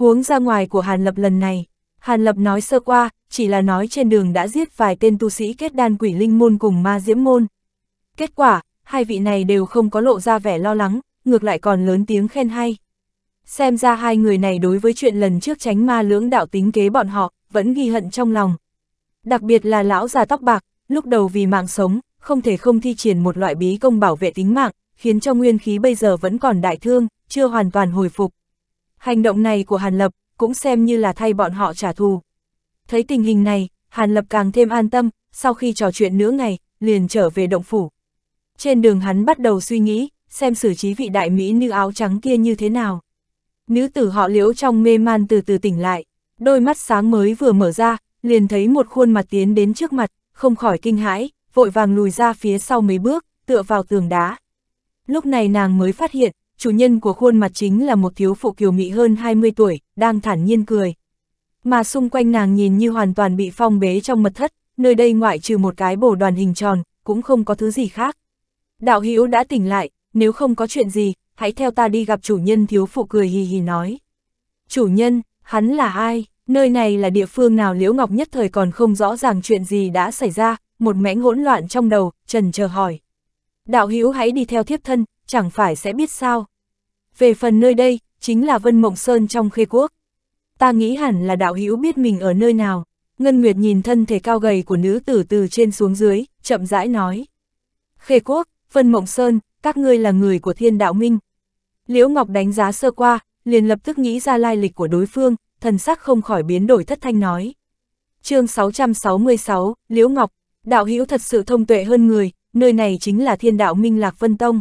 Huống ra ngoài của Hàn Lập lần này, Hàn Lập nói sơ qua, chỉ là nói trên đường đã giết vài tên tu sĩ kết đan quỷ linh môn cùng ma diễm môn. Kết quả, hai vị này đều không có lộ ra vẻ lo lắng, ngược lại còn lớn tiếng khen hay. Xem ra hai người này đối với chuyện lần trước tránh ma lưỡng đạo tính kế bọn họ, vẫn ghi hận trong lòng. Đặc biệt là lão già tóc bạc, lúc đầu vì mạng sống, không thể không thi triển một loại bí công bảo vệ tính mạng, khiến cho nguyên khí bây giờ vẫn còn đại thương, chưa hoàn toàn hồi phục. Hành động này của Hàn Lập cũng xem như là thay bọn họ trả thù. Thấy tình hình này, Hàn Lập càng thêm an tâm, sau khi trò chuyện nửa ngày, liền trở về động phủ. Trên đường hắn bắt đầu suy nghĩ, xem xử trí vị đại mỹ nữ áo trắng kia như thế nào. Nữ tử họ liễu trong mê man từ từ tỉnh lại, đôi mắt sáng mới vừa mở ra, liền thấy một khuôn mặt tiến đến trước mặt, không khỏi kinh hãi, vội vàng lùi ra phía sau mấy bước, tựa vào tường đá. Lúc này nàng mới phát hiện, chủ nhân của khuôn mặt chính là một thiếu phụ kiều mị hơn 20 tuổi, đang thản nhiên cười. Mà xung quanh nàng nhìn như hoàn toàn bị phong bế trong mật thất, nơi đây ngoại trừ một cái bổ đoàn hình tròn, cũng không có thứ gì khác. Đạo Hữu đã tỉnh lại, nếu không có chuyện gì, hãy theo ta đi gặp chủ nhân thiếu phụ cười hì hì nói. Chủ nhân, hắn là ai, nơi này là địa phương nào Liễu Ngọc nhất thời còn không rõ ràng chuyện gì đã xảy ra, một mảnh hỗn loạn trong đầu, trần chờ hỏi. Đạo Hữu hãy đi theo thiếp thân, chẳng phải sẽ biết sao. Về phần nơi đây, chính là Vân Mộng Sơn trong khê quốc. Ta nghĩ hẳn là đạo hữu biết mình ở nơi nào. Ngân Nguyệt nhìn thân thể cao gầy của nữ tử từ trên xuống dưới, chậm rãi nói. Khê quốc, Vân Mộng Sơn, các ngươi là người của thiên đạo minh. Liễu Ngọc đánh giá sơ qua, liền lập tức nghĩ ra lai lịch của đối phương, thần sắc không khỏi biến đổi thất thanh nói. chương 666, Liễu Ngọc, đạo hữu thật sự thông tuệ hơn người, nơi này chính là thiên đạo minh lạc vân tông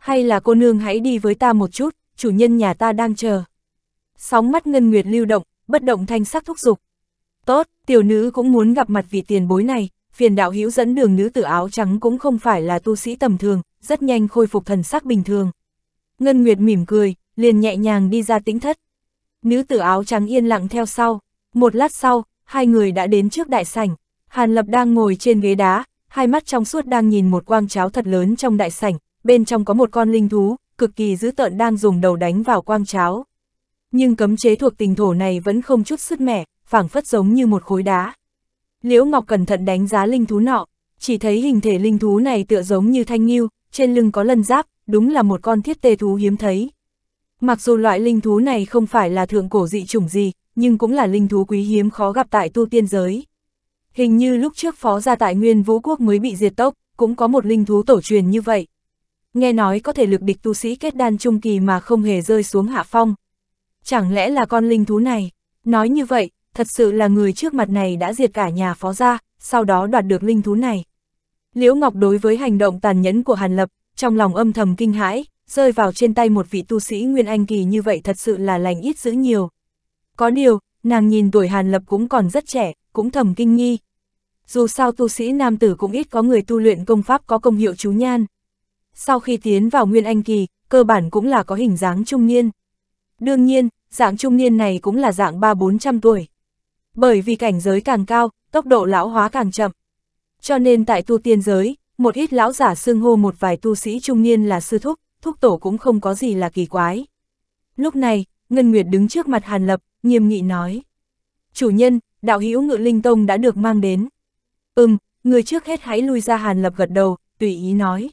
hay là cô nương hãy đi với ta một chút, chủ nhân nhà ta đang chờ. Sóng mắt ngân nguyệt lưu động, bất động thanh sắc thúc giục. Tốt, tiểu nữ cũng muốn gặp mặt vị tiền bối này, phiền đạo hữu dẫn đường nữ tử áo trắng cũng không phải là tu sĩ tầm thường, rất nhanh khôi phục thần sắc bình thường. Ngân Nguyệt mỉm cười, liền nhẹ nhàng đi ra tĩnh thất. Nữ tử áo trắng yên lặng theo sau, một lát sau, hai người đã đến trước đại sảnh, Hàn Lập đang ngồi trên ghế đá, hai mắt trong suốt đang nhìn một quang cháo thật lớn trong đại sảnh, bên trong có một con linh thú, cực kỳ dữ tợn đang dùng đầu đánh vào quang cháo. Nhưng cấm chế thuộc tình thổ này vẫn không chút sức mẻ, phảng phất giống như một khối đá. Liễu Ngọc cẩn thận đánh giá linh thú nọ, chỉ thấy hình thể linh thú này tựa giống như thanh nghiêu, trên lưng có lân giáp, đúng là một con thiết tê thú hiếm thấy. Mặc dù loại linh thú này không phải là thượng cổ dị chủng gì, nhưng cũng là linh thú quý hiếm khó gặp tại tu tiên giới. Hình như lúc trước phó gia tại Nguyên Vũ Quốc mới bị diệt tốc, cũng có một linh thú tổ truyền như vậy nghe nói có thể lực địch tu sĩ kết đan trung kỳ mà không hề rơi xuống hạ phong. Chẳng lẽ là con linh thú này? Nói như vậy, thật sự là người trước mặt này đã diệt cả nhà phó gia, sau đó đoạt được linh thú này. Liễu Ngọc đối với hành động tàn nhẫn của Hàn Lập, trong lòng âm thầm kinh hãi, rơi vào trên tay một vị tu sĩ Nguyên Anh Kỳ như vậy thật sự là lành ít dữ nhiều. Có điều, nàng nhìn tuổi Hàn Lập cũng còn rất trẻ, cũng thầm kinh nghi. Dù sao tu sĩ nam tử cũng ít có người tu luyện công pháp có công hiệu chú nhan sau khi tiến vào nguyên anh kỳ, cơ bản cũng là có hình dáng trung niên. Đương nhiên, dạng trung niên này cũng là dạng 3-400 tuổi. Bởi vì cảnh giới càng cao, tốc độ lão hóa càng chậm. Cho nên tại tu tiên giới, một ít lão giả xưng hô một vài tu sĩ trung niên là sư thúc, thúc tổ cũng không có gì là kỳ quái. Lúc này, Ngân Nguyệt đứng trước mặt Hàn Lập, nghiêm nghị nói. Chủ nhân, đạo hữu ngự linh tông đã được mang đến. Ừm, người trước hết hãy lui ra Hàn Lập gật đầu, tùy ý nói.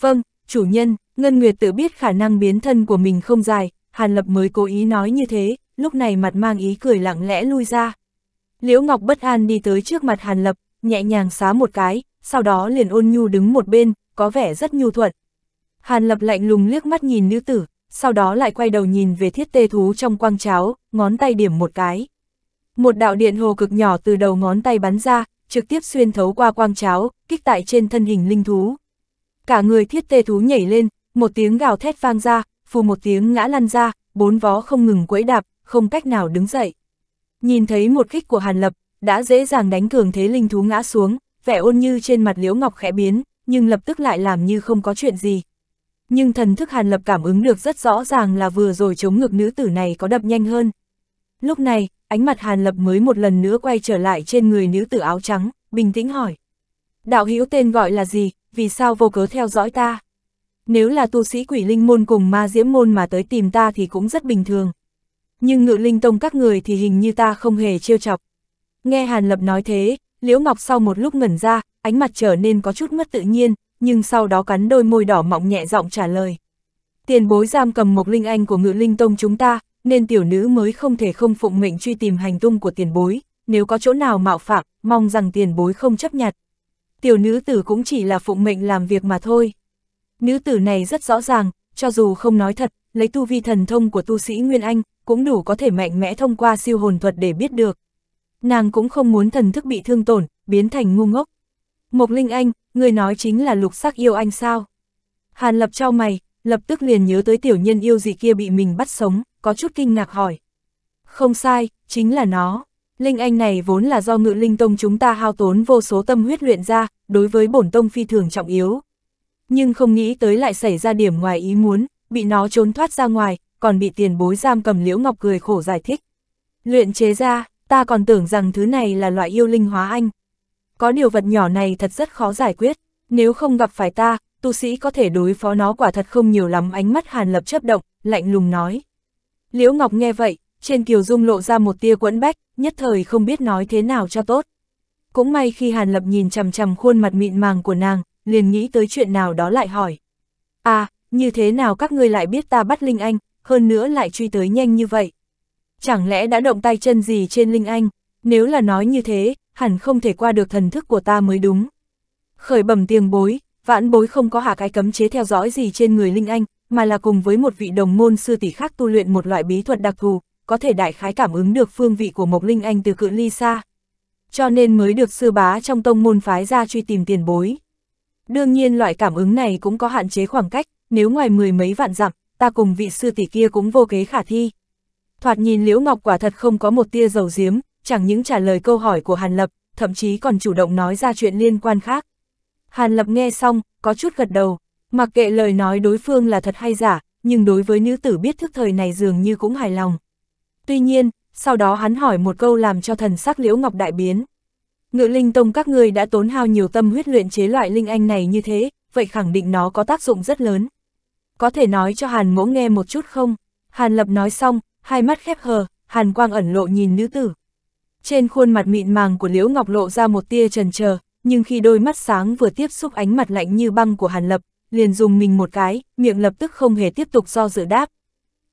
Vâng, chủ nhân, Ngân Nguyệt tự biết khả năng biến thân của mình không dài, Hàn Lập mới cố ý nói như thế, lúc này mặt mang ý cười lặng lẽ lui ra. Liễu Ngọc bất an đi tới trước mặt Hàn Lập, nhẹ nhàng xá một cái, sau đó liền ôn nhu đứng một bên, có vẻ rất nhu thuận. Hàn Lập lạnh lùng liếc mắt nhìn nữ tử, sau đó lại quay đầu nhìn về thiết tê thú trong quang cháo, ngón tay điểm một cái. Một đạo điện hồ cực nhỏ từ đầu ngón tay bắn ra, trực tiếp xuyên thấu qua quang cháo, kích tại trên thân hình linh thú cả người thiết tê thú nhảy lên, một tiếng gào thét vang ra, phù một tiếng ngã lăn ra, bốn vó không ngừng quẫy đạp, không cách nào đứng dậy. Nhìn thấy một kích của Hàn Lập, đã dễ dàng đánh cường thế linh thú ngã xuống, vẻ ôn như trên mặt Liễu Ngọc khẽ biến, nhưng lập tức lại làm như không có chuyện gì. Nhưng thần thức Hàn Lập cảm ứng được rất rõ ràng là vừa rồi chống ngực nữ tử này có đập nhanh hơn. Lúc này, ánh mặt Hàn Lập mới một lần nữa quay trở lại trên người nữ tử áo trắng, bình tĩnh hỏi. Đạo hữu tên gọi là gì, vì sao vô cớ theo dõi ta? Nếu là tu sĩ quỷ linh môn cùng ma diễm môn mà tới tìm ta thì cũng rất bình thường. Nhưng ngự linh tông các người thì hình như ta không hề trêu chọc. Nghe Hàn Lập nói thế, Liễu Ngọc sau một lúc ngẩn ra, ánh mặt trở nên có chút mất tự nhiên, nhưng sau đó cắn đôi môi đỏ mọng nhẹ giọng trả lời. Tiền bối giam cầm một linh anh của ngự linh tông chúng ta, nên tiểu nữ mới không thể không phụng mệnh truy tìm hành tung của tiền bối, nếu có chỗ nào mạo phạm, mong rằng tiền bối không chấp nhặt tiểu nữ tử cũng chỉ là phụng mệnh làm việc mà thôi. Nữ tử này rất rõ ràng, cho dù không nói thật, lấy tu vi thần thông của tu sĩ Nguyên Anh, cũng đủ có thể mạnh mẽ thông qua siêu hồn thuật để biết được. Nàng cũng không muốn thần thức bị thương tổn, biến thành ngu ngốc. Mộc Linh Anh, người nói chính là lục sắc yêu anh sao? Hàn lập trao mày, lập tức liền nhớ tới tiểu nhân yêu gì kia bị mình bắt sống, có chút kinh ngạc hỏi. Không sai, chính là nó. Linh anh này vốn là do ngự linh tông chúng ta hao tốn vô số tâm huyết luyện ra, đối với bổn tông phi thường trọng yếu. Nhưng không nghĩ tới lại xảy ra điểm ngoài ý muốn, bị nó trốn thoát ra ngoài, còn bị tiền bối giam cầm liễu ngọc cười khổ giải thích. Luyện chế ra, ta còn tưởng rằng thứ này là loại yêu linh hóa anh. Có điều vật nhỏ này thật rất khó giải quyết, nếu không gặp phải ta, tu sĩ có thể đối phó nó quả thật không nhiều lắm ánh mắt hàn lập chấp động, lạnh lùng nói. Liễu Ngọc nghe vậy, trên kiều dung lộ ra một tia quẫn bách, nhất thời không biết nói thế nào cho tốt. Cũng may khi Hàn Lập nhìn chằm chằm khuôn mặt mịn màng của nàng, liền nghĩ tới chuyện nào đó lại hỏi. À, như thế nào các ngươi lại biết ta bắt Linh Anh, hơn nữa lại truy tới nhanh như vậy? Chẳng lẽ đã động tay chân gì trên Linh Anh? Nếu là nói như thế, hẳn không thể qua được thần thức của ta mới đúng. Khởi bẩm tiền bối, vãn bối không có hạ cái cấm chế theo dõi gì trên người Linh Anh, mà là cùng với một vị đồng môn sư tỷ khác tu luyện một loại bí thuật đặc thù, có thể đại khái cảm ứng được phương vị của Mộc Linh Anh từ cự ly xa. Cho nên mới được sư bá trong tông môn phái ra truy tìm tiền bối. Đương nhiên loại cảm ứng này cũng có hạn chế khoảng cách, nếu ngoài mười mấy vạn dặm, ta cùng vị sư tỷ kia cũng vô kế khả thi. Thoạt nhìn Liễu Ngọc quả thật không có một tia dầu diếm, chẳng những trả lời câu hỏi của Hàn Lập, thậm chí còn chủ động nói ra chuyện liên quan khác. Hàn Lập nghe xong, có chút gật đầu, mặc kệ lời nói đối phương là thật hay giả, nhưng đối với nữ tử biết thức thời này dường như cũng hài lòng. Tuy nhiên, sau đó hắn hỏi một câu làm cho thần sắc liễu ngọc đại biến. Ngự linh tông các ngươi đã tốn hao nhiều tâm huyết luyện chế loại linh anh này như thế, vậy khẳng định nó có tác dụng rất lớn. Có thể nói cho Hàn mỗ nghe một chút không? Hàn lập nói xong, hai mắt khép hờ, Hàn quang ẩn lộ nhìn nữ tử. Trên khuôn mặt mịn màng của liễu ngọc lộ ra một tia trần chờ nhưng khi đôi mắt sáng vừa tiếp xúc ánh mặt lạnh như băng của Hàn lập, liền dùng mình một cái, miệng lập tức không hề tiếp tục do dự đáp,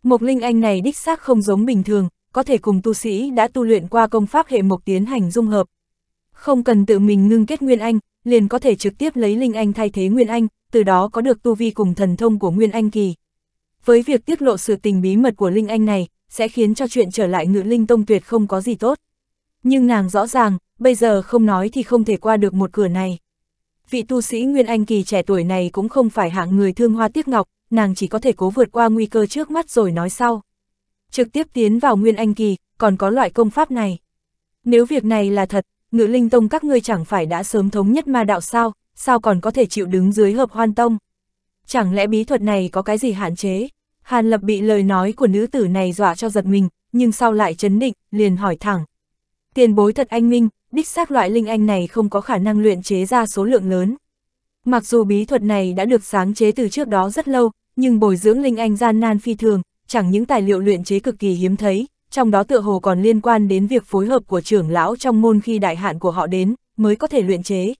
Mộc Linh Anh này đích xác không giống bình thường, có thể cùng tu sĩ đã tu luyện qua công pháp hệ mộc tiến hành dung hợp. Không cần tự mình ngưng kết Nguyên Anh, liền có thể trực tiếp lấy Linh Anh thay thế Nguyên Anh, từ đó có được tu vi cùng thần thông của Nguyên Anh kỳ. Với việc tiết lộ sự tình bí mật của Linh Anh này, sẽ khiến cho chuyện trở lại ngự Linh Tông tuyệt không có gì tốt. Nhưng nàng rõ ràng, bây giờ không nói thì không thể qua được một cửa này. Vị tu sĩ Nguyên Anh kỳ trẻ tuổi này cũng không phải hạng người thương hoa tiếc ngọc, nàng chỉ có thể cố vượt qua nguy cơ trước mắt rồi nói sau. Trực tiếp tiến vào Nguyên Anh Kỳ, còn có loại công pháp này. Nếu việc này là thật, ngự linh tông các ngươi chẳng phải đã sớm thống nhất ma đạo sao, sao còn có thể chịu đứng dưới hợp hoan tông. Chẳng lẽ bí thuật này có cái gì hạn chế? Hàn Lập bị lời nói của nữ tử này dọa cho giật mình, nhưng sau lại chấn định, liền hỏi thẳng. Tiền bối thật anh minh, đích xác loại linh anh này không có khả năng luyện chế ra số lượng lớn. Mặc dù bí thuật này đã được sáng chế từ trước đó rất lâu, nhưng bồi dưỡng linh anh gian nan phi thường, chẳng những tài liệu luyện chế cực kỳ hiếm thấy, trong đó tựa hồ còn liên quan đến việc phối hợp của trưởng lão trong môn khi đại hạn của họ đến, mới có thể luyện chế.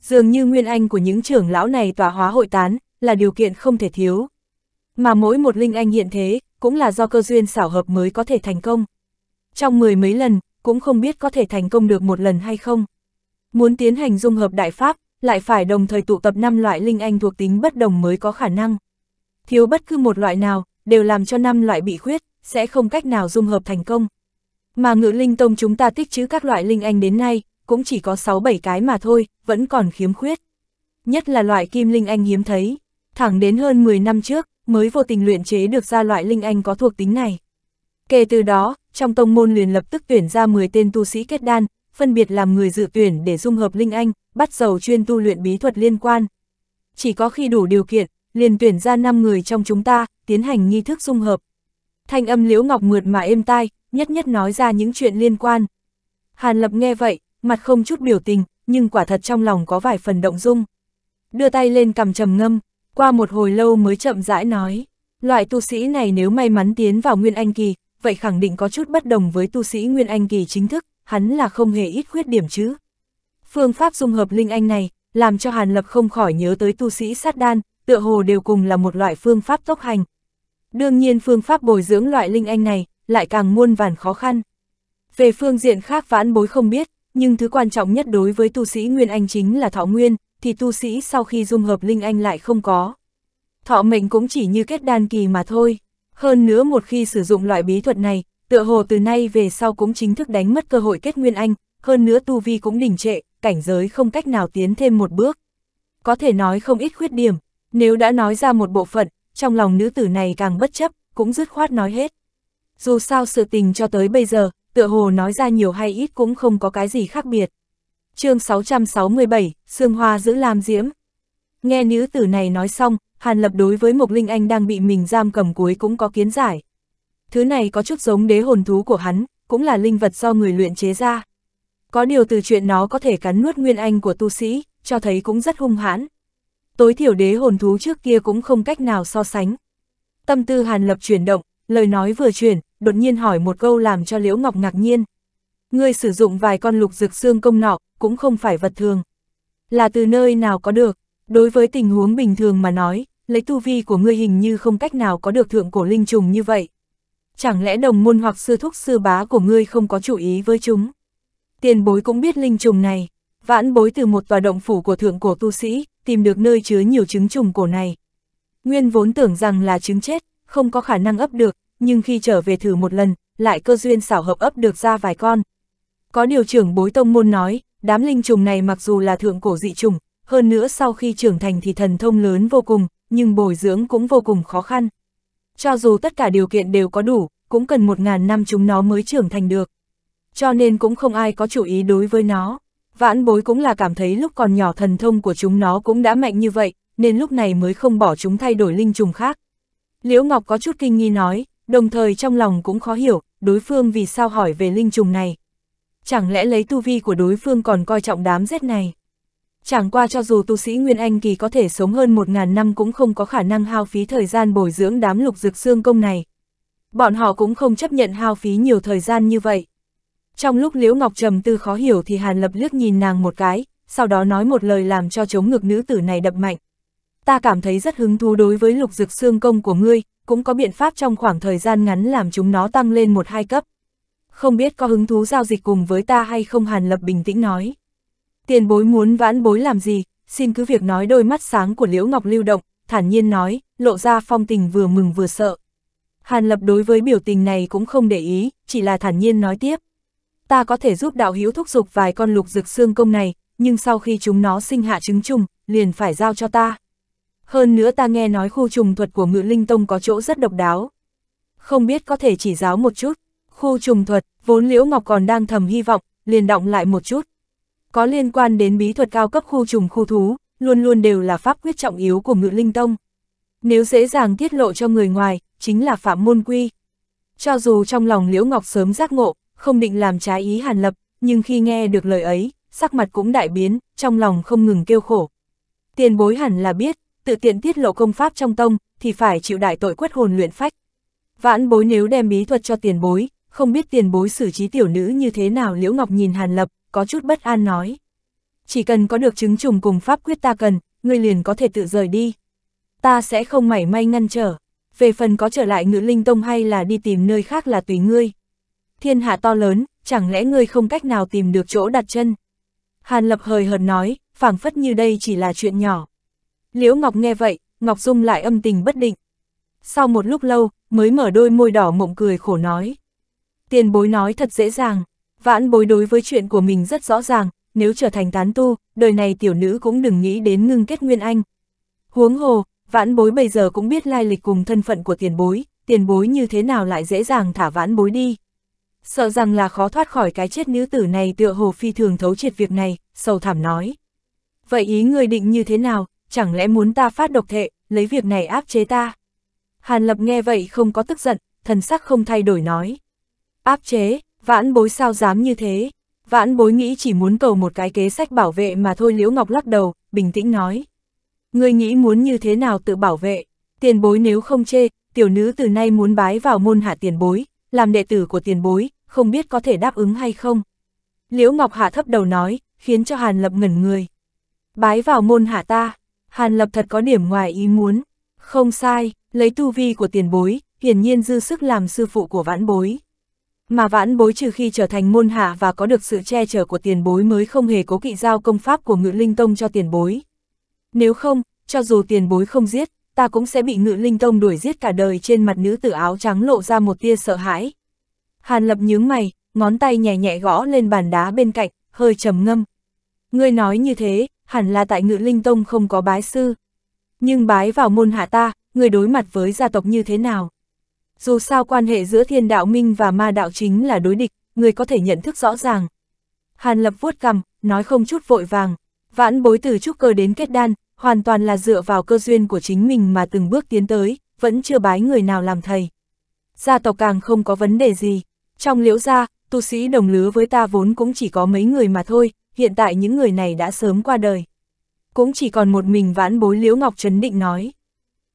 Dường như nguyên anh của những trưởng lão này tỏa hóa hội tán, là điều kiện không thể thiếu. Mà mỗi một linh anh hiện thế, cũng là do cơ duyên xảo hợp mới có thể thành công. Trong mười mấy lần, cũng không biết có thể thành công được một lần hay không. Muốn tiến hành dung hợp đại pháp, lại phải đồng thời tụ tập 5 loại linh anh thuộc tính bất đồng mới có khả năng thiếu bất cứ một loại nào, đều làm cho năm loại bị khuyết, sẽ không cách nào dung hợp thành công. Mà ngự linh tông chúng ta tích trữ các loại linh anh đến nay, cũng chỉ có 6-7 cái mà thôi, vẫn còn khiếm khuyết. Nhất là loại kim linh anh hiếm thấy, thẳng đến hơn 10 năm trước, mới vô tình luyện chế được ra loại linh anh có thuộc tính này. Kể từ đó, trong tông môn liền lập tức tuyển ra 10 tên tu sĩ kết đan, phân biệt làm người dự tuyển để dung hợp linh anh, bắt đầu chuyên tu luyện bí thuật liên quan. Chỉ có khi đủ điều kiện, liền tuyển ra 5 người trong chúng ta, tiến hành nghi thức dung hợp. Thanh âm Liễu Ngọc mượt mà êm tai, nhất nhất nói ra những chuyện liên quan. Hàn Lập nghe vậy, mặt không chút biểu tình, nhưng quả thật trong lòng có vài phần động dung. Đưa tay lên cầm trầm ngâm, qua một hồi lâu mới chậm rãi nói, loại tu sĩ này nếu may mắn tiến vào Nguyên Anh Kỳ, vậy khẳng định có chút bất đồng với tu sĩ Nguyên Anh Kỳ chính thức, hắn là không hề ít khuyết điểm chứ. Phương pháp dung hợp linh anh này, làm cho Hàn Lập không khỏi nhớ tới tu sĩ sát đan, tựa hồ đều cùng là một loại phương pháp tốc hành. Đương nhiên phương pháp bồi dưỡng loại linh anh này, lại càng muôn vàn khó khăn. Về phương diện khác vãn bối không biết, nhưng thứ quan trọng nhất đối với tu sĩ Nguyên Anh chính là thọ nguyên, thì tu sĩ sau khi dung hợp linh anh lại không có. Thọ mệnh cũng chỉ như kết đan kỳ mà thôi. Hơn nữa một khi sử dụng loại bí thuật này, tựa hồ từ nay về sau cũng chính thức đánh mất cơ hội kết Nguyên Anh, hơn nữa tu vi cũng đình trệ, cảnh giới không cách nào tiến thêm một bước. Có thể nói không ít khuyết điểm, nếu đã nói ra một bộ phận, trong lòng nữ tử này càng bất chấp, cũng dứt khoát nói hết. Dù sao sự tình cho tới bây giờ, tựa hồ nói ra nhiều hay ít cũng không có cái gì khác biệt. chương 667, Sương Hoa giữ làm diễm. Nghe nữ tử này nói xong, Hàn Lập đối với Mộc Linh Anh đang bị mình giam cầm cuối cũng có kiến giải. Thứ này có chút giống đế hồn thú của hắn, cũng là linh vật do người luyện chế ra. Có điều từ chuyện nó có thể cắn nuốt nguyên anh của tu sĩ, cho thấy cũng rất hung hãn tối thiểu đế hồn thú trước kia cũng không cách nào so sánh. Tâm tư Hàn Lập chuyển động, lời nói vừa chuyển, đột nhiên hỏi một câu làm cho Liễu Ngọc ngạc nhiên. Ngươi sử dụng vài con lục dược xương công nọ, cũng không phải vật thường. Là từ nơi nào có được, đối với tình huống bình thường mà nói, lấy tu vi của ngươi hình như không cách nào có được thượng cổ linh trùng như vậy. Chẳng lẽ đồng môn hoặc sư thúc sư bá của ngươi không có chủ ý với chúng? Tiền bối cũng biết linh trùng này, vãn bối từ một tòa động phủ của thượng cổ tu sĩ, tìm được nơi chứa nhiều trứng trùng cổ này. Nguyên vốn tưởng rằng là trứng chết, không có khả năng ấp được, nhưng khi trở về thử một lần, lại cơ duyên xảo hợp ấp được ra vài con. Có điều trưởng bối tông môn nói, đám linh trùng này mặc dù là thượng cổ dị trùng, hơn nữa sau khi trưởng thành thì thần thông lớn vô cùng, nhưng bồi dưỡng cũng vô cùng khó khăn. Cho dù tất cả điều kiện đều có đủ, cũng cần một ngàn năm chúng nó mới trưởng thành được. Cho nên cũng không ai có chủ ý đối với nó. Vãn bối cũng là cảm thấy lúc còn nhỏ thần thông của chúng nó cũng đã mạnh như vậy, nên lúc này mới không bỏ chúng thay đổi linh trùng khác. Liễu Ngọc có chút kinh nghi nói, đồng thời trong lòng cũng khó hiểu, đối phương vì sao hỏi về linh trùng này. Chẳng lẽ lấy tu vi của đối phương còn coi trọng đám rết này? Chẳng qua cho dù tu sĩ Nguyên Anh kỳ có thể sống hơn 1.000 năm cũng không có khả năng hao phí thời gian bồi dưỡng đám lục dược xương công này. Bọn họ cũng không chấp nhận hao phí nhiều thời gian như vậy. Trong lúc Liễu Ngọc trầm tư khó hiểu thì Hàn Lập liếc nhìn nàng một cái, sau đó nói một lời làm cho chống ngực nữ tử này đập mạnh. Ta cảm thấy rất hứng thú đối với lục dực xương công của ngươi, cũng có biện pháp trong khoảng thời gian ngắn làm chúng nó tăng lên một hai cấp. Không biết có hứng thú giao dịch cùng với ta hay không Hàn Lập bình tĩnh nói. Tiền bối muốn vãn bối làm gì, xin cứ việc nói đôi mắt sáng của Liễu Ngọc lưu động, thản nhiên nói, lộ ra phong tình vừa mừng vừa sợ. Hàn Lập đối với biểu tình này cũng không để ý, chỉ là thản nhiên nói tiếp ta có thể giúp đạo hữu thúc giục vài con lục dực xương công này, nhưng sau khi chúng nó sinh hạ trứng trùng, liền phải giao cho ta. Hơn nữa ta nghe nói khu trùng thuật của ngự linh tông có chỗ rất độc đáo. Không biết có thể chỉ giáo một chút, khu trùng thuật, vốn Liễu Ngọc còn đang thầm hy vọng, liền động lại một chút. Có liên quan đến bí thuật cao cấp khu trùng khu thú, luôn luôn đều là pháp quyết trọng yếu của ngự linh tông. Nếu dễ dàng tiết lộ cho người ngoài, chính là phạm môn quy. Cho dù trong lòng Liễu Ngọc sớm giác ngộ, không định làm trái ý Hàn Lập, nhưng khi nghe được lời ấy, sắc mặt cũng đại biến, trong lòng không ngừng kêu khổ. Tiền bối hẳn là biết, tự tiện tiết lộ công pháp trong tông, thì phải chịu đại tội quất hồn luyện phách. Vãn bối nếu đem bí thuật cho tiền bối, không biết tiền bối xử trí tiểu nữ như thế nào Liễu Ngọc nhìn Hàn Lập, có chút bất an nói. Chỉ cần có được chứng trùng cùng pháp quyết ta cần, ngươi liền có thể tự rời đi. Ta sẽ không mảy may ngăn trở. Về phần có trở lại ngự linh tông hay là đi tìm nơi khác là tùy ngươi thiên hạ to lớn, chẳng lẽ ngươi không cách nào tìm được chỗ đặt chân? Hàn Lập hời hợt nói, phảng phất như đây chỉ là chuyện nhỏ. Liễu Ngọc nghe vậy, Ngọc Dung lại âm tình bất định. Sau một lúc lâu, mới mở đôi môi đỏ mộng cười khổ nói. Tiền bối nói thật dễ dàng, vãn bối đối với chuyện của mình rất rõ ràng, nếu trở thành tán tu, đời này tiểu nữ cũng đừng nghĩ đến ngưng kết nguyên anh. Huống hồ, vãn bối bây giờ cũng biết lai lịch cùng thân phận của tiền bối, tiền bối như thế nào lại dễ dàng thả vãn bối đi sợ rằng là khó thoát khỏi cái chết nữ tử này tựa hồ phi thường thấu triệt việc này, sầu thảm nói. Vậy ý người định như thế nào, chẳng lẽ muốn ta phát độc thệ, lấy việc này áp chế ta? Hàn Lập nghe vậy không có tức giận, thần sắc không thay đổi nói. Áp chế, vãn bối sao dám như thế? Vãn bối nghĩ chỉ muốn cầu một cái kế sách bảo vệ mà thôi Liễu Ngọc lắc đầu, bình tĩnh nói. Người nghĩ muốn như thế nào tự bảo vệ? Tiền bối nếu không chê, tiểu nữ từ nay muốn bái vào môn hạ tiền bối, làm đệ tử của tiền bối, không biết có thể đáp ứng hay không. Liễu Ngọc Hạ thấp đầu nói, khiến cho Hàn Lập ngẩn người. Bái vào môn hạ ta, Hàn Lập thật có điểm ngoài ý muốn. Không sai, lấy tu vi của tiền bối, hiển nhiên dư sức làm sư phụ của vãn bối. Mà vãn bối trừ khi trở thành môn hạ và có được sự che chở của tiền bối mới không hề cố kỵ giao công pháp của ngự linh tông cho tiền bối. Nếu không, cho dù tiền bối không giết, ta cũng sẽ bị ngự linh tông đuổi giết cả đời trên mặt nữ tử áo trắng lộ ra một tia sợ hãi, Hàn Lập nhướng mày, ngón tay nhẹ nhẹ gõ lên bàn đá bên cạnh, hơi trầm ngâm. Ngươi nói như thế, hẳn là tại ngự linh tông không có bái sư. Nhưng bái vào môn hạ ta, người đối mặt với gia tộc như thế nào? Dù sao quan hệ giữa thiên đạo minh và ma đạo chính là đối địch, người có thể nhận thức rõ ràng. Hàn lập vuốt cằm, nói không chút vội vàng, vãn bối từ trúc cơ đến kết đan, hoàn toàn là dựa vào cơ duyên của chính mình mà từng bước tiến tới, vẫn chưa bái người nào làm thầy. Gia tộc càng không có vấn đề gì, trong liễu gia, tu sĩ đồng lứa với ta vốn cũng chỉ có mấy người mà thôi, hiện tại những người này đã sớm qua đời. Cũng chỉ còn một mình vãn bối liễu ngọc trấn định nói.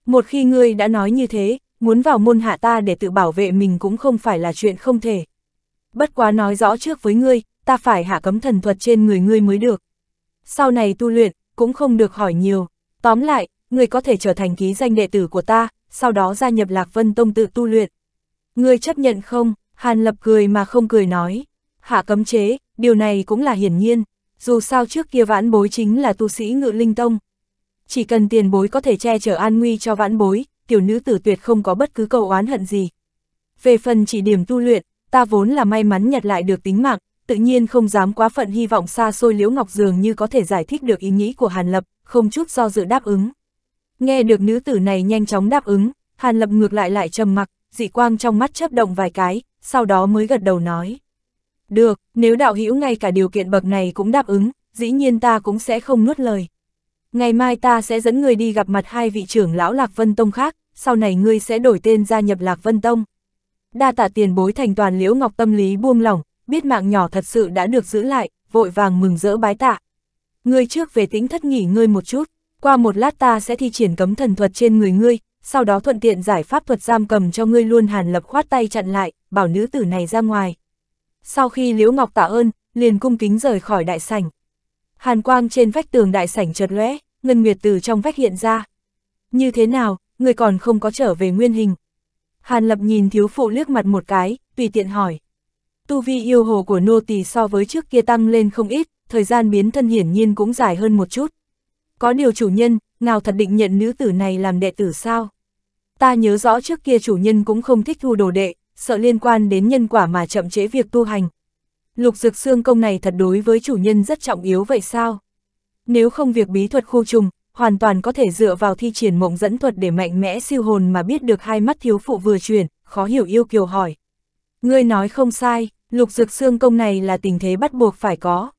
Một khi ngươi đã nói như thế, muốn vào môn hạ ta để tự bảo vệ mình cũng không phải là chuyện không thể. Bất quá nói rõ trước với ngươi, ta phải hạ cấm thần thuật trên người ngươi mới được. Sau này tu luyện, cũng không được hỏi nhiều. Tóm lại, ngươi có thể trở thành ký danh đệ tử của ta, sau đó gia nhập Lạc Vân Tông tự tu luyện. Ngươi chấp nhận không? Hàn Lập cười mà không cười nói, hạ cấm chế, điều này cũng là hiển nhiên, dù sao trước kia vãn bối chính là tu sĩ ngự linh tông. Chỉ cần tiền bối có thể che chở an nguy cho vãn bối, tiểu nữ tử tuyệt không có bất cứ cầu oán hận gì. Về phần chỉ điểm tu luyện, ta vốn là may mắn nhặt lại được tính mạng, tự nhiên không dám quá phận hy vọng xa xôi Liễu Ngọc Dường như có thể giải thích được ý nghĩ của Hàn Lập, không chút do dự đáp ứng. Nghe được nữ tử này nhanh chóng đáp ứng, Hàn Lập ngược lại lại trầm mặc, dị quang trong mắt chớp động vài cái, sau đó mới gật đầu nói. Được, nếu đạo hữu ngay cả điều kiện bậc này cũng đáp ứng, dĩ nhiên ta cũng sẽ không nuốt lời. Ngày mai ta sẽ dẫn người đi gặp mặt hai vị trưởng lão Lạc Vân Tông khác, sau này ngươi sẽ đổi tên gia nhập Lạc Vân Tông. Đa tạ tiền bối thành toàn liễu ngọc tâm lý buông lỏng, biết mạng nhỏ thật sự đã được giữ lại, vội vàng mừng rỡ bái tạ. Ngươi trước về tĩnh thất nghỉ ngươi một chút, qua một lát ta sẽ thi triển cấm thần thuật trên người ngươi, sau đó thuận tiện giải pháp thuật giam cầm cho ngươi luôn hàn lập khoát tay chặn lại, bảo nữ tử này ra ngoài. Sau khi Liễu Ngọc tạ ơn, liền cung kính rời khỏi đại sảnh. Hàn quang trên vách tường đại sảnh chợt lóe, ngân nguyệt từ trong vách hiện ra. Như thế nào, người còn không có trở về nguyên hình. Hàn lập nhìn thiếu phụ liếc mặt một cái, tùy tiện hỏi. Tu vi yêu hồ của nô tỳ so với trước kia tăng lên không ít, thời gian biến thân hiển nhiên cũng dài hơn một chút. Có điều chủ nhân, Ngao thật định nhận nữ tử này làm đệ tử sao? Ta nhớ rõ trước kia chủ nhân cũng không thích thu đồ đệ, sợ liên quan đến nhân quả mà chậm chế việc tu hành. Lục Dược xương công này thật đối với chủ nhân rất trọng yếu vậy sao? Nếu không việc bí thuật khu trùng, hoàn toàn có thể dựa vào thi triển mộng dẫn thuật để mạnh mẽ siêu hồn mà biết được hai mắt thiếu phụ vừa chuyển, khó hiểu yêu kiều hỏi. Ngươi nói không sai, lục Dược xương công này là tình thế bắt buộc phải có.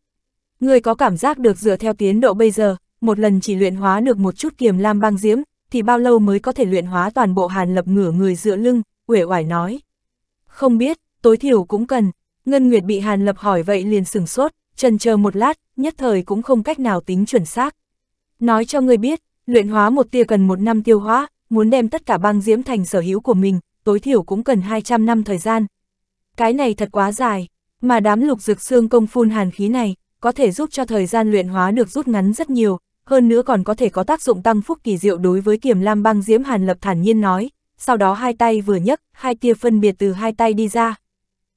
Ngươi có cảm giác được dựa theo tiến độ bây giờ, một lần chỉ luyện hóa được một chút kiềm lam băng diễm, thì bao lâu mới có thể luyện hóa toàn bộ hàn lập ngửa người dựa lưng, uể oải nói. Không biết, tối thiểu cũng cần, Ngân Nguyệt bị hàn lập hỏi vậy liền sửng sốt, trần chờ một lát, nhất thời cũng không cách nào tính chuẩn xác. Nói cho người biết, luyện hóa một tia cần một năm tiêu hóa, muốn đem tất cả băng diễm thành sở hữu của mình, tối thiểu cũng cần 200 năm thời gian. Cái này thật quá dài, mà đám lục dược xương công phun hàn khí này, có thể giúp cho thời gian luyện hóa được rút ngắn rất nhiều, hơn nữa còn có thể có tác dụng tăng phúc kỳ diệu đối với kiềm lam băng diễm hàn lập thản nhiên nói, sau đó hai tay vừa nhấc, hai tia phân biệt từ hai tay đi ra.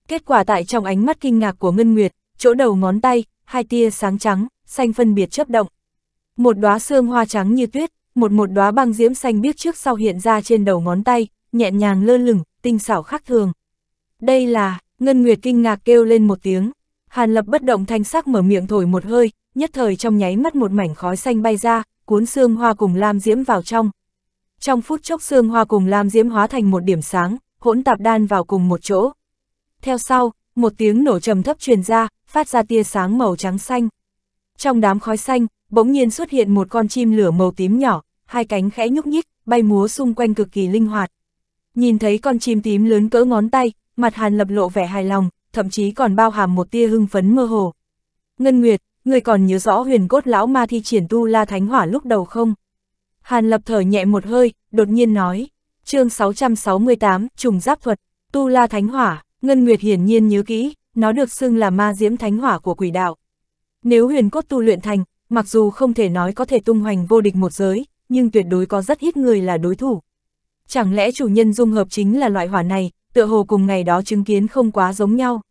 Kết quả tại trong ánh mắt kinh ngạc của Ngân Nguyệt, chỗ đầu ngón tay, hai tia sáng trắng, xanh phân biệt chấp động. Một đóa xương hoa trắng như tuyết, một một đóa băng diễm xanh biết trước sau hiện ra trên đầu ngón tay, nhẹ nhàng lơ lửng, tinh xảo khác thường. Đây là, Ngân Nguyệt kinh ngạc kêu lên một tiếng, Hàn Lập bất động thanh sắc mở miệng thổi một hơi, nhất thời trong nháy mắt một mảnh khói xanh bay ra, cuốn xương hoa cùng lam diễm vào trong. Trong phút chốc xương hoa cùng lam diễm hóa thành một điểm sáng, hỗn tạp đan vào cùng một chỗ. Theo sau, một tiếng nổ trầm thấp truyền ra, phát ra tia sáng màu trắng xanh. Trong đám khói xanh, bỗng nhiên xuất hiện một con chim lửa màu tím nhỏ, hai cánh khẽ nhúc nhích, bay múa xung quanh cực kỳ linh hoạt. Nhìn thấy con chim tím lớn cỡ ngón tay, mặt Hàn Lập lộ vẻ hài lòng, thậm chí còn bao hàm một tia hưng phấn mơ hồ. Ngân Nguyệt, người còn nhớ rõ huyền cốt lão ma thi triển tu la thánh hỏa lúc đầu không? Hàn lập thở nhẹ một hơi, đột nhiên nói, chương 668, trùng giáp thuật, tu la thánh hỏa, Ngân Nguyệt hiển nhiên nhớ kỹ, nó được xưng là ma diễm thánh hỏa của quỷ đạo. Nếu huyền cốt tu luyện thành, mặc dù không thể nói có thể tung hoành vô địch một giới, nhưng tuyệt đối có rất ít người là đối thủ. Chẳng lẽ chủ nhân dung hợp chính là loại hỏa này, tựa hồ cùng ngày đó chứng kiến không quá giống nhau.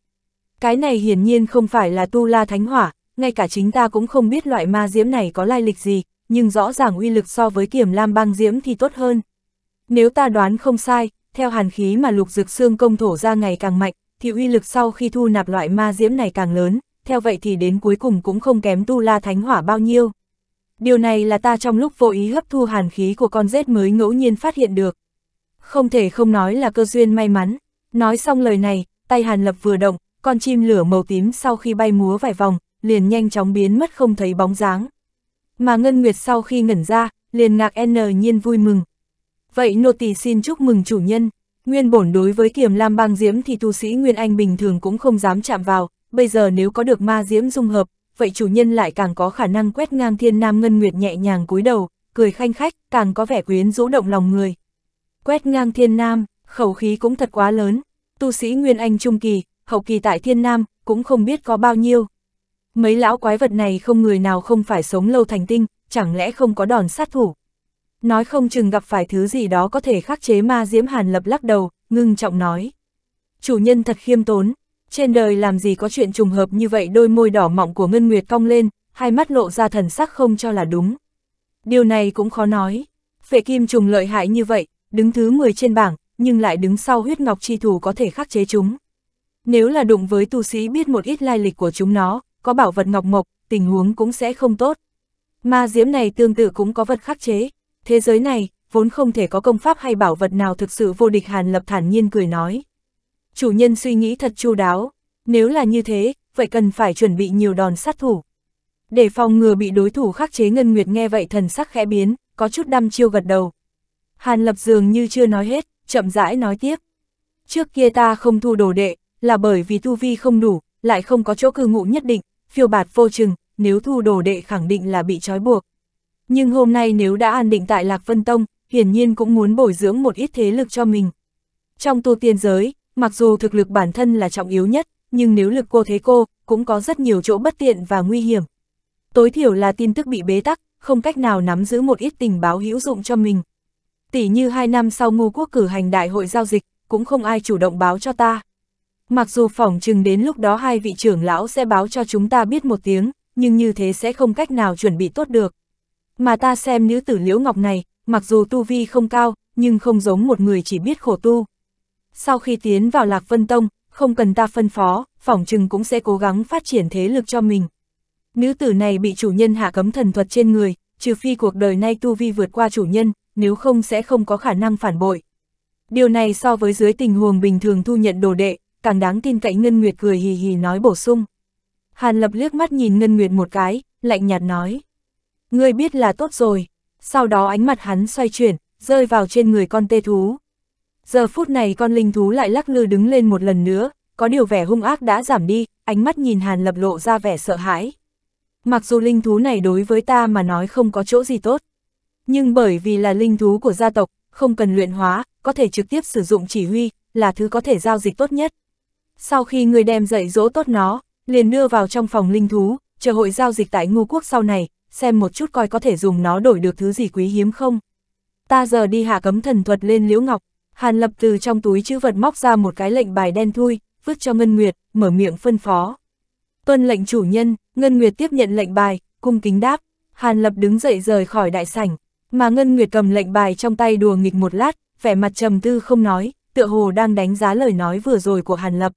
Cái này hiển nhiên không phải là tu la thánh hỏa, ngay cả chính ta cũng không biết loại ma diễm này có lai lịch gì, nhưng rõ ràng uy lực so với kiểm lam băng diễm thì tốt hơn. Nếu ta đoán không sai, theo hàn khí mà lục dực xương công thổ ra ngày càng mạnh, thì uy lực sau khi thu nạp loại ma diễm này càng lớn, theo vậy thì đến cuối cùng cũng không kém tu la thánh hỏa bao nhiêu. Điều này là ta trong lúc vô ý hấp thu hàn khí của con rết mới ngẫu nhiên phát hiện được. Không thể không nói là cơ duyên may mắn. Nói xong lời này, tay hàn lập vừa động, con chim lửa màu tím sau khi bay múa vài vòng, liền nhanh chóng biến mất không thấy bóng dáng. Mà Ngân Nguyệt sau khi ngẩn ra, liền ngạc N nhiên vui mừng. Vậy nô tỳ xin chúc mừng chủ nhân, nguyên bổn đối với kiềm lam băng diễm thì tu sĩ Nguyên Anh bình thường cũng không dám chạm vào, bây giờ nếu có được ma diễm dung hợp, vậy chủ nhân lại càng có khả năng quét ngang thiên nam Ngân Nguyệt nhẹ nhàng cúi đầu, cười khanh khách, càng có vẻ quyến rũ động lòng người. Quét ngang thiên nam, khẩu khí cũng thật quá lớn, tu sĩ Nguyên Anh trung kỳ, hậu kỳ tại thiên nam, cũng không biết có bao nhiêu, Mấy lão quái vật này không người nào không phải sống lâu thành tinh, chẳng lẽ không có đòn sát thủ. Nói không chừng gặp phải thứ gì đó có thể khắc chế ma diễm hàn lập lắc đầu, ngưng trọng nói. Chủ nhân thật khiêm tốn, trên đời làm gì có chuyện trùng hợp như vậy đôi môi đỏ mọng của Ngân Nguyệt cong lên, hai mắt lộ ra thần sắc không cho là đúng. Điều này cũng khó nói. Phệ kim trùng lợi hại như vậy, đứng thứ 10 trên bảng, nhưng lại đứng sau huyết ngọc chi thủ có thể khắc chế chúng. Nếu là đụng với tu sĩ biết một ít lai lịch của chúng nó, có bảo vật ngọc mộc, tình huống cũng sẽ không tốt. Ma diễm này tương tự cũng có vật khắc chế, thế giới này, vốn không thể có công pháp hay bảo vật nào thực sự vô địch Hàn Lập thản nhiên cười nói. Chủ nhân suy nghĩ thật chu đáo, nếu là như thế, vậy cần phải chuẩn bị nhiều đòn sát thủ. Để phòng ngừa bị đối thủ khắc chế Ngân Nguyệt nghe vậy thần sắc khẽ biến, có chút đăm chiêu gật đầu. Hàn Lập dường như chưa nói hết, chậm rãi nói tiếp. Trước kia ta không thu đồ đệ, là bởi vì tu vi không đủ, lại không có chỗ cư ngụ nhất định, phiêu bạt vô chừng, nếu thu đồ đệ khẳng định là bị trói buộc. Nhưng hôm nay nếu đã an định tại Lạc Vân Tông, hiển nhiên cũng muốn bồi dưỡng một ít thế lực cho mình. Trong tu tiên giới, mặc dù thực lực bản thân là trọng yếu nhất, nhưng nếu lực cô thế cô, cũng có rất nhiều chỗ bất tiện và nguy hiểm. Tối thiểu là tin tức bị bế tắc, không cách nào nắm giữ một ít tình báo hữu dụng cho mình. Tỷ như hai năm sau Ngô quốc cử hành đại hội giao dịch, cũng không ai chủ động báo cho ta. Mặc dù phỏng chừng đến lúc đó hai vị trưởng lão sẽ báo cho chúng ta biết một tiếng, nhưng như thế sẽ không cách nào chuẩn bị tốt được. Mà ta xem nữ tử liễu ngọc này, mặc dù tu vi không cao, nhưng không giống một người chỉ biết khổ tu. Sau khi tiến vào Lạc Vân Tông, không cần ta phân phó, phỏng chừng cũng sẽ cố gắng phát triển thế lực cho mình. Nữ tử này bị chủ nhân hạ cấm thần thuật trên người, trừ phi cuộc đời nay tu vi vượt qua chủ nhân, nếu không sẽ không có khả năng phản bội. Điều này so với dưới tình huống bình thường thu nhận đồ đệ, càng đáng tin cậy Ngân Nguyệt cười hì hì nói bổ sung. Hàn Lập liếc mắt nhìn Ngân Nguyệt một cái, lạnh nhạt nói. Ngươi biết là tốt rồi. Sau đó ánh mặt hắn xoay chuyển, rơi vào trên người con tê thú. Giờ phút này con linh thú lại lắc lư đứng lên một lần nữa, có điều vẻ hung ác đã giảm đi, ánh mắt nhìn Hàn Lập lộ ra vẻ sợ hãi. Mặc dù linh thú này đối với ta mà nói không có chỗ gì tốt, nhưng bởi vì là linh thú của gia tộc, không cần luyện hóa, có thể trực tiếp sử dụng chỉ huy, là thứ có thể giao dịch tốt nhất sau khi ngươi đem dạy dỗ tốt nó, liền đưa vào trong phòng linh thú, chờ hội giao dịch tại ngô quốc sau này, xem một chút coi có thể dùng nó đổi được thứ gì quý hiếm không. Ta giờ đi hạ cấm thần thuật lên liễu ngọc, Hàn Lập từ trong túi chữ vật móc ra một cái lệnh bài đen thui, vứt cho Ngân Nguyệt, mở miệng phân phó. Tuân lệnh chủ nhân, Ngân Nguyệt tiếp nhận lệnh bài, cung kính đáp, Hàn Lập đứng dậy rời khỏi đại sảnh, mà Ngân Nguyệt cầm lệnh bài trong tay đùa nghịch một lát, vẻ mặt trầm tư không nói, tựa hồ đang đánh giá lời nói vừa rồi của Hàn Lập.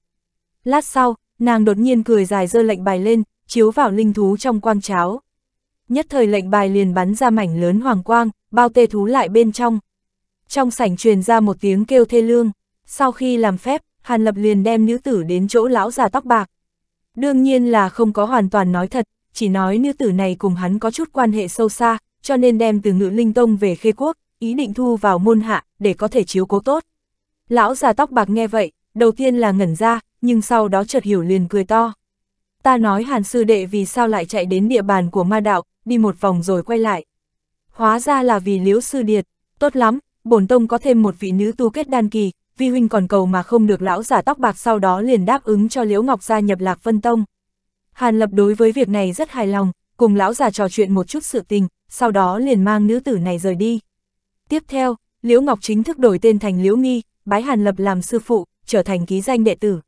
Lát sau, nàng đột nhiên cười dài dơ lệnh bài lên, chiếu vào linh thú trong quang cháo. Nhất thời lệnh bài liền bắn ra mảnh lớn hoàng quang, bao tê thú lại bên trong. Trong sảnh truyền ra một tiếng kêu thê lương, sau khi làm phép, Hàn Lập liền đem nữ tử đến chỗ lão già tóc bạc. Đương nhiên là không có hoàn toàn nói thật, chỉ nói nữ tử này cùng hắn có chút quan hệ sâu xa, cho nên đem từ ngữ linh tông về khê quốc, ý định thu vào môn hạ, để có thể chiếu cố tốt. Lão già tóc bạc nghe vậy, đầu tiên là ngẩn ra, nhưng sau đó chợt hiểu liền cười to. Ta nói hàn sư đệ vì sao lại chạy đến địa bàn của ma đạo, đi một vòng rồi quay lại. Hóa ra là vì liễu sư điệt, tốt lắm, bổn tông có thêm một vị nữ tu kết đan kỳ, vi huynh còn cầu mà không được lão giả tóc bạc sau đó liền đáp ứng cho liễu ngọc gia nhập lạc vân tông. Hàn lập đối với việc này rất hài lòng, cùng lão già trò chuyện một chút sự tình, sau đó liền mang nữ tử này rời đi. Tiếp theo, Liễu Ngọc chính thức đổi tên thành Liễu Nghi, bái Hàn Lập làm sư phụ, trở thành ký danh đệ tử.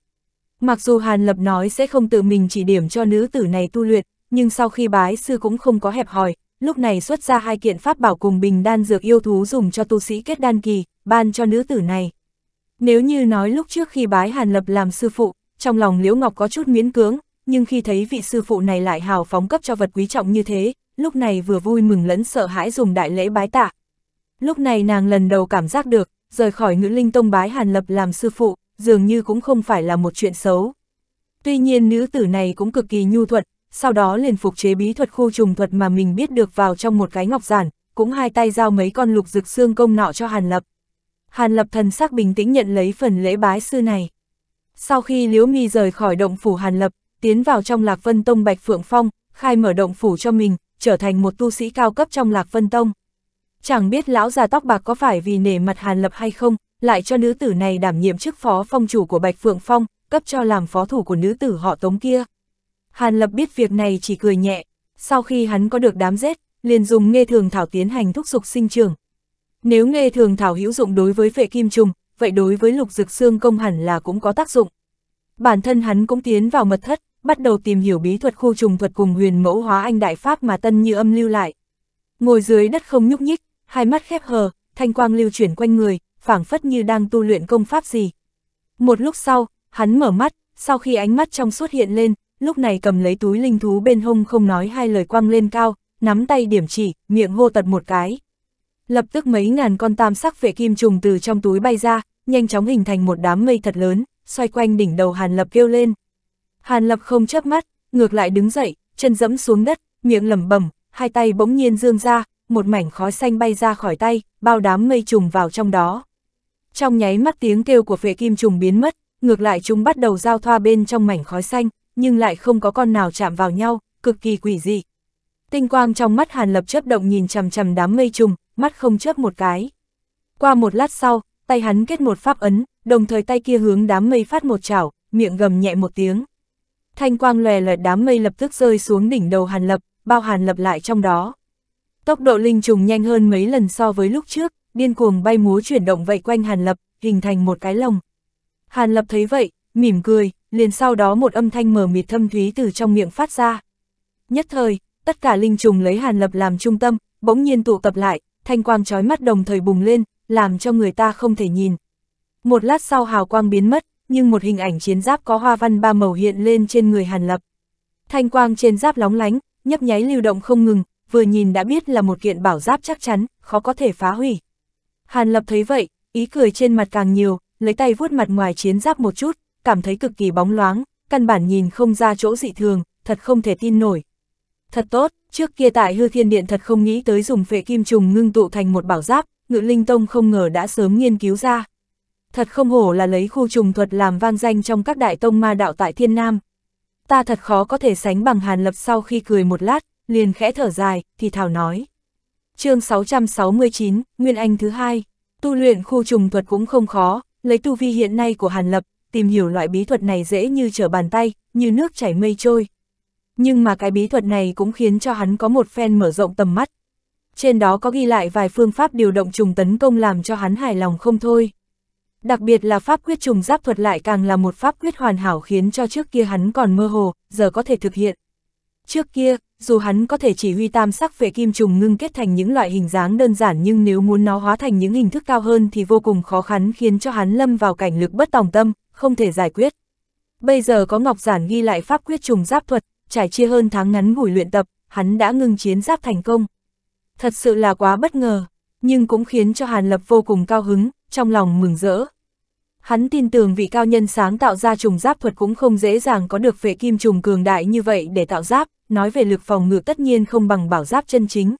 Mặc dù Hàn Lập nói sẽ không tự mình chỉ điểm cho nữ tử này tu luyện, nhưng sau khi bái sư cũng không có hẹp hòi, lúc này xuất ra hai kiện pháp bảo cùng bình đan dược yêu thú dùng cho tu sĩ kết đan kỳ, ban cho nữ tử này. Nếu như nói lúc trước khi bái Hàn Lập làm sư phụ, trong lòng Liễu Ngọc có chút miễn cưỡng, nhưng khi thấy vị sư phụ này lại hào phóng cấp cho vật quý trọng như thế, lúc này vừa vui mừng lẫn sợ hãi dùng đại lễ bái tạ. Lúc này nàng lần đầu cảm giác được, rời khỏi ngữ linh tông bái Hàn Lập làm sư phụ, dường như cũng không phải là một chuyện xấu. Tuy nhiên nữ tử này cũng cực kỳ nhu thuận, sau đó liền phục chế bí thuật khu trùng thuật mà mình biết được vào trong một cái ngọc giản, cũng hai tay giao mấy con lục rực xương công nọ cho Hàn Lập. Hàn Lập thần sắc bình tĩnh nhận lấy phần lễ bái sư này. Sau khi Liễu Mi rời khỏi động phủ Hàn Lập, tiến vào trong Lạc Vân Tông Bạch Phượng Phong, khai mở động phủ cho mình, trở thành một tu sĩ cao cấp trong Lạc Vân Tông. Chẳng biết lão già tóc bạc có phải vì nể mặt Hàn Lập hay không, lại cho nữ tử này đảm nhiệm chức phó phong chủ của Bạch Phượng Phong, cấp cho làm phó thủ của nữ tử họ tống kia. Hàn Lập biết việc này chỉ cười nhẹ, sau khi hắn có được đám rết, liền dùng nghe thường thảo tiến hành thúc dục sinh trưởng. Nếu nghe thường thảo hữu dụng đối với phệ kim trùng, vậy đối với lục dực xương công hẳn là cũng có tác dụng. Bản thân hắn cũng tiến vào mật thất, bắt đầu tìm hiểu bí thuật khu trùng thuật cùng huyền mẫu hóa anh đại pháp mà tân như âm lưu lại. Ngồi dưới đất không nhúc nhích, hai mắt khép hờ, thanh quang lưu chuyển quanh người, phảng phất như đang tu luyện công pháp gì. Một lúc sau, hắn mở mắt, sau khi ánh mắt trong suốt hiện lên, lúc này cầm lấy túi linh thú bên hông không nói hai lời quăng lên cao, nắm tay điểm chỉ, miệng hô tật một cái. Lập tức mấy ngàn con tam sắc vệ kim trùng từ trong túi bay ra, nhanh chóng hình thành một đám mây thật lớn, xoay quanh đỉnh đầu Hàn Lập kêu lên. Hàn Lập không chớp mắt, ngược lại đứng dậy, chân dẫm xuống đất, miệng lẩm bẩm, hai tay bỗng nhiên dương ra, một mảnh khói xanh bay ra khỏi tay, bao đám mây trùng vào trong đó. Trong nháy mắt tiếng kêu của phệ kim trùng biến mất, ngược lại chúng bắt đầu giao thoa bên trong mảnh khói xanh, nhưng lại không có con nào chạm vào nhau, cực kỳ quỷ dị. Tinh quang trong mắt Hàn Lập chớp động nhìn chằm chằm đám mây trùng, mắt không chớp một cái. Qua một lát sau, tay hắn kết một pháp ấn, đồng thời tay kia hướng đám mây phát một chảo, miệng gầm nhẹ một tiếng. Thanh quang lòe lòe đám mây lập tức rơi xuống đỉnh đầu Hàn Lập, bao Hàn Lập lại trong đó. Tốc độ linh trùng nhanh hơn mấy lần so với lúc trước, điên cuồng bay múa chuyển động vậy quanh Hàn Lập, hình thành một cái lồng. Hàn Lập thấy vậy, mỉm cười, liền sau đó một âm thanh mờ mịt thâm thúy từ trong miệng phát ra. Nhất thời, tất cả linh trùng lấy Hàn Lập làm trung tâm, bỗng nhiên tụ tập lại, thanh quang chói mắt đồng thời bùng lên, làm cho người ta không thể nhìn. Một lát sau hào quang biến mất, nhưng một hình ảnh chiến giáp có hoa văn ba màu hiện lên trên người Hàn Lập. Thanh quang trên giáp lóng lánh, nhấp nháy lưu động không ngừng, vừa nhìn đã biết là một kiện bảo giáp chắc chắn, khó có thể phá hủy. Hàn Lập thấy vậy, ý cười trên mặt càng nhiều, lấy tay vuốt mặt ngoài chiến giáp một chút, cảm thấy cực kỳ bóng loáng, căn bản nhìn không ra chỗ dị thường, thật không thể tin nổi. Thật tốt, trước kia tại hư thiên điện thật không nghĩ tới dùng phệ kim trùng ngưng tụ thành một bảo giáp, ngự linh tông không ngờ đã sớm nghiên cứu ra. Thật không hổ là lấy khu trùng thuật làm vang danh trong các đại tông ma đạo tại thiên nam. Ta thật khó có thể sánh bằng hàn lập sau khi cười một lát, liền khẽ thở dài, thì thảo nói chương 669, Nguyên Anh thứ hai tu luyện khu trùng thuật cũng không khó, lấy tu vi hiện nay của Hàn Lập, tìm hiểu loại bí thuật này dễ như trở bàn tay, như nước chảy mây trôi. Nhưng mà cái bí thuật này cũng khiến cho hắn có một phen mở rộng tầm mắt. Trên đó có ghi lại vài phương pháp điều động trùng tấn công làm cho hắn hài lòng không thôi. Đặc biệt là pháp quyết trùng giáp thuật lại càng là một pháp quyết hoàn hảo khiến cho trước kia hắn còn mơ hồ, giờ có thể thực hiện. Trước kia, dù hắn có thể chỉ huy tam sắc về kim trùng ngưng kết thành những loại hình dáng đơn giản nhưng nếu muốn nó hóa thành những hình thức cao hơn thì vô cùng khó khăn khiến cho hắn lâm vào cảnh lực bất tòng tâm, không thể giải quyết. Bây giờ có Ngọc Giản ghi lại pháp quyết trùng giáp thuật, trải chia hơn tháng ngắn ngủi luyện tập, hắn đã ngưng chiến giáp thành công. Thật sự là quá bất ngờ, nhưng cũng khiến cho Hàn Lập vô cùng cao hứng, trong lòng mừng rỡ. Hắn tin tưởng vị cao nhân sáng tạo ra trùng giáp thuật cũng không dễ dàng có được vệ kim trùng cường đại như vậy để tạo giáp, nói về lực phòng ngự tất nhiên không bằng bảo giáp chân chính.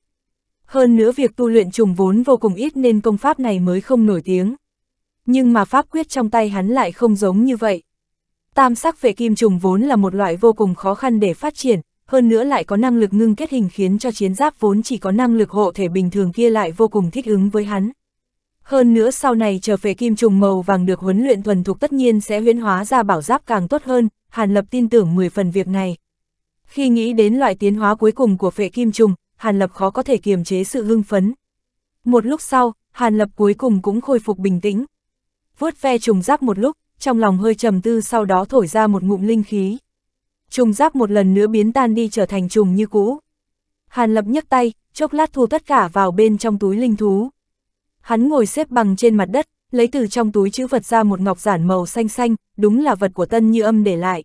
Hơn nữa việc tu luyện trùng vốn vô cùng ít nên công pháp này mới không nổi tiếng. Nhưng mà pháp quyết trong tay hắn lại không giống như vậy. Tam sắc vệ kim trùng vốn là một loại vô cùng khó khăn để phát triển, hơn nữa lại có năng lực ngưng kết hình khiến cho chiến giáp vốn chỉ có năng lực hộ thể bình thường kia lại vô cùng thích ứng với hắn. Hơn nữa sau này chờ về kim trùng màu vàng được huấn luyện thuần thục tất nhiên sẽ huyễn hóa ra bảo giáp càng tốt hơn, Hàn Lập tin tưởng 10 phần việc này, khi nghĩ đến loại tiến hóa cuối cùng của phệ kim trùng, Hàn Lập khó có thể kiềm chế sự hưng phấn. Một lúc sau, Hàn Lập cuối cùng cũng khôi phục bình tĩnh. Vớt ve trùng giáp một lúc, trong lòng hơi trầm tư sau đó thổi ra một ngụm linh khí. Trùng giáp một lần nữa biến tan đi trở thành trùng như cũ. Hàn Lập nhấc tay, chốc lát thu tất cả vào bên trong túi linh thú. Hắn ngồi xếp bằng trên mặt đất, lấy từ trong túi chữ vật ra một ngọc giản màu xanh xanh, đúng là vật của Tân Như Âm để lại.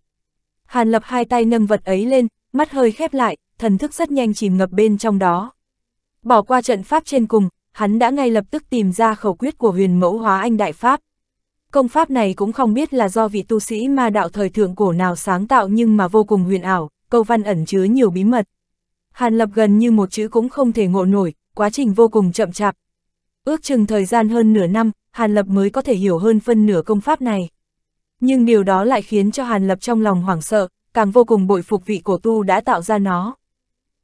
Hàn Lập hai tay nâng vật ấy lên, mắt hơi khép lại, thần thức rất nhanh chìm ngập bên trong đó. Bỏ qua trận pháp trên cùng, hắn đã ngay lập tức tìm ra khẩu quyết của huyền mẫu hóa anh đại pháp. Công pháp này cũng không biết là do vị tu sĩ ma đạo thời thượng cổ nào sáng tạo nhưng mà vô cùng huyền ảo, câu văn ẩn chứa nhiều bí mật. Hàn lập gần như một chữ cũng không thể ngộ nổi, quá trình vô cùng chậm chạp. Ước chừng thời gian hơn nửa năm, Hàn lập mới có thể hiểu hơn phân nửa công pháp này. Nhưng điều đó lại khiến cho Hàn lập trong lòng hoảng sợ, càng vô cùng bội phục vị cổ tu đã tạo ra nó.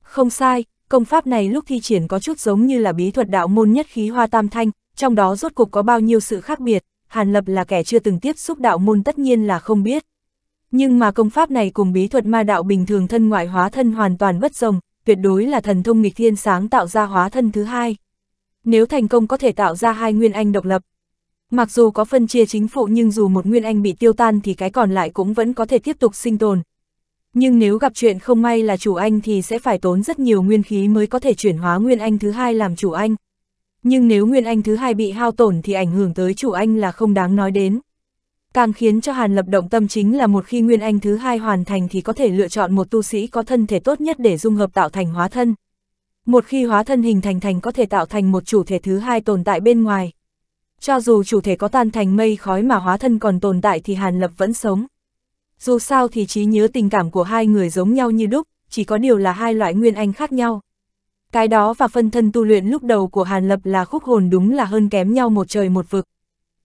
Không sai, công pháp này lúc thi triển có chút giống như là bí thuật đạo môn nhất khí hoa tam thanh, trong đó rốt cục có bao nhiêu sự khác biệt, Hàn Lập là kẻ chưa từng tiếp xúc đạo môn tất nhiên là không biết. Nhưng mà công pháp này cùng bí thuật ma đạo bình thường thân ngoại hóa thân hoàn toàn bất rồng, tuyệt đối là thần thông nghịch thiên sáng tạo ra hóa thân thứ hai. Nếu thành công có thể tạo ra hai nguyên anh độc lập. Mặc dù có phân chia chính phụ nhưng dù một nguyên anh bị tiêu tan thì cái còn lại cũng vẫn có thể tiếp tục sinh tồn, nhưng nếu gặp chuyện không may là chủ anh thì sẽ phải tốn rất nhiều nguyên khí mới có thể chuyển hóa nguyên anh thứ hai làm chủ anh. Nhưng nếu nguyên anh thứ hai bị hao tổn thì ảnh hưởng tới chủ anh là không đáng nói đến. Càng khiến cho Hàn Lập động tâm chính là một khi nguyên anh thứ hai hoàn thành thì có thể lựa chọn một tu sĩ có thân thể tốt nhất để dung hợp tạo thành hóa thân. Một khi hóa thân hình thành thành có thể tạo thành một chủ thể thứ hai tồn tại bên ngoài. Cho dù chủ thể có tan thành mây khói mà hóa thân còn tồn tại thì Hàn Lập vẫn sống. Dù sao thì trí nhớ tình cảm của hai người giống nhau như đúc, chỉ có điều là hai loại nguyên anh khác nhau. Cái đó và phân thân tu luyện lúc đầu của Hàn Lập là khúc hồn đúng là hơn kém nhau một trời một vực.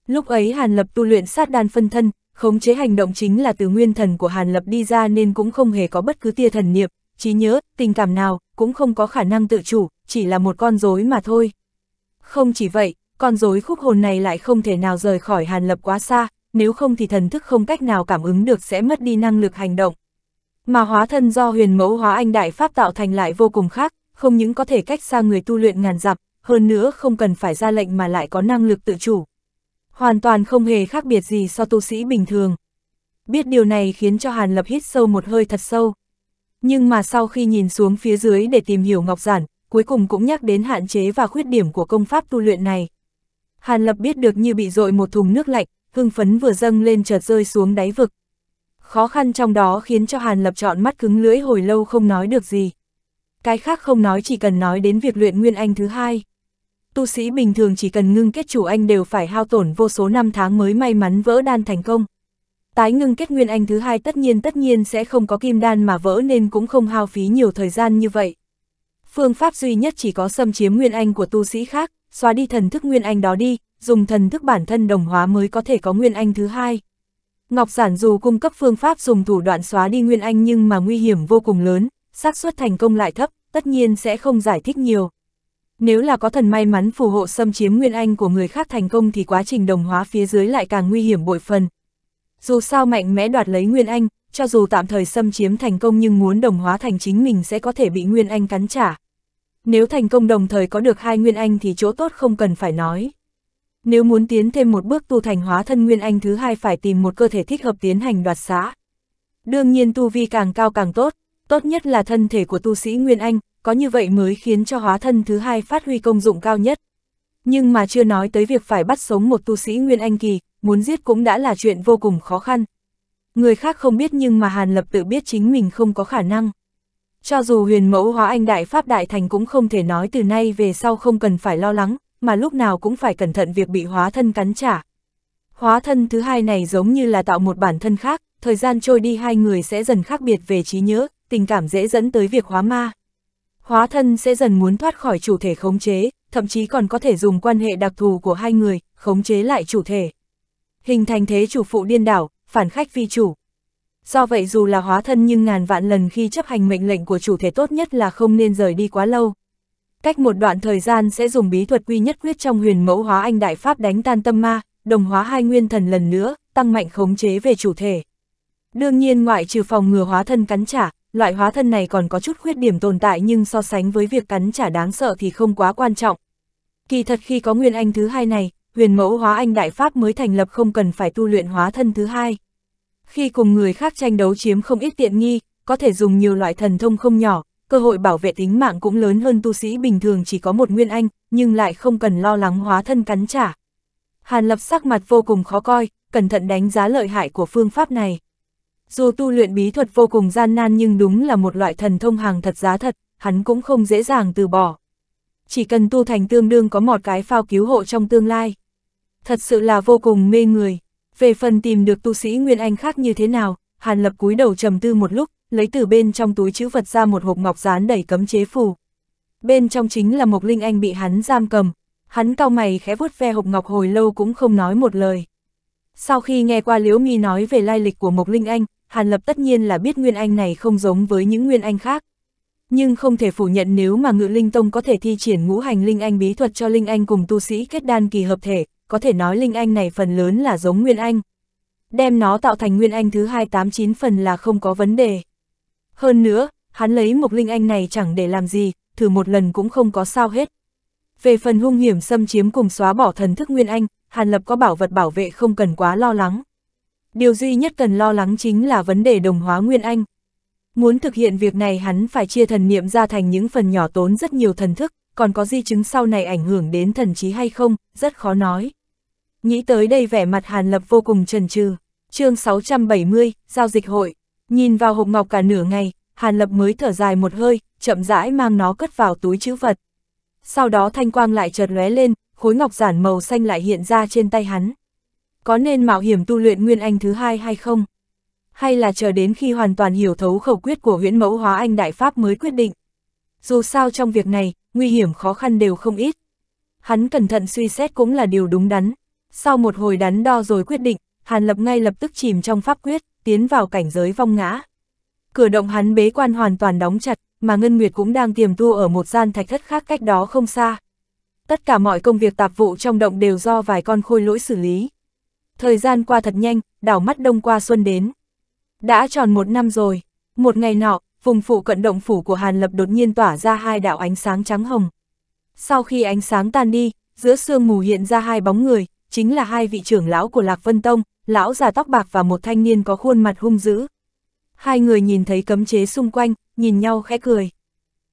Lúc ấy Hàn Lập tu luyện sát đan phân thân, khống chế hành động chính là từ nguyên thần của Hàn Lập đi ra nên cũng không hề có bất cứ tia thần niệm, trí nhớ, tình cảm nào, cũng không có khả năng tự chủ, chỉ là một con rối mà thôi. Không chỉ vậy, con rối khúc hồn này lại không thể nào rời khỏi Hàn Lập quá xa, nếu không thì thần thức không cách nào cảm ứng được sẽ mất đi năng lực hành động. Mà hóa thân do huyền mẫu hóa anh đại pháp tạo thành lại vô cùng khác, không những có thể cách xa người tu luyện ngàn dặm, hơn nữa không cần phải ra lệnh mà lại có năng lực tự chủ. Hoàn toàn không hề khác biệt gì so tu sĩ bình thường. Biết điều này khiến cho Hàn Lập hít sâu một hơi thật sâu. Nhưng mà sau khi nhìn xuống phía dưới để tìm hiểu Ngọc Giản, cuối cùng cũng nhắc đến hạn chế và khuyết điểm của công pháp tu luyện này. Hàn Lập biết được như bị dội một thùng nước lạnh, hưng phấn vừa dâng lên chợt rơi xuống đáy vực. Khó khăn trong đó khiến cho Hàn Lập chọn mắt cứng lưỡi hồi lâu không nói được gì. Cái khác không nói chỉ cần nói đến việc luyện Nguyên Anh thứ hai. Tu sĩ bình thường chỉ cần ngưng kết chủ anh đều phải hao tổn vô số năm tháng mới may mắn vỡ đan thành công. Tái ngưng kết Nguyên Anh thứ hai tất nhiên tất nhiên sẽ không có kim đan mà vỡ nên cũng không hao phí nhiều thời gian như vậy. Phương pháp duy nhất chỉ có xâm chiếm Nguyên Anh của tu sĩ khác, xóa đi thần thức Nguyên Anh đó đi, dùng thần thức bản thân đồng hóa mới có thể có nguyên anh thứ hai. Ngọc Giản dù cung cấp phương pháp dùng thủ đoạn xóa đi nguyên anh nhưng mà nguy hiểm vô cùng lớn, xác suất thành công lại thấp, tất nhiên sẽ không giải thích nhiều. Nếu là có thần may mắn phù hộ xâm chiếm nguyên anh của người khác thành công thì quá trình đồng hóa phía dưới lại càng nguy hiểm bội phần. Dù sao mạnh mẽ đoạt lấy nguyên anh, cho dù tạm thời xâm chiếm thành công nhưng muốn đồng hóa thành chính mình sẽ có thể bị nguyên anh cắn trả. Nếu thành công đồng thời có được hai nguyên anh thì chỗ tốt không cần phải nói. Nếu muốn tiến thêm một bước tu thành hóa thân nguyên anh thứ hai phải tìm một cơ thể thích hợp tiến hành đoạt xá. Đương nhiên tu vi càng cao càng tốt, tốt nhất là thân thể của tu sĩ nguyên anh, có như vậy mới khiến cho hóa thân thứ hai phát huy công dụng cao nhất. Nhưng mà chưa nói tới việc phải bắt sống một tu sĩ nguyên anh kỳ, muốn giết cũng đã là chuyện vô cùng khó khăn. Người khác không biết nhưng mà Hàn Lập tự biết chính mình không có khả năng. Cho dù huyền mẫu hóa anh đại pháp đại thành cũng không thể nói từ nay về sau không cần phải lo lắng, mà lúc nào cũng phải cẩn thận việc bị hóa thân cắn trả. Hóa thân thứ hai này giống như là tạo một bản thân khác, thời gian trôi đi hai người sẽ dần khác biệt về trí nhớ, tình cảm dễ dẫn tới việc hóa ma. Hóa thân sẽ dần muốn thoát khỏi chủ thể khống chế, thậm chí còn có thể dùng quan hệ đặc thù của hai người, khống chế lại chủ thể. Hình thành thế chủ phụ điên đảo, phản khách vi chủ. Do vậy dù là hóa thân nhưng ngàn vạn lần khi chấp hành mệnh lệnh của chủ thể tốt nhất là không nên rời đi quá lâu cách một đoạn thời gian sẽ dùng bí thuật quy nhất quyết trong huyền mẫu hóa anh đại pháp đánh tan tâm ma, đồng hóa hai nguyên thần lần nữa, tăng mạnh khống chế về chủ thể. Đương nhiên ngoại trừ phòng ngừa hóa thân cắn trả, loại hóa thân này còn có chút khuyết điểm tồn tại nhưng so sánh với việc cắn trả đáng sợ thì không quá quan trọng. Kỳ thật khi có nguyên anh thứ hai này, huyền mẫu hóa anh đại pháp mới thành lập không cần phải tu luyện hóa thân thứ hai. Khi cùng người khác tranh đấu chiếm không ít tiện nghi, có thể dùng nhiều loại thần thông không nhỏ, cơ hội bảo vệ tính mạng cũng lớn hơn tu sĩ bình thường chỉ có một nguyên anh, nhưng lại không cần lo lắng hóa thân cắn trả. Hàn lập sắc mặt vô cùng khó coi, cẩn thận đánh giá lợi hại của phương pháp này. Dù tu luyện bí thuật vô cùng gian nan nhưng đúng là một loại thần thông hàng thật giá thật, hắn cũng không dễ dàng từ bỏ. Chỉ cần tu thành tương đương có một cái phao cứu hộ trong tương lai. Thật sự là vô cùng mê người. Về phần tìm được tu sĩ Nguyên Anh khác như thế nào, Hàn Lập cúi đầu trầm tư một lúc, lấy từ bên trong túi chữ vật ra một hộp ngọc dán đầy cấm chế phù. Bên trong chính là Mộc Linh Anh bị hắn giam cầm, hắn cao mày khẽ vuốt ve hộp ngọc hồi lâu cũng không nói một lời. Sau khi nghe qua Liễu Nghi nói về lai lịch của Mộc Linh Anh, Hàn Lập tất nhiên là biết Nguyên Anh này không giống với những Nguyên Anh khác. Nhưng không thể phủ nhận nếu mà Ngự Linh Tông có thể thi triển ngũ hành Linh Anh bí thuật cho Linh Anh cùng tu sĩ kết đan kỳ hợp thể, có thể nói Linh Anh này phần lớn là giống Nguyên Anh. Đem nó tạo thành Nguyên Anh thứ 289 phần là không có vấn đề. Hơn nữa, hắn lấy Mộc Linh Anh này chẳng để làm gì, thử một lần cũng không có sao hết. Về phần hung hiểm xâm chiếm cùng xóa bỏ thần thức Nguyên Anh, Hàn Lập có bảo vật bảo vệ không cần quá lo lắng. Điều duy nhất cần lo lắng chính là vấn đề đồng hóa Nguyên Anh. Muốn thực hiện việc này hắn phải chia thần niệm ra thành những phần nhỏ tốn rất nhiều thần thức, còn có di chứng sau này ảnh hưởng đến thần trí hay không, rất khó nói. Nghĩ tới đây vẻ mặt Hàn Lập vô cùng trần trừ. chương 670, Giao dịch hội. Nhìn vào hộp ngọc cả nửa ngày, Hàn Lập mới thở dài một hơi, chậm rãi mang nó cất vào túi chữ vật. Sau đó thanh quang lại chợt lóe lên, khối ngọc giản màu xanh lại hiện ra trên tay hắn. Có nên mạo hiểm tu luyện nguyên anh thứ hai hay không? Hay là chờ đến khi hoàn toàn hiểu thấu khẩu quyết của huyễn mẫu hóa anh đại pháp mới quyết định? Dù sao trong việc này, nguy hiểm khó khăn đều không ít. Hắn cẩn thận suy xét cũng là điều đúng đắn. Sau một hồi đắn đo rồi quyết định, Hàn Lập ngay lập tức chìm trong pháp quyết, tiến vào cảnh giới vong ngã. Cửa động hắn bế quan hoàn toàn đóng chặt, mà Ngân Nguyệt cũng đang tiềm tu ở một gian thạch thất khác cách đó không xa. Tất cả mọi công việc tạp vụ trong động đều do vài con khôi lỗi xử lý. Thời gian qua thật nhanh, đảo mắt đông qua xuân đến. Đã tròn một năm rồi, một ngày nọ, vùng phụ cận động phủ của Hàn Lập đột nhiên tỏa ra hai đạo ánh sáng trắng hồng. Sau khi ánh sáng tan đi, giữa sương mù hiện ra hai bóng người, chính là hai vị trưởng lão của Lạc Vân Tông, lão già tóc bạc và một thanh niên có khuôn mặt hung dữ. Hai người nhìn thấy cấm chế xung quanh, nhìn nhau khẽ cười.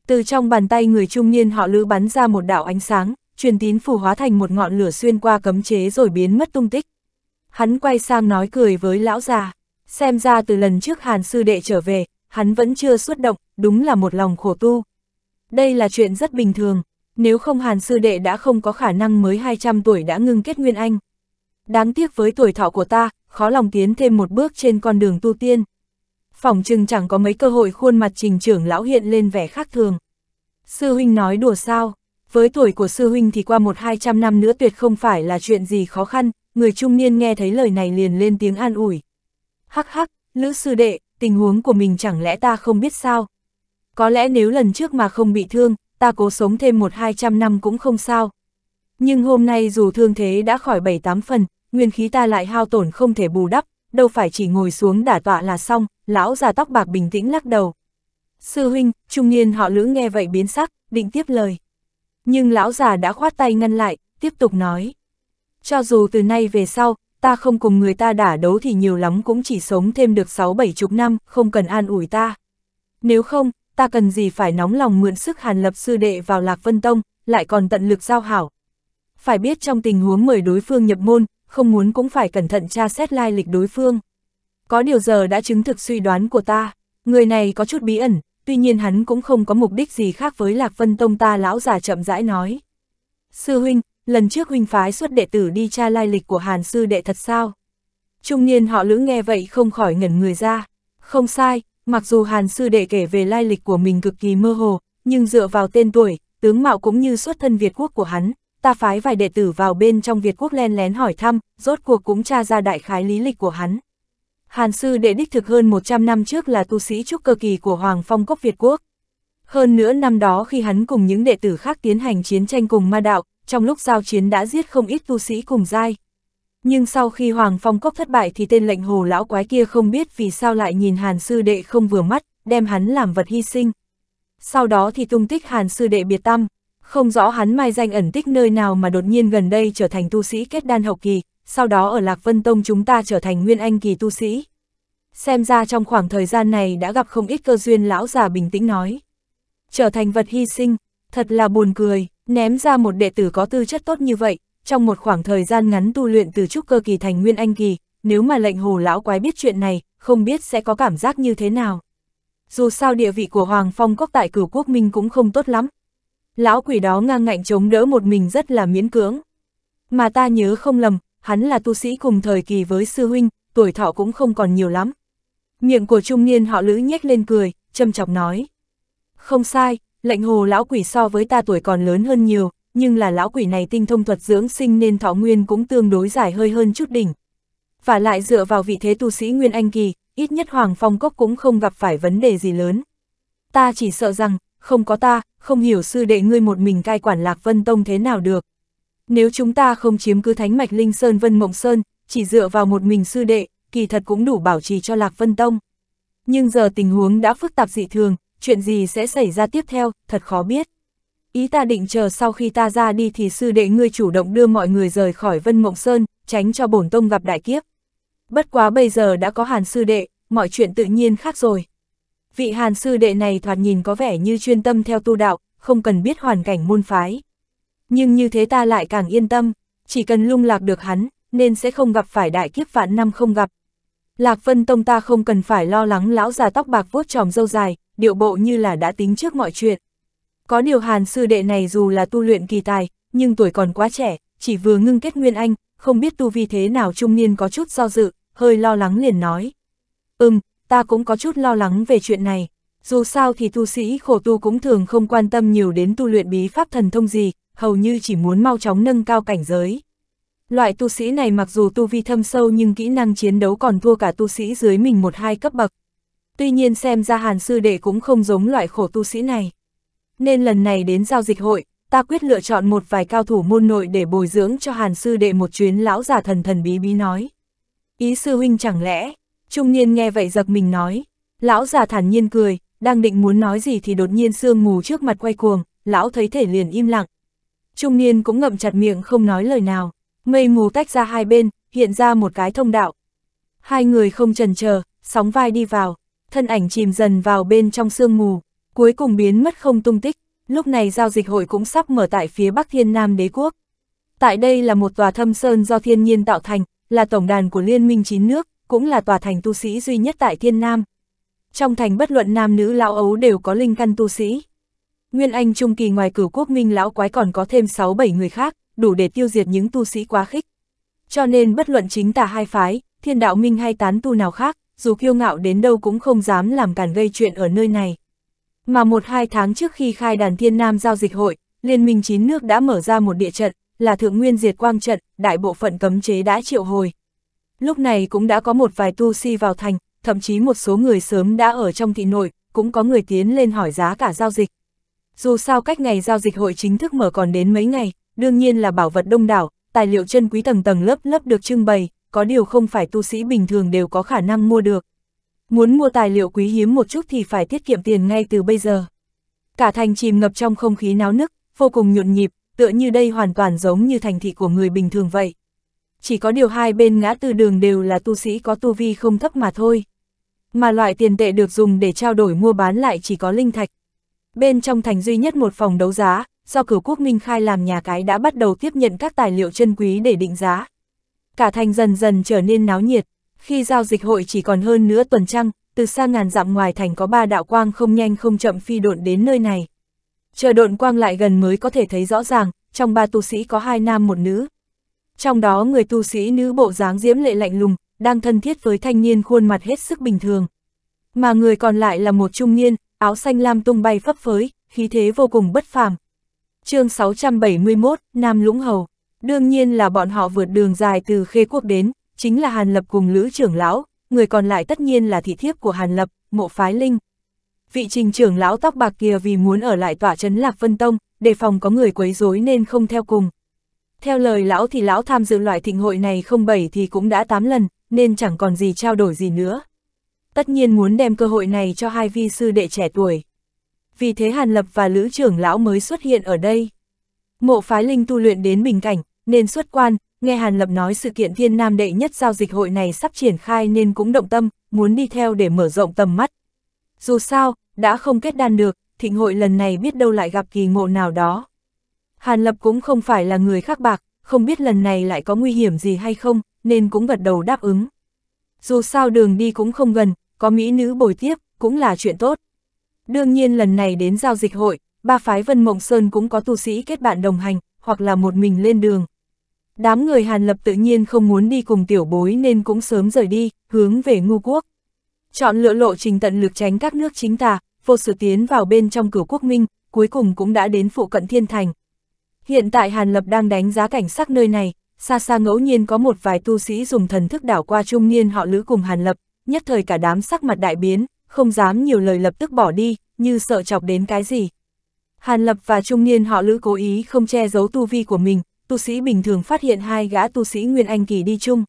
Từ trong bàn tay người trung niên họ lữ bắn ra một đạo ánh sáng, truyền tín phủ hóa thành một ngọn lửa xuyên qua cấm chế rồi biến mất tung tích. Hắn quay sang nói cười với lão già, xem ra từ lần trước Hàn sư đệ trở về, hắn vẫn chưa xuất động, đúng là một lòng khổ tu. Đây là chuyện rất bình thường, nếu không Hàn sư đệ đã không có khả năng mới 200 tuổi đã ngưng kết nguyên anh. Đáng tiếc với tuổi thọ của ta, khó lòng tiến thêm một bước trên con đường tu tiên. Phỏng chừng chẳng có mấy cơ hội khuôn mặt trình trưởng lão hiện lên vẻ khác thường. Sư huynh nói đùa sao, với tuổi của sư huynh thì qua một hai trăm năm nữa tuyệt không phải là chuyện gì khó khăn, người trung niên nghe thấy lời này liền lên tiếng an ủi. Hắc hắc, lữ sư đệ, tình huống của mình chẳng lẽ ta không biết sao? Có lẽ nếu lần trước mà không bị thương, ta cố sống thêm một hai trăm năm cũng không sao. Nhưng hôm nay dù thương thế đã khỏi bảy tám phần, nguyên khí ta lại hao tổn không thể bù đắp, đâu phải chỉ ngồi xuống đả tọa là xong, lão già tóc bạc bình tĩnh lắc đầu. Sư huynh, trung niên họ lữ nghe vậy biến sắc, định tiếp lời. Nhưng lão già đã khoát tay ngăn lại, tiếp tục nói. Cho dù từ nay về sau, ta không cùng người ta đả đấu thì nhiều lắm cũng chỉ sống thêm được sáu bảy chục năm, không cần an ủi ta. Nếu không, ta cần gì phải nóng lòng mượn sức hàn lập sư đệ vào Lạc Vân Tông, lại còn tận lực giao hảo. Phải biết trong tình huống mời đối phương nhập môn, không muốn cũng phải cẩn thận tra xét lai lịch đối phương. Có điều giờ đã chứng thực suy đoán của ta, người này có chút bí ẩn, tuy nhiên hắn cũng không có mục đích gì khác với Lạc Vân Tông ta lão già chậm rãi nói. Sư huynh, lần trước huynh phái xuất đệ tử đi tra lai lịch của Hàn sư đệ thật sao? Trung niên họ lữ nghe vậy không khỏi ngẩn người ra. Không sai, mặc dù Hàn sư đệ kể về lai lịch của mình cực kỳ mơ hồ, nhưng dựa vào tên tuổi, tướng mạo cũng như xuất thân Việt quốc của hắn, ta phái vài đệ tử vào bên trong Việt quốc len lén hỏi thăm, rốt cuộc cũng tra ra đại khái lý lịch của hắn. Hàn sư đệ đích thực hơn 100 năm trước là tu sĩ trúc cơ kỳ của Hoàng Phong Cốc Việt Quốc. Hơn nữa năm đó khi hắn cùng những đệ tử khác tiến hành chiến tranh cùng ma đạo, trong lúc giao chiến đã giết không ít tu sĩ cùng giai. Nhưng sau khi Hoàng Phong Cốc thất bại thì tên lệnh hồ lão quái kia không biết vì sao lại nhìn Hàn sư đệ không vừa mắt, đem hắn làm vật hy sinh. Sau đó thì tung tích Hàn sư đệ biệt tâm, không rõ hắn mai danh ẩn tích nơi nào mà đột nhiên gần đây trở thành tu sĩ kết đan hậu kỳ, sau đó ở Lạc Vân Tông chúng ta trở thành nguyên anh kỳ tu sĩ. Xem ra trong khoảng thời gian này đã gặp không ít cơ duyên lão già bình tĩnh nói. Trở thành vật hy sinh, thật là buồn cười, ném ra một đệ tử có tư chất tốt như vậy, trong một khoảng thời gian ngắn tu luyện từ trúc cơ kỳ thành nguyên anh kỳ, nếu mà lệnh hồ lão quái biết chuyện này, không biết sẽ có cảm giác như thế nào. Dù sao địa vị của Hoàng Phong quốc tại cửu quốc minh cũng không tốt lắm, lão quỷ đó ngang ngạnh chống đỡ một mình rất là miễn cưỡng. Mà ta nhớ không lầm, hắn là tu sĩ cùng thời kỳ với sư huynh, tuổi thọ cũng không còn nhiều lắm. Miệng của trung niên họ lữ nhếch lên cười, châm chọc nói. Không sai, lệnh hồ lão quỷ so với ta tuổi còn lớn hơn nhiều, nhưng là lão quỷ này tinh thông thuật dưỡng sinh nên thọ nguyên cũng tương đối dài hơi hơn chút đỉnh. Và lại dựa vào vị thế tu sĩ Nguyên Anh Kỳ, ít nhất Hoàng Phong Cốc cũng không gặp phải vấn đề gì lớn. Ta chỉ sợ rằng, không có ta, không hiểu sư đệ ngươi một mình cai quản Lạc Vân Tông thế nào được. Nếu chúng ta không chiếm cứ thánh mạch Linh Sơn Vân Mộng Sơn, chỉ dựa vào một mình sư đệ, kỳ thật cũng đủ bảo trì cho Lạc Vân Tông. Nhưng giờ tình huống đã phức tạp dị thường, chuyện gì sẽ xảy ra tiếp theo, thật khó biết. Ý ta định chờ sau khi ta ra đi thì sư đệ ngươi chủ động đưa mọi người rời khỏi Vân Mộng Sơn, tránh cho bổn tông gặp đại kiếp. Bất quá bây giờ đã có hàn sư đệ, mọi chuyện tự nhiên khác rồi. Vị hàn sư đệ này thoạt nhìn có vẻ như chuyên tâm theo tu đạo, không cần biết hoàn cảnh môn phái. Nhưng như thế ta lại càng yên tâm, chỉ cần lung lạc được hắn, nên sẽ không gặp phải đại kiếp vạn năm không gặp. Lạc Vân Tông ta không cần phải lo lắng lão già tóc bạc vuốt tròm dâu dài, điệu bộ như là đã tính trước mọi chuyện. Có điều hàn sư đệ này dù là tu luyện kỳ tài, nhưng tuổi còn quá trẻ, chỉ vừa ngưng kết nguyên anh, không biết tu vi thế nào trung niên có chút do dự, hơi lo lắng liền nói. Ừm, ta cũng có chút lo lắng về chuyện này. Dù sao thì tu sĩ khổ tu cũng thường không quan tâm nhiều đến tu luyện bí pháp thần thông gì, hầu như chỉ muốn mau chóng nâng cao cảnh giới. Loại tu sĩ này mặc dù tu vi thâm sâu nhưng kỹ năng chiến đấu còn thua cả tu sĩ dưới mình một hai cấp bậc. Tuy nhiên xem ra hàn sư đệ cũng không giống loại khổ tu sĩ này. Nên lần này đến giao dịch hội, ta quyết lựa chọn một vài cao thủ môn nội để bồi dưỡng cho hàn sư đệ một chuyến lão già thần thần bí bí nói. Ý sư huynh chẳng lẽ, Trung niên nghe vậy giật mình nói, lão già thản nhiên cười, đang định muốn nói gì thì đột nhiên sương mù trước mặt quay cuồng, lão thấy thể liền im lặng. Trung niên cũng ngậm chặt miệng không nói lời nào, mây mù tách ra hai bên, hiện ra một cái thông đạo. Hai người không trần chờ, sóng vai đi vào, thân ảnh chìm dần vào bên trong sương mù, cuối cùng biến mất không tung tích. Lúc này giao dịch hội cũng sắp mở tại phía Bắc Thiên Nam đế quốc. Tại đây là một tòa thâm sơn do thiên nhiên tạo thành, là tổng đàn của Liên minh chín nước, cũng là tòa thành tu sĩ duy nhất tại Thiên Nam. Trong thành bất luận nam nữ lão ấu đều có linh căn tu sĩ. Nguyên Anh Trung Kỳ ngoài cửu quốc minh lão quái còn có thêm 6-7 người khác, đủ để tiêu diệt những tu sĩ quá khích. Cho nên bất luận chính tà hai phái, thiên đạo minh hay tán tu nào khác, dù kiêu ngạo đến đâu cũng không dám làm cản gây chuyện ở nơi này. Mà một hai tháng trước khi khai đàn thiên nam giao dịch hội, Liên minh chín nước đã mở ra một địa trận, là thượng nguyên diệt quang trận, đại bộ phận cấm chế đã triệu hồi, Lúc này cũng đã có một vài tu si vào thành, thậm chí một số người sớm đã ở trong thị nội, cũng có người tiến lên hỏi giá cả giao dịch. Dù sao cách ngày giao dịch hội chính thức mở còn đến mấy ngày, đương nhiên là bảo vật đông đảo, tài liệu chân quý tầng tầng lớp lớp được trưng bày, có điều không phải tu sĩ bình thường đều có khả năng mua được. Muốn mua tài liệu quý hiếm một chút thì phải tiết kiệm tiền ngay từ bây giờ. Cả thành chìm ngập trong không khí náo nức, vô cùng nhộn nhịp, tựa như đây hoàn toàn giống như thành thị của người bình thường vậy chỉ có điều hai bên ngã tư đường đều là tu sĩ có tu vi không thấp mà thôi. Mà loại tiền tệ được dùng để trao đổi mua bán lại chỉ có linh thạch. Bên trong thành duy nhất một phòng đấu giá, do cửu quốc minh khai làm nhà cái đã bắt đầu tiếp nhận các tài liệu chân quý để định giá. Cả thành dần dần trở nên náo nhiệt, khi giao dịch hội chỉ còn hơn nửa tuần trăng, từ xa ngàn dặm ngoài thành có ba đạo quang không nhanh không chậm phi độn đến nơi này. Chờ độn quang lại gần mới có thể thấy rõ ràng, trong ba tu sĩ có hai nam một nữ, trong đó người tu sĩ nữ bộ dáng diễm lệ lạnh lùng, đang thân thiết với thanh niên khuôn mặt hết sức bình thường. Mà người còn lại là một trung niên, áo xanh lam tung bay phấp phới, khí thế vô cùng bất phàm. chương 671, Nam Lũng Hầu. Đương nhiên là bọn họ vượt đường dài từ khê quốc đến, chính là Hàn Lập cùng Lữ trưởng lão, người còn lại tất nhiên là thị thiếp của Hàn Lập, mộ phái linh. Vị trình trưởng lão tóc bạc kia vì muốn ở lại tỏa trấn Lạc Vân Tông, đề phòng có người quấy rối nên không theo cùng. Theo lời lão thì lão tham dự loại thịnh hội này không bảy thì cũng đã tám lần, nên chẳng còn gì trao đổi gì nữa. Tất nhiên muốn đem cơ hội này cho hai vi sư đệ trẻ tuổi. Vì thế Hàn Lập và Lữ trưởng lão mới xuất hiện ở đây. Mộ phái linh tu luyện đến bình cảnh, nên xuất quan, nghe Hàn Lập nói sự kiện thiên nam đệ nhất giao dịch hội này sắp triển khai nên cũng động tâm, muốn đi theo để mở rộng tầm mắt. Dù sao, đã không kết đan được, thịnh hội lần này biết đâu lại gặp kỳ ngộ nào đó. Hàn Lập cũng không phải là người khác bạc, không biết lần này lại có nguy hiểm gì hay không, nên cũng gật đầu đáp ứng. Dù sao đường đi cũng không gần, có mỹ nữ bồi tiếp, cũng là chuyện tốt. Đương nhiên lần này đến giao dịch hội, ba phái Vân Mộng Sơn cũng có tu sĩ kết bạn đồng hành, hoặc là một mình lên đường. Đám người Hàn Lập tự nhiên không muốn đi cùng tiểu bối nên cũng sớm rời đi, hướng về ngu quốc. Chọn lựa lộ trình tận lực tránh các nước chính tà, vô sự tiến vào bên trong cửa quốc minh, cuối cùng cũng đã đến phụ cận thiên thành, Hiện tại Hàn Lập đang đánh giá cảnh sắc nơi này, xa xa ngẫu nhiên có một vài tu sĩ dùng thần thức đảo qua trung niên họ lữ cùng Hàn Lập, nhất thời cả đám sắc mặt đại biến, không dám nhiều lời lập tức bỏ đi, như sợ chọc đến cái gì. Hàn Lập và trung niên họ lữ cố ý không che giấu tu vi của mình, tu sĩ bình thường phát hiện hai gã tu sĩ Nguyên Anh Kỳ đi chung.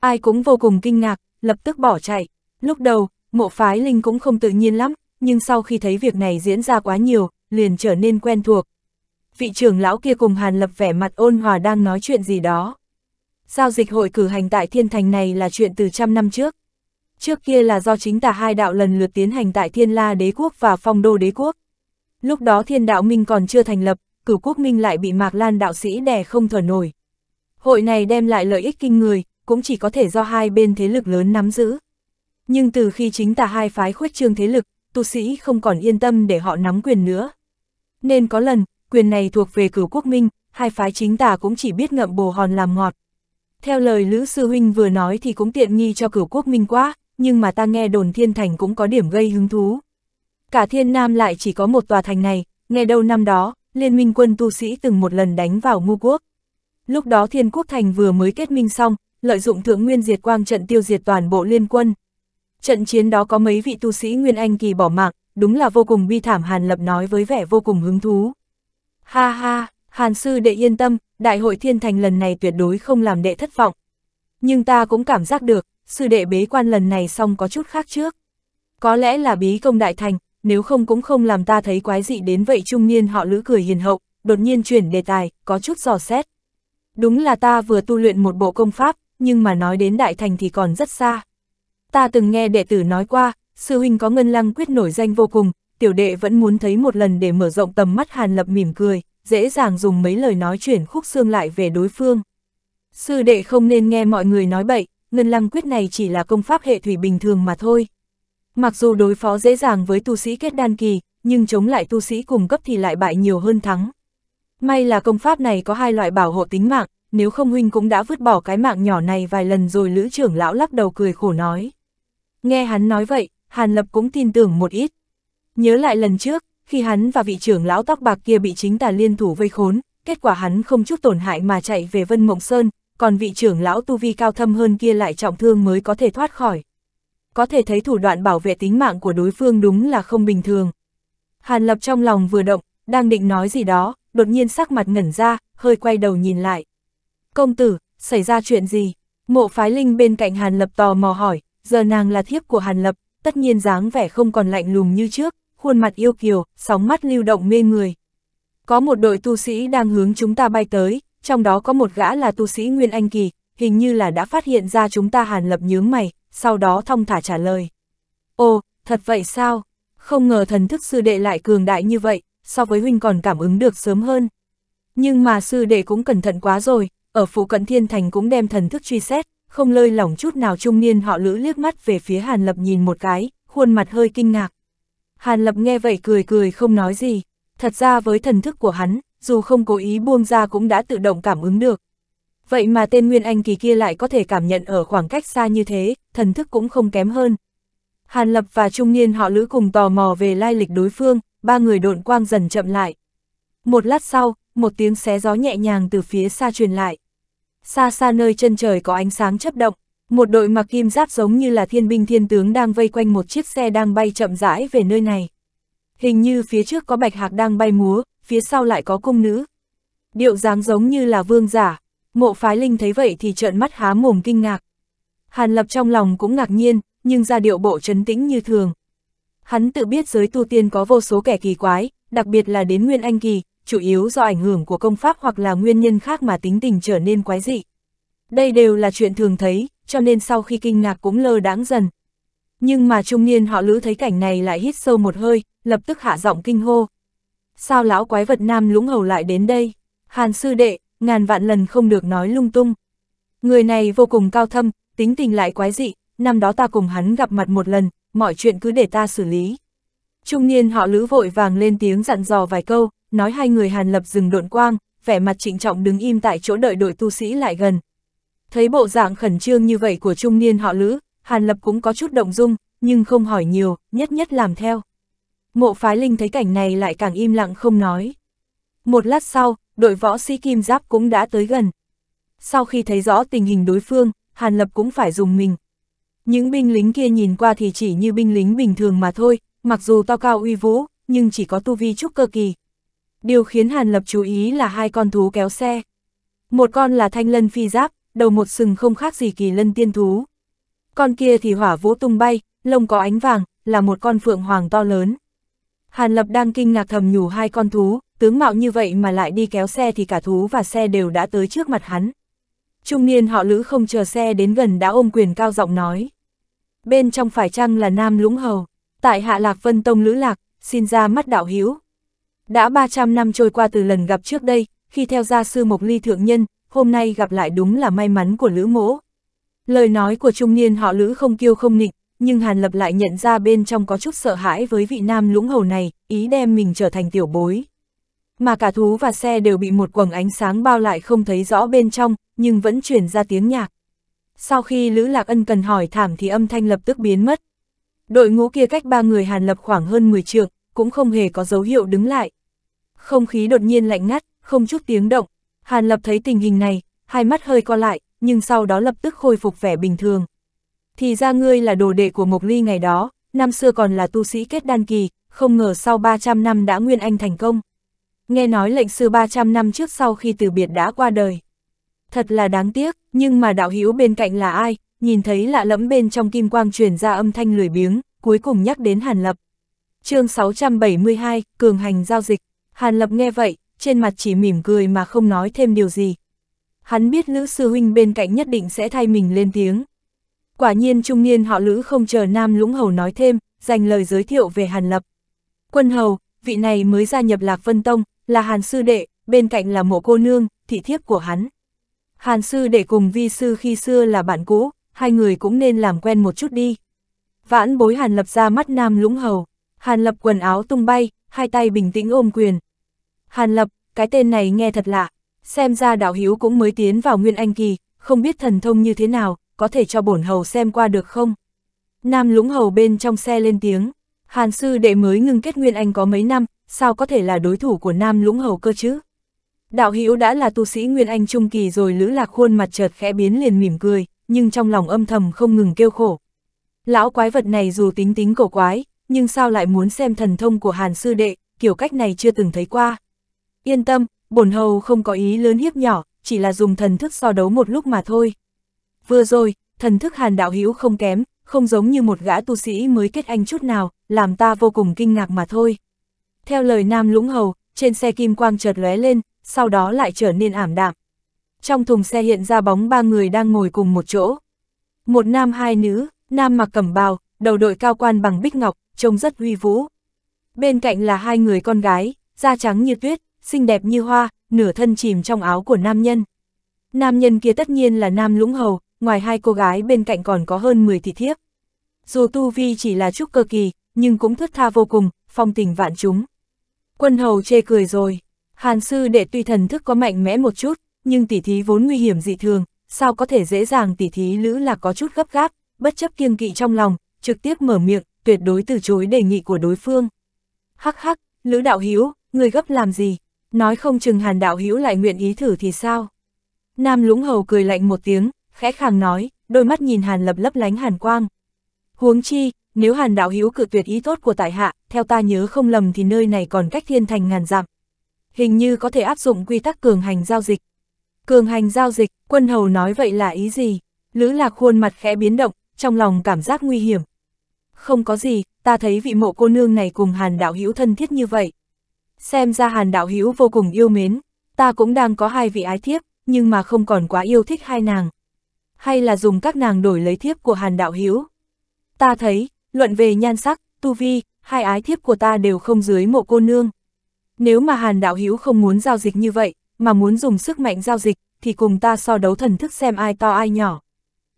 Ai cũng vô cùng kinh ngạc, lập tức bỏ chạy. Lúc đầu, mộ phái linh cũng không tự nhiên lắm, nhưng sau khi thấy việc này diễn ra quá nhiều, liền trở nên quen thuộc, vị trưởng lão kia cùng Hàn Lập vẻ mặt ôn hòa đang nói chuyện gì đó. Giao dịch hội cử hành tại thiên thành này là chuyện từ trăm năm trước. Trước kia là do chính tà hai đạo lần lượt tiến hành tại thiên la đế quốc và phong đô đế quốc. Lúc đó thiên đạo minh còn chưa thành lập, cửu quốc minh lại bị mạc lan đạo sĩ đè không thở nổi. Hội này đem lại lợi ích kinh người, cũng chỉ có thể do hai bên thế lực lớn nắm giữ. Nhưng từ khi chính tà hai phái khuếch trương thế lực, tu sĩ không còn yên tâm để họ nắm quyền nữa. Nên có lần, quyền này thuộc về cửu quốc minh, hai phái chính tả cũng chỉ biết ngậm bồ hòn làm ngọt. Theo lời Lữ Sư Huynh vừa nói thì cũng tiện nghi cho cửu quốc minh quá, nhưng mà ta nghe đồn thiên thành cũng có điểm gây hứng thú. Cả thiên nam lại chỉ có một tòa thành này, nghe đâu năm đó, liên minh quân tu sĩ từng một lần đánh vào ngu quốc. Lúc đó thiên quốc thành vừa mới kết minh xong, lợi dụng thượng nguyên diệt quang trận tiêu diệt toàn bộ liên quân. Trận chiến đó có mấy vị tu sĩ Nguyên Anh kỳ bỏ mạng, đúng là vô cùng bi thảm Hàn Lập nói với vẻ vô cùng hứng thú. Ha ha, Hàn sư đệ yên tâm, đại hội thiên thành lần này tuyệt đối không làm đệ thất vọng. Nhưng ta cũng cảm giác được, sư đệ bế quan lần này xong có chút khác trước. Có lẽ là bí công đại thành, nếu không cũng không làm ta thấy quái dị đến vậy trung niên họ lữ cười hiền hậu, đột nhiên chuyển đề tài, có chút dò xét. Đúng là ta vừa tu luyện một bộ công pháp, nhưng mà nói đến đại thành thì còn rất xa. Ta từng nghe đệ tử nói qua, sư huynh có ngân lăng quyết nổi danh vô cùng, tiểu đệ vẫn muốn thấy một lần để mở rộng tầm mắt Hàn Lập mỉm cười, dễ dàng dùng mấy lời nói chuyển khúc xương lại về đối phương. Sư đệ không nên nghe mọi người nói bậy, ngân lăng quyết này chỉ là công pháp hệ thủy bình thường mà thôi. Mặc dù đối phó dễ dàng với tu sĩ kết đan kỳ, nhưng chống lại tu sĩ cùng cấp thì lại bại nhiều hơn thắng. May là công pháp này có hai loại bảo hộ tính mạng, nếu không huynh cũng đã vứt bỏ cái mạng nhỏ này vài lần rồi lữ trưởng lão lắc đầu cười khổ nói. Nghe hắn nói vậy, Hàn Lập cũng tin tưởng một ít, Nhớ lại lần trước, khi hắn và vị trưởng lão tóc bạc kia bị chính tà liên thủ vây khốn, kết quả hắn không chút tổn hại mà chạy về Vân Mộng Sơn, còn vị trưởng lão tu vi cao thâm hơn kia lại trọng thương mới có thể thoát khỏi. Có thể thấy thủ đoạn bảo vệ tính mạng của đối phương đúng là không bình thường. Hàn Lập trong lòng vừa động, đang định nói gì đó, đột nhiên sắc mặt ngẩn ra, hơi quay đầu nhìn lại. Công tử, xảy ra chuyện gì? Mộ phái linh bên cạnh Hàn Lập tò mò hỏi, giờ nàng là thiếp của Hàn Lập, tất nhiên dáng vẻ không còn lạnh lùng như trước, khuôn mặt yêu kiều, sóng mắt lưu động mê người. Có một đội tu sĩ đang hướng chúng ta bay tới, trong đó có một gã là tu sĩ Nguyên Anh Kỳ, hình như là đã phát hiện ra chúng ta hàn lập nhướng mày, sau đó thong thả trả lời. Ồ, thật vậy sao? Không ngờ thần thức sư đệ lại cường đại như vậy, so với huynh còn cảm ứng được sớm hơn. Nhưng mà sư đệ cũng cẩn thận quá rồi, ở phủ cận thiên thành cũng đem thần thức truy xét, không lơi lỏng chút nào trung niên họ lữ liếc mắt về phía hàn lập nhìn một cái, khuôn mặt hơi kinh ngạc. Hàn Lập nghe vậy cười cười không nói gì, thật ra với thần thức của hắn, dù không cố ý buông ra cũng đã tự động cảm ứng được. Vậy mà tên Nguyên Anh kỳ kia lại có thể cảm nhận ở khoảng cách xa như thế, thần thức cũng không kém hơn. Hàn Lập và trung niên họ lữ cùng tò mò về lai lịch đối phương, ba người độn quang dần chậm lại. Một lát sau, một tiếng xé gió nhẹ nhàng từ phía xa truyền lại. Xa xa nơi chân trời có ánh sáng chấp động, một đội mặc kim giáp giống như là thiên binh thiên tướng đang vây quanh một chiếc xe đang bay chậm rãi về nơi này. Hình như phía trước có bạch hạc đang bay múa, phía sau lại có cung nữ. Điệu dáng giống như là vương giả, mộ phái linh thấy vậy thì trợn mắt há mồm kinh ngạc. Hàn lập trong lòng cũng ngạc nhiên, nhưng ra điệu bộ trấn tĩnh như thường. Hắn tự biết giới tu tiên có vô số kẻ kỳ quái, đặc biệt là đến nguyên anh kỳ, chủ yếu do ảnh hưởng của công pháp hoặc là nguyên nhân khác mà tính tình trở nên quái dị. Đây đều là chuyện thường thấy, cho nên sau khi kinh ngạc cũng lơ đáng dần. Nhưng mà trung niên họ lữ thấy cảnh này lại hít sâu một hơi, lập tức hạ giọng kinh hô. Sao lão quái vật nam lũng hầu lại đến đây? Hàn sư đệ, ngàn vạn lần không được nói lung tung. Người này vô cùng cao thâm, tính tình lại quái dị, năm đó ta cùng hắn gặp mặt một lần, mọi chuyện cứ để ta xử lý. Trung niên họ lữ vội vàng lên tiếng dặn dò vài câu, nói hai người hàn lập dừng độn quang, vẻ mặt trịnh trọng đứng im tại chỗ đợi đội tu sĩ lại gần. Thấy bộ dạng khẩn trương như vậy của trung niên họ lữ, Hàn Lập cũng có chút động dung, nhưng không hỏi nhiều, nhất nhất làm theo. Mộ phái linh thấy cảnh này lại càng im lặng không nói. Một lát sau, đội võ sĩ kim giáp cũng đã tới gần. Sau khi thấy rõ tình hình đối phương, Hàn Lập cũng phải dùng mình. Những binh lính kia nhìn qua thì chỉ như binh lính bình thường mà thôi, mặc dù to cao uy vũ, nhưng chỉ có tu vi trúc cơ kỳ. Điều khiến Hàn Lập chú ý là hai con thú kéo xe. Một con là thanh lân phi giáp, đầu một sừng không khác gì kỳ lân tiên thú. Con kia thì hỏa vũ tung bay, lông có ánh vàng, là một con phượng hoàng to lớn. Hàn Lập đang kinh ngạc thầm nhủ hai con thú, tướng mạo như vậy mà lại đi kéo xe thì cả thú và xe đều đã tới trước mặt hắn. Trung niên họ lữ không chờ xe đến gần đã ôm quyền cao giọng nói. Bên trong phải chăng là Nam Lũng Hầu, tại Hạ Lạc Vân Tông Lữ Lạc, xin ra mắt đạo hữu Đã 300 năm trôi qua từ lần gặp trước đây, khi theo gia sư Mộc Ly Thượng Nhân, hôm nay gặp lại đúng là may mắn của Lữ Mỗ. Lời nói của trung niên họ Lữ không kiêu không nịnh, nhưng Hàn Lập lại nhận ra bên trong có chút sợ hãi với vị nam lũng hầu này, ý đem mình trở thành tiểu bối. Mà cả thú và xe đều bị một quầng ánh sáng bao lại không thấy rõ bên trong, nhưng vẫn truyền ra tiếng nhạc. Sau khi Lữ Lạc Ân cần hỏi thảm thì âm thanh lập tức biến mất. Đội ngũ kia cách ba người Hàn Lập khoảng hơn 10 trượng, cũng không hề có dấu hiệu đứng lại. Không khí đột nhiên lạnh ngắt, không chút tiếng động, Hàn Lập thấy tình hình này, hai mắt hơi co lại, nhưng sau đó lập tức khôi phục vẻ bình thường. Thì ra ngươi là đồ đệ của Mộc Ly ngày đó, năm xưa còn là tu sĩ kết đan kỳ, không ngờ sau 300 năm đã nguyên anh thành công. Nghe nói lệnh sư 300 năm trước sau khi từ biệt đã qua đời. Thật là đáng tiếc, nhưng mà đạo hữu bên cạnh là ai, nhìn thấy lạ lẫm bên trong kim quang truyền ra âm thanh lười biếng, cuối cùng nhắc đến Hàn Lập. chương 672, Cường hành giao dịch. Hàn Lập nghe vậy, trên mặt chỉ mỉm cười mà không nói thêm điều gì. Hắn biết Lữ Sư Huynh bên cạnh nhất định sẽ thay mình lên tiếng. Quả nhiên trung niên họ Lữ không chờ Nam Lũng Hầu nói thêm, dành lời giới thiệu về Hàn Lập. Quân Hầu, vị này mới gia nhập Lạc Vân Tông, là Hàn Sư Đệ, bên cạnh là mộ cô nương, thị thiếp của hắn. Hàn Sư Đệ cùng Vi Sư khi xưa là bạn cũ, hai người cũng nên làm quen một chút đi. Vãn bối Hàn Lập ra mắt Nam Lũng Hầu, Hàn Lập quần áo tung bay, hai tay bình tĩnh ôm quyền, Hàn Lập, cái tên này nghe thật lạ, xem ra đạo hiếu cũng mới tiến vào Nguyên Anh Kỳ, không biết thần thông như thế nào, có thể cho bổn hầu xem qua được không? Nam lũng hầu bên trong xe lên tiếng, Hàn sư đệ mới ngưng kết Nguyên Anh có mấy năm, sao có thể là đối thủ của Nam lũng hầu cơ chứ? Đạo Hiếu đã là tu sĩ Nguyên Anh Trung Kỳ rồi Lữ Lạc khuôn mặt chợt khẽ biến liền mỉm cười, nhưng trong lòng âm thầm không ngừng kêu khổ. Lão quái vật này dù tính tính cổ quái, nhưng sao lại muốn xem thần thông của Hàn Sư Đệ, kiểu cách này chưa từng thấy qua yên tâm, bổn hầu không có ý lớn hiếp nhỏ, chỉ là dùng thần thức so đấu một lúc mà thôi. Vừa rồi, thần thức hàn đạo hữu không kém, không giống như một gã tu sĩ mới kết anh chút nào, làm ta vô cùng kinh ngạc mà thôi. Theo lời Nam Lũng Hầu, trên xe kim quang chợt lóe lên, sau đó lại trở nên ảm đạm. Trong thùng xe hiện ra bóng ba người đang ngồi cùng một chỗ. Một nam hai nữ, nam mặc cẩm bào, đầu đội cao quan bằng bích ngọc, trông rất uy vũ. Bên cạnh là hai người con gái, da trắng như tuyết, xinh đẹp như hoa, nửa thân chìm trong áo của nam nhân. Nam nhân kia tất nhiên là nam lũng hầu, ngoài hai cô gái bên cạnh còn có hơn 10 thị thiếp. Dù tu vi chỉ là chút cơ kỳ, nhưng cũng thất tha vô cùng, phong tình vạn chúng. Quân hầu chê cười rồi, hàn sư đệ tuy thần thức có mạnh mẽ một chút, nhưng tỉ thí vốn nguy hiểm dị thường, sao có thể dễ dàng tỉ thí lữ là có chút gấp gáp, bất chấp kiêng kỵ trong lòng, trực tiếp mở miệng, tuyệt đối từ chối đề nghị của đối phương. Hắc hắc, lữ đạo hiếu, người gấp làm gì? Nói không chừng hàn đạo hữu lại nguyện ý thử thì sao? Nam lũng hầu cười lạnh một tiếng, khẽ khàng nói, đôi mắt nhìn hàn lập lấp lánh hàn quang. Huống chi, nếu hàn đạo hữu cự tuyệt ý tốt của tại hạ, theo ta nhớ không lầm thì nơi này còn cách thiên thành ngàn dặm. Hình như có thể áp dụng quy tắc cường hành giao dịch. Cường hành giao dịch, quân hầu nói vậy là ý gì? Lữ lạc khuôn mặt khẽ biến động, trong lòng cảm giác nguy hiểm. Không có gì, ta thấy vị mộ cô nương này cùng hàn đạo hữu thân thiết như vậy, xem ra Hàn đạo hữu vô cùng yêu mến, ta cũng đang có hai vị ái thiếp, nhưng mà không còn quá yêu thích hai nàng. Hay là dùng các nàng đổi lấy thiếp của Hàn đạo hữu. Ta thấy, luận về nhan sắc, tu vi, hai ái thiếp của ta đều không dưới mộ cô nương. Nếu mà Hàn đạo hữu không muốn giao dịch như vậy, mà muốn dùng sức mạnh giao dịch, thì cùng ta so đấu thần thức xem ai to ai nhỏ.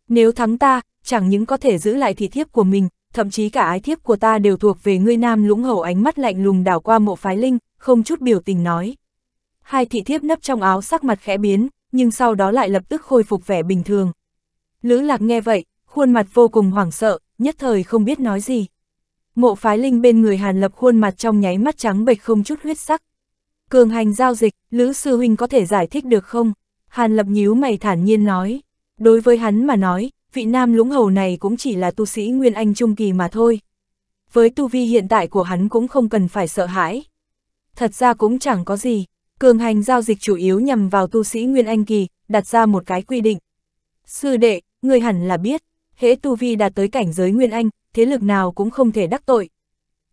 Nếu thắng ta, chẳng những có thể giữ lại thị thiếp của mình, thậm chí cả ái thiếp của ta đều thuộc về ngươi nam lũng hầu ánh mắt lạnh lùng đảo qua mộ phái linh, không chút biểu tình nói. Hai thị thiếp nấp trong áo sắc mặt khẽ biến, nhưng sau đó lại lập tức khôi phục vẻ bình thường. Lữ lạc nghe vậy, khuôn mặt vô cùng hoảng sợ, nhất thời không biết nói gì. Mộ phái linh bên người hàn lập khuôn mặt trong nháy mắt trắng bệch không chút huyết sắc. Cường hành giao dịch, Lữ Sư Huynh có thể giải thích được không? Hàn lập nhíu mày thản nhiên nói. Đối với hắn mà nói, vị nam lũng hầu này cũng chỉ là tu sĩ Nguyên Anh Trung Kỳ mà thôi. Với tu vi hiện tại của hắn cũng không cần phải sợ hãi thật ra cũng chẳng có gì. Cường hành giao dịch chủ yếu nhằm vào tu sĩ Nguyên Anh Kỳ, đặt ra một cái quy định. Sư đệ, người hẳn là biết, hễ tu vi đạt tới cảnh giới Nguyên Anh, thế lực nào cũng không thể đắc tội.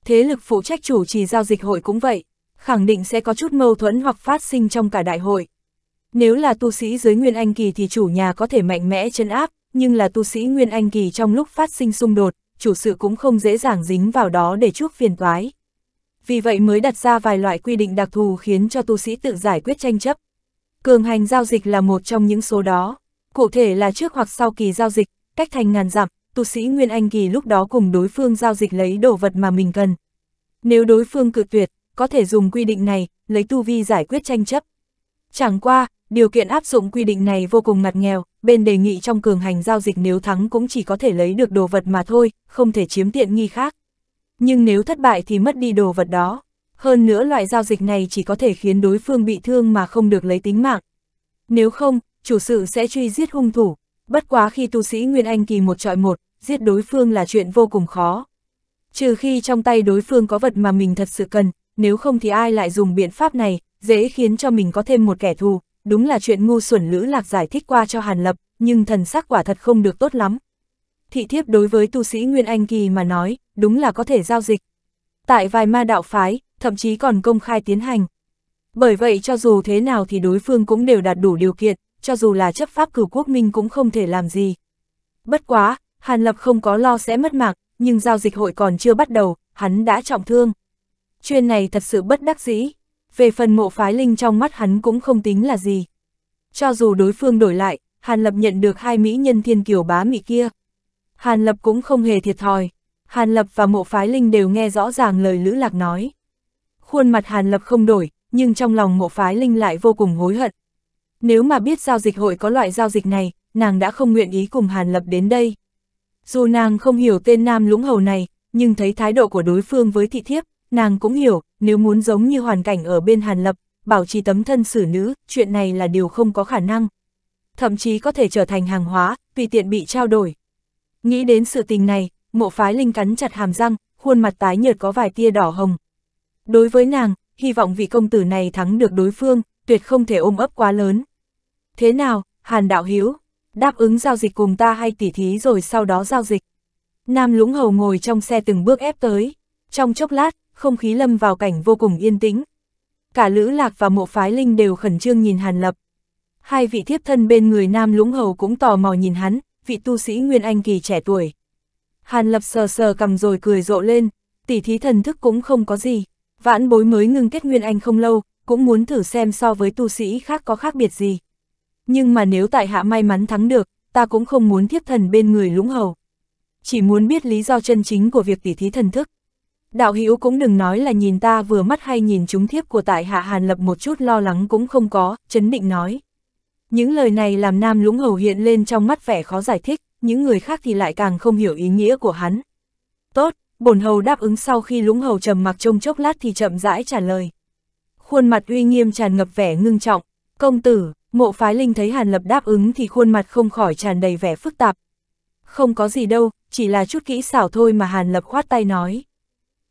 Thế lực phụ trách chủ trì giao dịch hội cũng vậy, khẳng định sẽ có chút mâu thuẫn hoặc phát sinh trong cả đại hội. Nếu là tu sĩ dưới Nguyên Anh Kỳ thì chủ nhà có thể mạnh mẽ chân áp, nhưng là tu sĩ Nguyên Anh Kỳ trong lúc phát sinh xung đột, chủ sự cũng không dễ dàng dính vào đó để chuốc phiền toái vì vậy mới đặt ra vài loại quy định đặc thù khiến cho tu sĩ tự giải quyết tranh chấp. Cường hành giao dịch là một trong những số đó, cụ thể là trước hoặc sau kỳ giao dịch, cách thành ngàn dặm, tu sĩ Nguyên Anh Kỳ lúc đó cùng đối phương giao dịch lấy đồ vật mà mình cần. Nếu đối phương cự tuyệt, có thể dùng quy định này, lấy tu vi giải quyết tranh chấp. Chẳng qua, điều kiện áp dụng quy định này vô cùng ngặt nghèo, bên đề nghị trong cường hành giao dịch nếu thắng cũng chỉ có thể lấy được đồ vật mà thôi, không thể chiếm tiện nghi khác. Nhưng nếu thất bại thì mất đi đồ vật đó. Hơn nữa loại giao dịch này chỉ có thể khiến đối phương bị thương mà không được lấy tính mạng. Nếu không, chủ sự sẽ truy giết hung thủ. Bất quá khi tu sĩ Nguyên Anh kỳ một trọi một, giết đối phương là chuyện vô cùng khó. Trừ khi trong tay đối phương có vật mà mình thật sự cần, nếu không thì ai lại dùng biện pháp này, dễ khiến cho mình có thêm một kẻ thù. Đúng là chuyện ngu xuẩn Lữ Lạc giải thích qua cho Hàn Lập, nhưng thần sắc quả thật không được tốt lắm thị thiếp đối với tu sĩ Nguyên Anh Kỳ mà nói, đúng là có thể giao dịch. Tại vài ma đạo phái, thậm chí còn công khai tiến hành. Bởi vậy cho dù thế nào thì đối phương cũng đều đạt đủ điều kiện, cho dù là chấp pháp cử quốc minh cũng không thể làm gì. Bất quá, Hàn Lập không có lo sẽ mất mạng, nhưng giao dịch hội còn chưa bắt đầu, hắn đã trọng thương. chuyên này thật sự bất đắc dĩ. Về phần mộ phái linh trong mắt hắn cũng không tính là gì. Cho dù đối phương đổi lại, Hàn Lập nhận được hai mỹ nhân thiên kiều bá mỹ kia. Hàn Lập cũng không hề thiệt thòi. Hàn Lập và mộ phái linh đều nghe rõ ràng lời Lữ Lạc nói. Khuôn mặt Hàn Lập không đổi, nhưng trong lòng mộ phái linh lại vô cùng hối hận. Nếu mà biết giao dịch hội có loại giao dịch này, nàng đã không nguyện ý cùng Hàn Lập đến đây. Dù nàng không hiểu tên nam lũng hầu này, nhưng thấy thái độ của đối phương với thị thiếp, nàng cũng hiểu, nếu muốn giống như hoàn cảnh ở bên Hàn Lập, bảo trì tấm thân xử nữ, chuyện này là điều không có khả năng. Thậm chí có thể trở thành hàng hóa, vì tiện bị trao đổi. Nghĩ đến sự tình này, mộ phái linh cắn chặt hàm răng, khuôn mặt tái nhợt có vài tia đỏ hồng. Đối với nàng, hy vọng vị công tử này thắng được đối phương, tuyệt không thể ôm ấp quá lớn. Thế nào, Hàn Đạo Hiếu, đáp ứng giao dịch cùng ta hay tỉ thí rồi sau đó giao dịch. Nam Lũng Hầu ngồi trong xe từng bước ép tới, trong chốc lát, không khí lâm vào cảnh vô cùng yên tĩnh. Cả Lữ Lạc và Mộ Phái Linh đều khẩn trương nhìn Hàn Lập. Hai vị thiếp thân bên người Nam Lũng Hầu cũng tò mò nhìn hắn, vị tu sĩ Nguyên Anh kỳ trẻ tuổi. Hàn Lập sờ sờ cầm rồi cười rộ lên, tỷ thí thần thức cũng không có gì, vãn bối mới ngưng kết Nguyên Anh không lâu, cũng muốn thử xem so với tu sĩ khác có khác biệt gì. Nhưng mà nếu tại hạ may mắn thắng được, ta cũng không muốn thiếp thần bên người lũng hầu. Chỉ muốn biết lý do chân chính của việc tỷ thí thần thức. Đạo hữu cũng đừng nói là nhìn ta vừa mắt hay nhìn chúng thiếp của tại hạ Hàn Lập một chút lo lắng cũng không có, chấn định nói. Những lời này làm Nam Lũng Hầu hiện lên trong mắt vẻ khó giải thích, những người khác thì lại càng không hiểu ý nghĩa của hắn. Tốt, bổn hầu đáp ứng sau khi Lũng Hầu trầm mặc trông chốc lát thì chậm rãi trả lời. Khuôn mặt uy nghiêm tràn ngập vẻ ngưng trọng, công tử, mộ phái linh thấy Hàn Lập đáp ứng thì khuôn mặt không khỏi tràn đầy vẻ phức tạp. Không có gì đâu, chỉ là chút kỹ xảo thôi mà Hàn Lập khoát tay nói.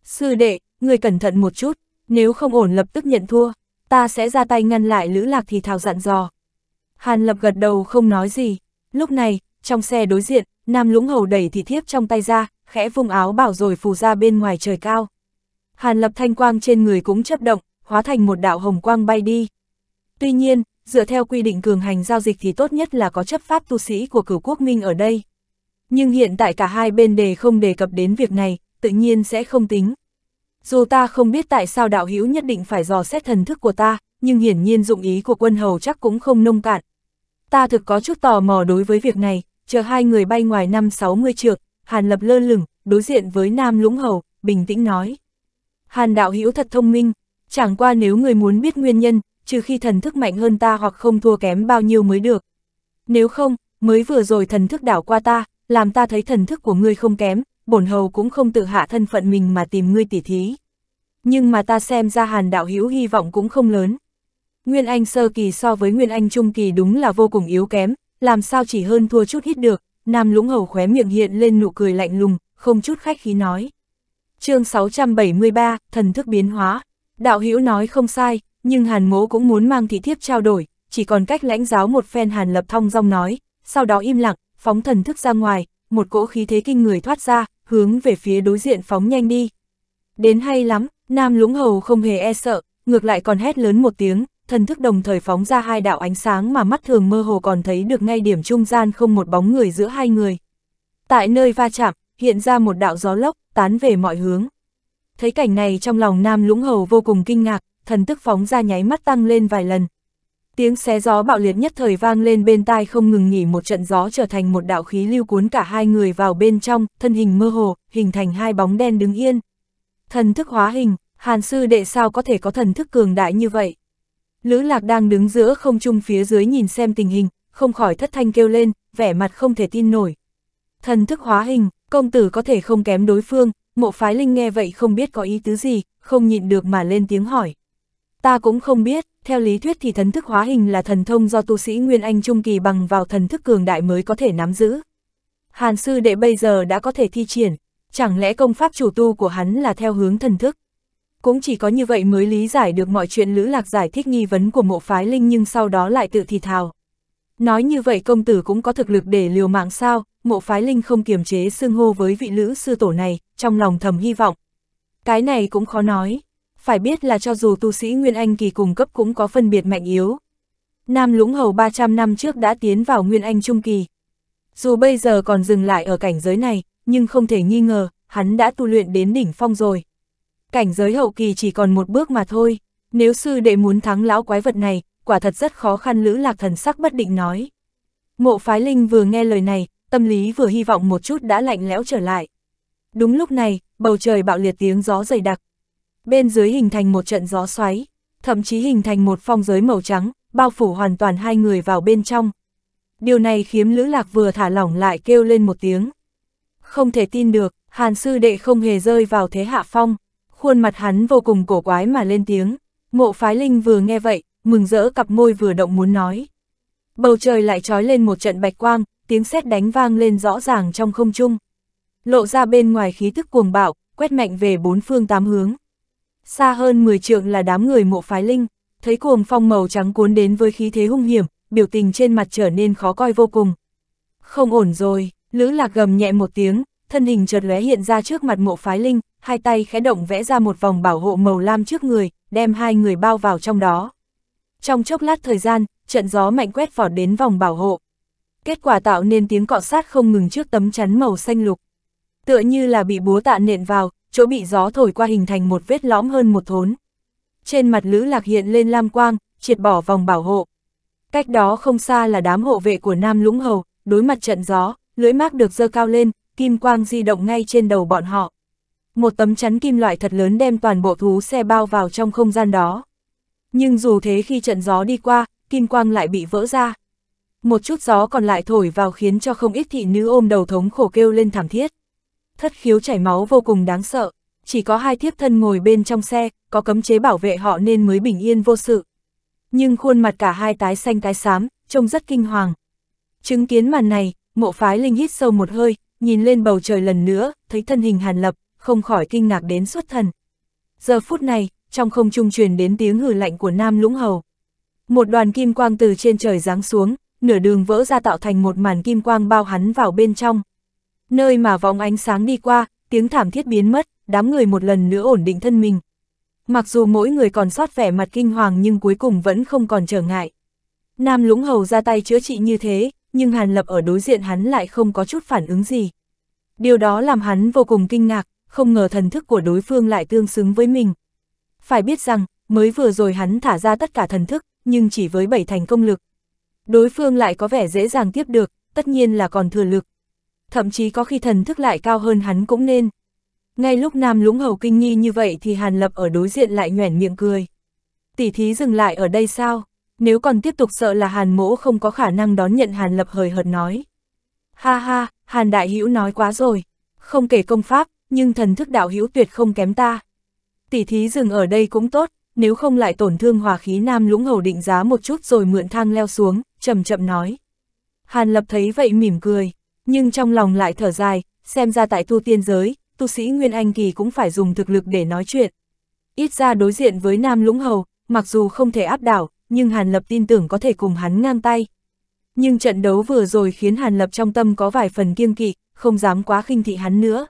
Sư đệ, người cẩn thận một chút, nếu không ổn lập tức nhận thua, ta sẽ ra tay ngăn lại Lữ Lạc thì thào dặn dò, Hàn Lập gật đầu không nói gì. Lúc này, trong xe đối diện, Nam Lũng Hầu đẩy thị thiếp trong tay ra, khẽ vung áo bảo rồi phù ra bên ngoài trời cao. Hàn Lập thanh quang trên người cũng chấp động, hóa thành một đạo hồng quang bay đi. Tuy nhiên, dựa theo quy định cường hành giao dịch thì tốt nhất là có chấp pháp tu sĩ của cửu quốc minh ở đây. Nhưng hiện tại cả hai bên đề không đề cập đến việc này, tự nhiên sẽ không tính. Dù ta không biết tại sao đạo hữu nhất định phải dò xét thần thức của ta, nhưng hiển nhiên dụng ý của quân hầu chắc cũng không nông cạn, ta thực có chút tò mò đối với việc này, chờ hai người bay ngoài năm 60 trượng, Hàn Lập lơ lửng, đối diện với Nam Lũng Hầu, bình tĩnh nói. Hàn đạo hữu thật thông minh, chẳng qua nếu người muốn biết nguyên nhân, trừ khi thần thức mạnh hơn ta hoặc không thua kém bao nhiêu mới được. Nếu không, mới vừa rồi thần thức đảo qua ta, làm ta thấy thần thức của ngươi không kém, bổn hầu cũng không tự hạ thân phận mình mà tìm ngươi tỉ thí. Nhưng mà ta xem ra Hàn đạo hữu hy vọng cũng không lớn. Nguyên Anh sơ kỳ so với Nguyên Anh trung kỳ đúng là vô cùng yếu kém, làm sao chỉ hơn thua chút ít được, Nam Lũng Hầu khóe miệng hiện lên nụ cười lạnh lùng, không chút khách khí nói. chương 673, thần thức biến hóa. Đạo Hữu nói không sai, nhưng Hàn Mố cũng muốn mang thị thiếp trao đổi, chỉ còn cách lãnh giáo một phen Hàn Lập Thong rong nói, sau đó im lặng, phóng thần thức ra ngoài, một cỗ khí thế kinh người thoát ra, hướng về phía đối diện phóng nhanh đi. Đến hay lắm, Nam Lũng Hầu không hề e sợ, ngược lại còn hét lớn một tiếng, thần thức đồng thời phóng ra hai đạo ánh sáng mà mắt thường mơ hồ còn thấy được ngay điểm trung gian không một bóng người giữa hai người. Tại nơi va chạm, hiện ra một đạo gió lốc, tán về mọi hướng. Thấy cảnh này trong lòng Nam Lũng Hầu vô cùng kinh ngạc, thần thức phóng ra nháy mắt tăng lên vài lần. Tiếng xé gió bạo liệt nhất thời vang lên bên tai không ngừng nghỉ một trận gió trở thành một đạo khí lưu cuốn cả hai người vào bên trong, thân hình mơ hồ, hình thành hai bóng đen đứng yên. Thần thức hóa hình, Hàn sư đệ sao có thể có thần thức cường đại như vậy? Lữ Lạc đang đứng giữa không trung phía dưới nhìn xem tình hình, không khỏi thất thanh kêu lên, vẻ mặt không thể tin nổi. Thần thức hóa hình, công tử có thể không kém đối phương, mộ phái linh nghe vậy không biết có ý tứ gì, không nhịn được mà lên tiếng hỏi. Ta cũng không biết, theo lý thuyết thì thần thức hóa hình là thần thông do tu sĩ Nguyên Anh Trung Kỳ bằng vào thần thức cường đại mới có thể nắm giữ. Hàn sư đệ bây giờ đã có thể thi triển, chẳng lẽ công pháp chủ tu của hắn là theo hướng thần thức? Cũng chỉ có như vậy mới lý giải được mọi chuyện Lữ Lạc giải thích nghi vấn của mộ phái linh nhưng sau đó lại tự thì thào. Nói như vậy công tử cũng có thực lực để liều mạng sao, mộ phái linh không kiềm chế xương hô với vị Lữ sư tổ này, trong lòng thầm hy vọng. Cái này cũng khó nói, phải biết là cho dù tu sĩ Nguyên Anh kỳ cùng cấp cũng có phân biệt mạnh yếu. Nam Lũng Hầu 300 năm trước đã tiến vào Nguyên Anh Trung Kỳ. Dù bây giờ còn dừng lại ở cảnh giới này, nhưng không thể nghi ngờ, hắn đã tu luyện đến đỉnh phong rồi cảnh giới hậu kỳ chỉ còn một bước mà thôi, nếu sư đệ muốn thắng lão quái vật này, quả thật rất khó khăn lữ lạc thần sắc bất định nói. Mộ phái linh vừa nghe lời này, tâm lý vừa hy vọng một chút đã lạnh lẽo trở lại. Đúng lúc này, bầu trời bạo liệt tiếng gió dày đặc. Bên dưới hình thành một trận gió xoáy, thậm chí hình thành một phong giới màu trắng, bao phủ hoàn toàn hai người vào bên trong. Điều này khiến Lữ Lạc vừa thả lỏng lại kêu lên một tiếng. Không thể tin được, Hàn Sư Đệ không hề rơi vào thế hạ phong khuôn mặt hắn vô cùng cổ quái mà lên tiếng. Mộ phái linh vừa nghe vậy, mừng rỡ cặp môi vừa động muốn nói. Bầu trời lại trói lên một trận bạch quang, tiếng sét đánh vang lên rõ ràng trong không trung. Lộ ra bên ngoài khí thức cuồng bạo, quét mạnh về bốn phương tám hướng. Xa hơn 10 trượng là đám người mộ phái linh, thấy cuồng phong màu trắng cuốn đến với khí thế hung hiểm, biểu tình trên mặt trở nên khó coi vô cùng. Không ổn rồi, Lữ Lạc gầm nhẹ một tiếng, thân hình chợt lóe hiện ra trước mặt mộ phái linh, hai tay khẽ động vẽ ra một vòng bảo hộ màu lam trước người, đem hai người bao vào trong đó. Trong chốc lát thời gian, trận gió mạnh quét vọt đến vòng bảo hộ. Kết quả tạo nên tiếng cọ sát không ngừng trước tấm chắn màu xanh lục. Tựa như là bị búa tạ nện vào, chỗ bị gió thổi qua hình thành một vết lõm hơn một thốn. Trên mặt Lữ Lạc hiện lên lam quang, triệt bỏ vòng bảo hộ. Cách đó không xa là đám hộ vệ của Nam Lũng Hầu, đối mặt trận gió, lưỡi mác được dơ cao lên, kim quang di động ngay trên đầu bọn họ. Một tấm chắn kim loại thật lớn đem toàn bộ thú xe bao vào trong không gian đó. Nhưng dù thế khi trận gió đi qua, kim quang lại bị vỡ ra. Một chút gió còn lại thổi vào khiến cho không ít thị nữ ôm đầu thống khổ kêu lên thảm thiết. Thất khiếu chảy máu vô cùng đáng sợ, chỉ có hai thiếp thân ngồi bên trong xe, có cấm chế bảo vệ họ nên mới bình yên vô sự. Nhưng khuôn mặt cả hai tái xanh tái xám, trông rất kinh hoàng. Chứng kiến màn này, mộ phái linh hít sâu một hơi, Nhìn lên bầu trời lần nữa, thấy thân hình Hàn Lập, không khỏi kinh ngạc đến xuất thần. Giờ phút này, trong không trung truyền đến tiếng hử lạnh của Nam Lũng Hầu. Một đoàn kim quang từ trên trời giáng xuống, nửa đường vỡ ra tạo thành một màn kim quang bao hắn vào bên trong. Nơi mà vòng ánh sáng đi qua, tiếng thảm thiết biến mất, đám người một lần nữa ổn định thân mình. Mặc dù mỗi người còn sót vẻ mặt kinh hoàng nhưng cuối cùng vẫn không còn trở ngại. Nam Lũng Hầu ra tay chữa trị như thế, nhưng Hàn Lập ở đối diện hắn lại không có chút phản ứng gì. Điều đó làm hắn vô cùng kinh ngạc, không ngờ thần thức của đối phương lại tương xứng với mình. Phải biết rằng, mới vừa rồi hắn thả ra tất cả thần thức, nhưng chỉ với bảy thành công lực. Đối phương lại có vẻ dễ dàng tiếp được, tất nhiên là còn thừa lực. Thậm chí có khi thần thức lại cao hơn hắn cũng nên. Ngay lúc Nam Lũng Hầu kinh nghi như vậy thì Hàn Lập ở đối diện lại nhoẻn miệng cười. Tỷ thí dừng lại ở đây sao? nếu còn tiếp tục sợ là Hàn mỗ không có khả năng đón nhận Hàn lập hời hợt nói. Ha ha, Hàn đại hữu nói quá rồi, không kể công pháp, nhưng thần thức đạo hữu tuyệt không kém ta. Tỷ thí dừng ở đây cũng tốt, nếu không lại tổn thương hòa khí nam lũng hầu định giá một chút rồi mượn thang leo xuống, chậm chậm nói. Hàn lập thấy vậy mỉm cười, nhưng trong lòng lại thở dài, xem ra tại tu tiên giới, tu sĩ Nguyên Anh Kỳ cũng phải dùng thực lực để nói chuyện. Ít ra đối diện với nam lũng hầu, mặc dù không thể áp đảo, nhưng Hàn Lập tin tưởng có thể cùng hắn ngang tay. Nhưng trận đấu vừa rồi khiến Hàn Lập trong tâm có vài phần kiêng kỵ, không dám quá khinh thị hắn nữa.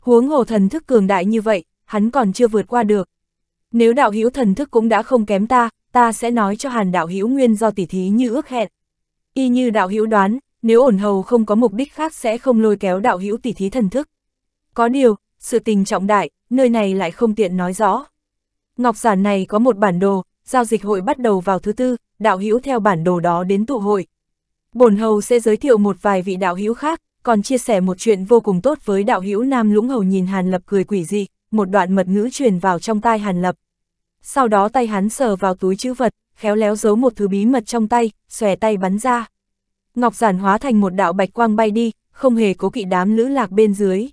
Huống hồ thần thức cường đại như vậy, hắn còn chưa vượt qua được. Nếu đạo hữu thần thức cũng đã không kém ta, ta sẽ nói cho Hàn đạo hữu nguyên do tỉ thí như ước hẹn. Y như đạo hữu đoán, nếu ổn hầu không có mục đích khác sẽ không lôi kéo đạo hữu tỉ thí thần thức. Có điều, sự tình trọng đại, nơi này lại không tiện nói rõ. Ngọc giản này có một bản đồ, giao dịch hội bắt đầu vào thứ tư, đạo hữu theo bản đồ đó đến tụ hội. Bổn hầu sẽ giới thiệu một vài vị đạo hữu khác, còn chia sẻ một chuyện vô cùng tốt với đạo hữu Nam Lũng Hầu nhìn Hàn Lập cười quỷ dị, một đoạn mật ngữ truyền vào trong tai Hàn Lập. Sau đó tay hắn sờ vào túi chữ vật, khéo léo giấu một thứ bí mật trong tay, xòe tay bắn ra. Ngọc giản hóa thành một đạo bạch quang bay đi, không hề có kỵ đám lữ lạc bên dưới.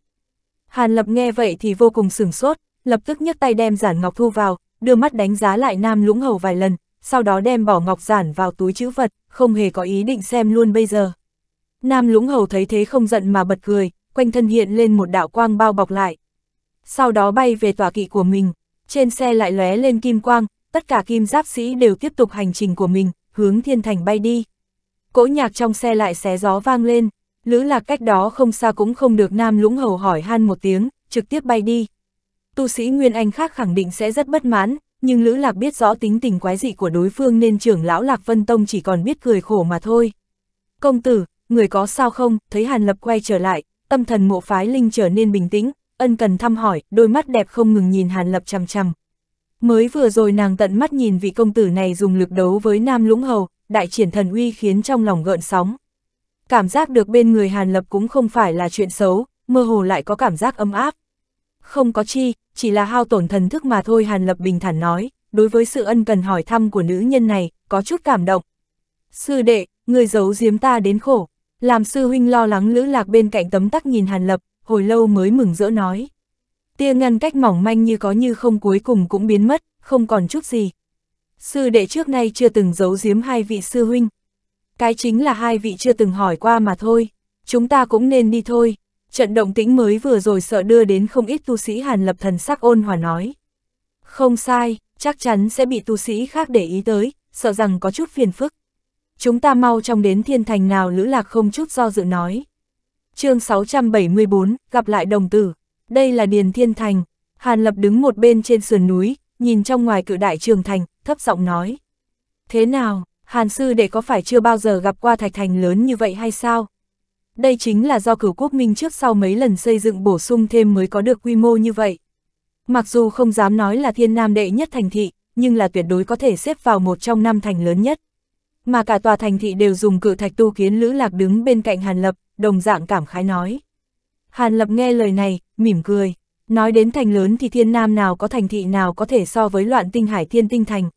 Hàn Lập nghe vậy thì vô cùng sửng sốt, lập tức nhấc tay đem giản ngọc thu vào, đưa mắt đánh giá lại Nam Lũng Hầu vài lần, sau đó đem bỏ ngọc giản vào túi chữ vật, không hề có ý định xem luôn bây giờ. Nam Lũng Hầu thấy thế không giận mà bật cười, quanh thân hiện lên một đạo quang bao bọc lại. Sau đó bay về tòa kỵ của mình, trên xe lại lóe lên kim quang, tất cả kim giáp sĩ đều tiếp tục hành trình của mình, hướng thiên thành bay đi. Cỗ nhạc trong xe lại xé gió vang lên, lữ lạc cách đó không xa cũng không được Nam Lũng Hầu hỏi han một tiếng, trực tiếp bay đi tu sĩ Nguyên Anh khác khẳng định sẽ rất bất mãn, nhưng Lữ Lạc biết rõ tính tình quái dị của đối phương nên trưởng lão Lạc Vân Tông chỉ còn biết cười khổ mà thôi. Công tử, người có sao không, thấy Hàn Lập quay trở lại, tâm thần mộ phái linh trở nên bình tĩnh, ân cần thăm hỏi, đôi mắt đẹp không ngừng nhìn Hàn Lập chằm chằm. Mới vừa rồi nàng tận mắt nhìn vị công tử này dùng lực đấu với Nam Lũng Hầu, đại triển thần uy khiến trong lòng gợn sóng. Cảm giác được bên người Hàn Lập cũng không phải là chuyện xấu, mơ hồ lại có cảm giác ấm áp. Không có chi, chỉ là hao tổn thần thức mà thôi Hàn Lập bình thản nói, đối với sự ân cần hỏi thăm của nữ nhân này, có chút cảm động. Sư đệ, người giấu giếm ta đến khổ, làm sư huynh lo lắng lữ lạc bên cạnh tấm tắc nhìn Hàn Lập, hồi lâu mới mừng rỡ nói. Tia ngăn cách mỏng manh như có như không cuối cùng cũng biến mất, không còn chút gì. Sư đệ trước nay chưa từng giấu giếm hai vị sư huynh. Cái chính là hai vị chưa từng hỏi qua mà thôi, chúng ta cũng nên đi thôi trận động tĩnh mới vừa rồi sợ đưa đến không ít tu sĩ Hàn Lập thần sắc ôn hòa nói. Không sai, chắc chắn sẽ bị tu sĩ khác để ý tới, sợ rằng có chút phiền phức. Chúng ta mau trong đến thiên thành nào Lữ Lạc không chút do dự nói. chương 674, gặp lại đồng tử, đây là Điền Thiên Thành, Hàn Lập đứng một bên trên sườn núi, nhìn trong ngoài cự đại trường thành, thấp giọng nói. Thế nào, Hàn Sư để có phải chưa bao giờ gặp qua thạch thành lớn như vậy hay sao? Đây chính là do cửu quốc minh trước sau mấy lần xây dựng bổ sung thêm mới có được quy mô như vậy. Mặc dù không dám nói là thiên nam đệ nhất thành thị, nhưng là tuyệt đối có thể xếp vào một trong năm thành lớn nhất. Mà cả tòa thành thị đều dùng cự thạch tu kiến lữ lạc đứng bên cạnh Hàn Lập, đồng dạng cảm khái nói. Hàn Lập nghe lời này, mỉm cười. Nói đến thành lớn thì thiên nam nào có thành thị nào có thể so với loạn tinh hải thiên tinh thành.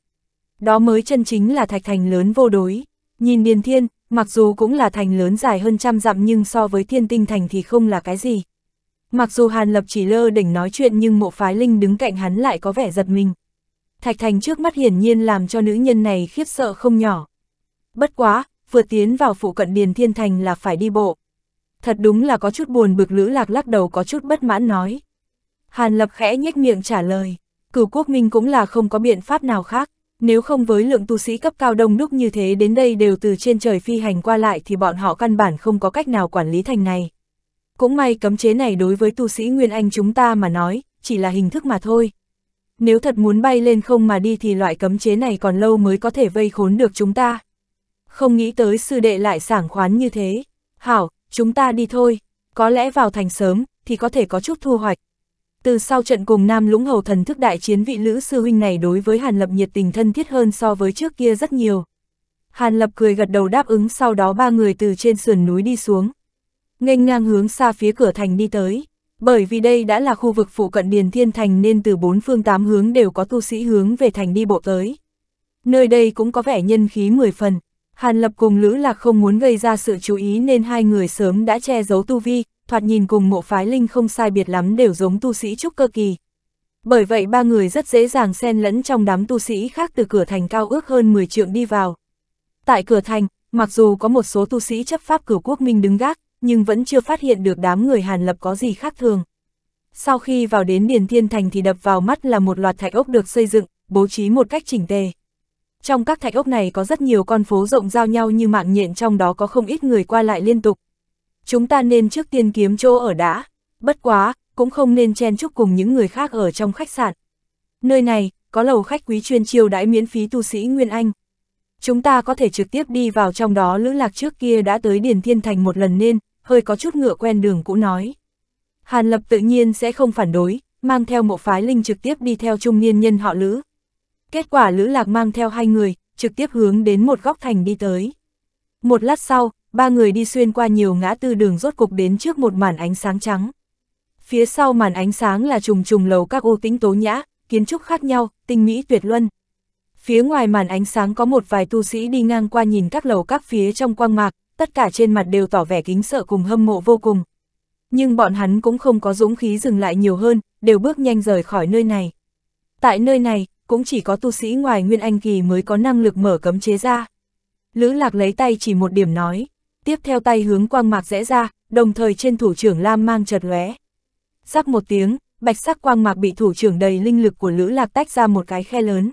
Đó mới chân chính là thạch thành lớn vô đối. Nhìn Điền Thiên, Mặc dù cũng là thành lớn dài hơn trăm dặm nhưng so với thiên tinh thành thì không là cái gì. Mặc dù Hàn Lập chỉ lơ đỉnh nói chuyện nhưng mộ phái linh đứng cạnh hắn lại có vẻ giật mình. Thạch thành trước mắt hiển nhiên làm cho nữ nhân này khiếp sợ không nhỏ. Bất quá, vừa tiến vào phụ cận Điền Thiên Thành là phải đi bộ. Thật đúng là có chút buồn bực lữ lạc lắc đầu có chút bất mãn nói. Hàn Lập khẽ nhếch miệng trả lời, cửu quốc minh cũng là không có biện pháp nào khác nếu không với lượng tu sĩ cấp cao đông đúc như thế đến đây đều từ trên trời phi hành qua lại thì bọn họ căn bản không có cách nào quản lý thành này. Cũng may cấm chế này đối với tu sĩ Nguyên Anh chúng ta mà nói, chỉ là hình thức mà thôi. Nếu thật muốn bay lên không mà đi thì loại cấm chế này còn lâu mới có thể vây khốn được chúng ta. Không nghĩ tới sư đệ lại sảng khoán như thế. Hảo, chúng ta đi thôi. Có lẽ vào thành sớm, thì có thể có chút thu hoạch. Từ sau trận cùng Nam Lũng Hầu thần thức đại chiến vị Lữ Sư Huynh này đối với Hàn Lập nhiệt tình thân thiết hơn so với trước kia rất nhiều. Hàn Lập cười gật đầu đáp ứng sau đó ba người từ trên sườn núi đi xuống. nghênh ngang hướng xa phía cửa thành đi tới. Bởi vì đây đã là khu vực phụ cận Điền Thiên Thành nên từ bốn phương tám hướng đều có tu sĩ hướng về thành đi bộ tới. Nơi đây cũng có vẻ nhân khí mười phần. Hàn Lập cùng Lữ Lạc không muốn gây ra sự chú ý nên hai người sớm đã che giấu tu vi, thoạt nhìn cùng mộ phái linh không sai biệt lắm đều giống tu sĩ trúc cơ kỳ. Bởi vậy ba người rất dễ dàng xen lẫn trong đám tu sĩ khác từ cửa thành cao ước hơn 10 trượng đi vào. Tại cửa thành, mặc dù có một số tu sĩ chấp pháp cửa quốc minh đứng gác, nhưng vẫn chưa phát hiện được đám người Hàn Lập có gì khác thường. Sau khi vào đến Điền Thiên Thành thì đập vào mắt là một loạt thạch ốc được xây dựng, bố trí một cách chỉnh tề. Trong các thạch ốc này có rất nhiều con phố rộng giao nhau như mạng nhện trong đó có không ít người qua lại liên tục, chúng ta nên trước tiên kiếm chỗ ở đã, bất quá, cũng không nên chen chúc cùng những người khác ở trong khách sạn. Nơi này, có lầu khách quý chuyên chiêu đãi miễn phí tu sĩ Nguyên Anh. Chúng ta có thể trực tiếp đi vào trong đó Lữ Lạc trước kia đã tới Điền Thiên Thành một lần nên, hơi có chút ngựa quen đường cũ nói. Hàn Lập tự nhiên sẽ không phản đối, mang theo một phái linh trực tiếp đi theo trung niên nhân họ Lữ. Kết quả Lữ Lạc mang theo hai người, trực tiếp hướng đến một góc thành đi tới. Một lát sau, ba người đi xuyên qua nhiều ngã tư đường rốt cục đến trước một màn ánh sáng trắng. Phía sau màn ánh sáng là trùng trùng lầu các ô tĩnh tố nhã, kiến trúc khác nhau, tinh mỹ tuyệt luân. Phía ngoài màn ánh sáng có một vài tu sĩ đi ngang qua nhìn các lầu các phía trong quang mạc, tất cả trên mặt đều tỏ vẻ kính sợ cùng hâm mộ vô cùng. Nhưng bọn hắn cũng không có dũng khí dừng lại nhiều hơn, đều bước nhanh rời khỏi nơi này. Tại nơi này, cũng chỉ có tu sĩ ngoài Nguyên Anh Kỳ mới có năng lực mở cấm chế ra. Lữ Lạc lấy tay chỉ một điểm nói, tiếp theo tay hướng quang mạc rẽ ra, đồng thời trên thủ trưởng lam mang chật lóe. sắc một tiếng, bạch sắc quang mạc bị thủ trưởng đầy linh lực của Lữ Lạc tách ra một cái khe lớn.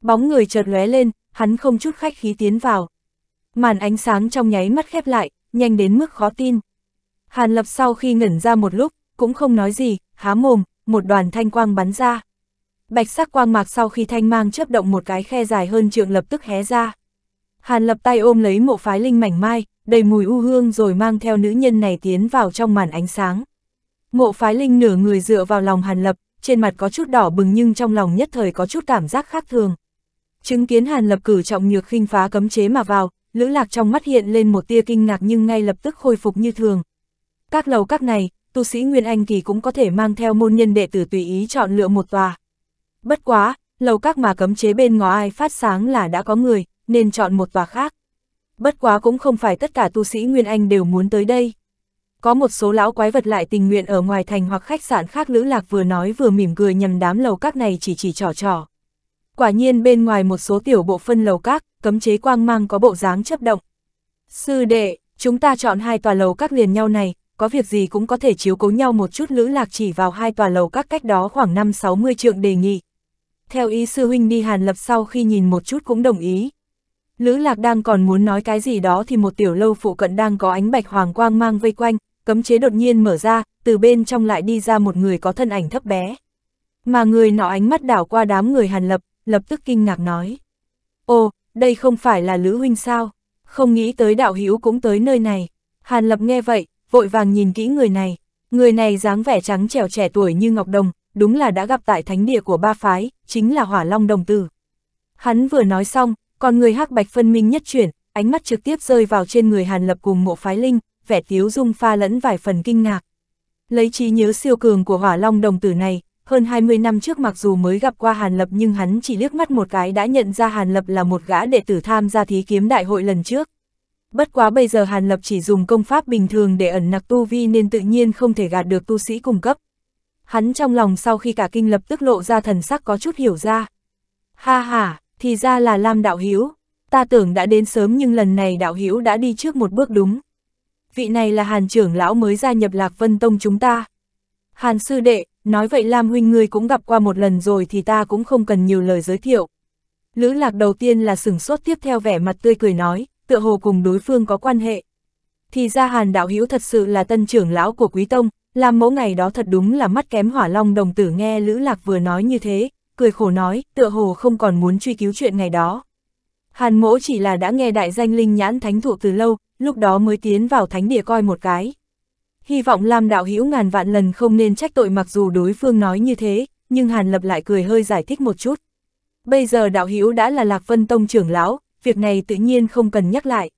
Bóng người chợt lóe lên, hắn không chút khách khí tiến vào. Màn ánh sáng trong nháy mắt khép lại, nhanh đến mức khó tin. Hàn Lập sau khi ngẩn ra một lúc, cũng không nói gì, há mồm, một đoàn thanh quang bắn ra. Bạch sắc quang mạc sau khi thanh mang chớp động một cái khe dài hơn trượng lập tức hé ra. Hàn lập tay ôm lấy mộ phái linh mảnh mai, đầy mùi u hương rồi mang theo nữ nhân này tiến vào trong màn ánh sáng. Mộ phái linh nửa người dựa vào lòng hàn lập, trên mặt có chút đỏ bừng nhưng trong lòng nhất thời có chút cảm giác khác thường. Chứng kiến hàn lập cử trọng nhược khinh phá cấm chế mà vào, lữ lạc trong mắt hiện lên một tia kinh ngạc nhưng ngay lập tức khôi phục như thường. Các lầu các này, tu sĩ Nguyên Anh kỳ cũng có thể mang theo môn nhân đệ tử tùy ý chọn lựa một tòa. Bất quá, lầu các mà cấm chế bên ngõ ai phát sáng là đã có người, nên chọn một tòa khác. Bất quá cũng không phải tất cả tu sĩ Nguyên Anh đều muốn tới đây. Có một số lão quái vật lại tình nguyện ở ngoài thành hoặc khách sạn khác Lữ Lạc vừa nói vừa mỉm cười nhằm đám lầu các này chỉ chỉ trò trò. Quả nhiên bên ngoài một số tiểu bộ phân lầu các, cấm chế quang mang có bộ dáng chấp động. Sư đệ, chúng ta chọn hai tòa lầu các liền nhau này, có việc gì cũng có thể chiếu cố nhau một chút Lữ Lạc chỉ vào hai tòa lầu các cách đó khoảng 5-60 trượng đề nghị. Theo ý sư huynh đi Hàn Lập sau khi nhìn một chút cũng đồng ý, Lữ Lạc đang còn muốn nói cái gì đó thì một tiểu lâu phụ cận đang có ánh bạch hoàng quang mang vây quanh, cấm chế đột nhiên mở ra, từ bên trong lại đi ra một người có thân ảnh thấp bé. Mà người nọ ánh mắt đảo qua đám người Hàn Lập, lập tức kinh ngạc nói. Ồ, đây không phải là Lữ Huynh sao? Không nghĩ tới đạo hữu cũng tới nơi này. Hàn Lập nghe vậy, vội vàng nhìn kỹ người này. Người này dáng vẻ trắng trẻo trẻ tuổi như Ngọc Đồng, đúng là đã gặp tại thánh địa của ba phái, chính là Hỏa Long Đồng Tử. Hắn vừa nói xong, còn người hắc bạch phân minh nhất chuyển, ánh mắt trực tiếp rơi vào trên người Hàn Lập cùng mộ phái linh, vẻ tiếu dung pha lẫn vài phần kinh ngạc. Lấy trí nhớ siêu cường của hỏa long đồng tử này, hơn 20 năm trước mặc dù mới gặp qua Hàn Lập nhưng hắn chỉ liếc mắt một cái đã nhận ra Hàn Lập là một gã đệ tử tham gia thí kiếm đại hội lần trước. Bất quá bây giờ Hàn Lập chỉ dùng công pháp bình thường để ẩn nặc tu vi nên tự nhiên không thể gạt được tu sĩ cung cấp. Hắn trong lòng sau khi cả kinh lập tức lộ ra thần sắc có chút hiểu ra. Ha ha, thì ra là Lam Đạo Hiếu, ta tưởng đã đến sớm nhưng lần này Đạo Hiếu đã đi trước một bước đúng. Vị này là Hàn trưởng lão mới gia nhập Lạc Vân Tông chúng ta. Hàn sư đệ, nói vậy Lam huynh ngươi cũng gặp qua một lần rồi thì ta cũng không cần nhiều lời giới thiệu. Lữ lạc đầu tiên là sửng sốt tiếp theo vẻ mặt tươi cười nói, tựa hồ cùng đối phương có quan hệ. Thì ra Hàn đạo hữu thật sự là tân trưởng lão của Quý Tông, làm mẫu ngày đó thật đúng là mắt kém hỏa long đồng tử nghe Lữ lạc vừa nói như thế, cười khổ nói, tựa hồ không còn muốn truy cứu chuyện ngày đó. Hàn mỗ chỉ là đã nghe đại danh linh nhãn thánh thụ từ lâu, lúc đó mới tiến vào thánh địa coi một cái. Hy vọng Lam đạo hữu ngàn vạn lần không nên trách tội mặc dù đối phương nói như thế, nhưng Hàn lập lại cười hơi giải thích một chút. Bây giờ đạo hữu đã là Lạc Vân Tông trưởng lão, việc này tự nhiên không cần nhắc lại.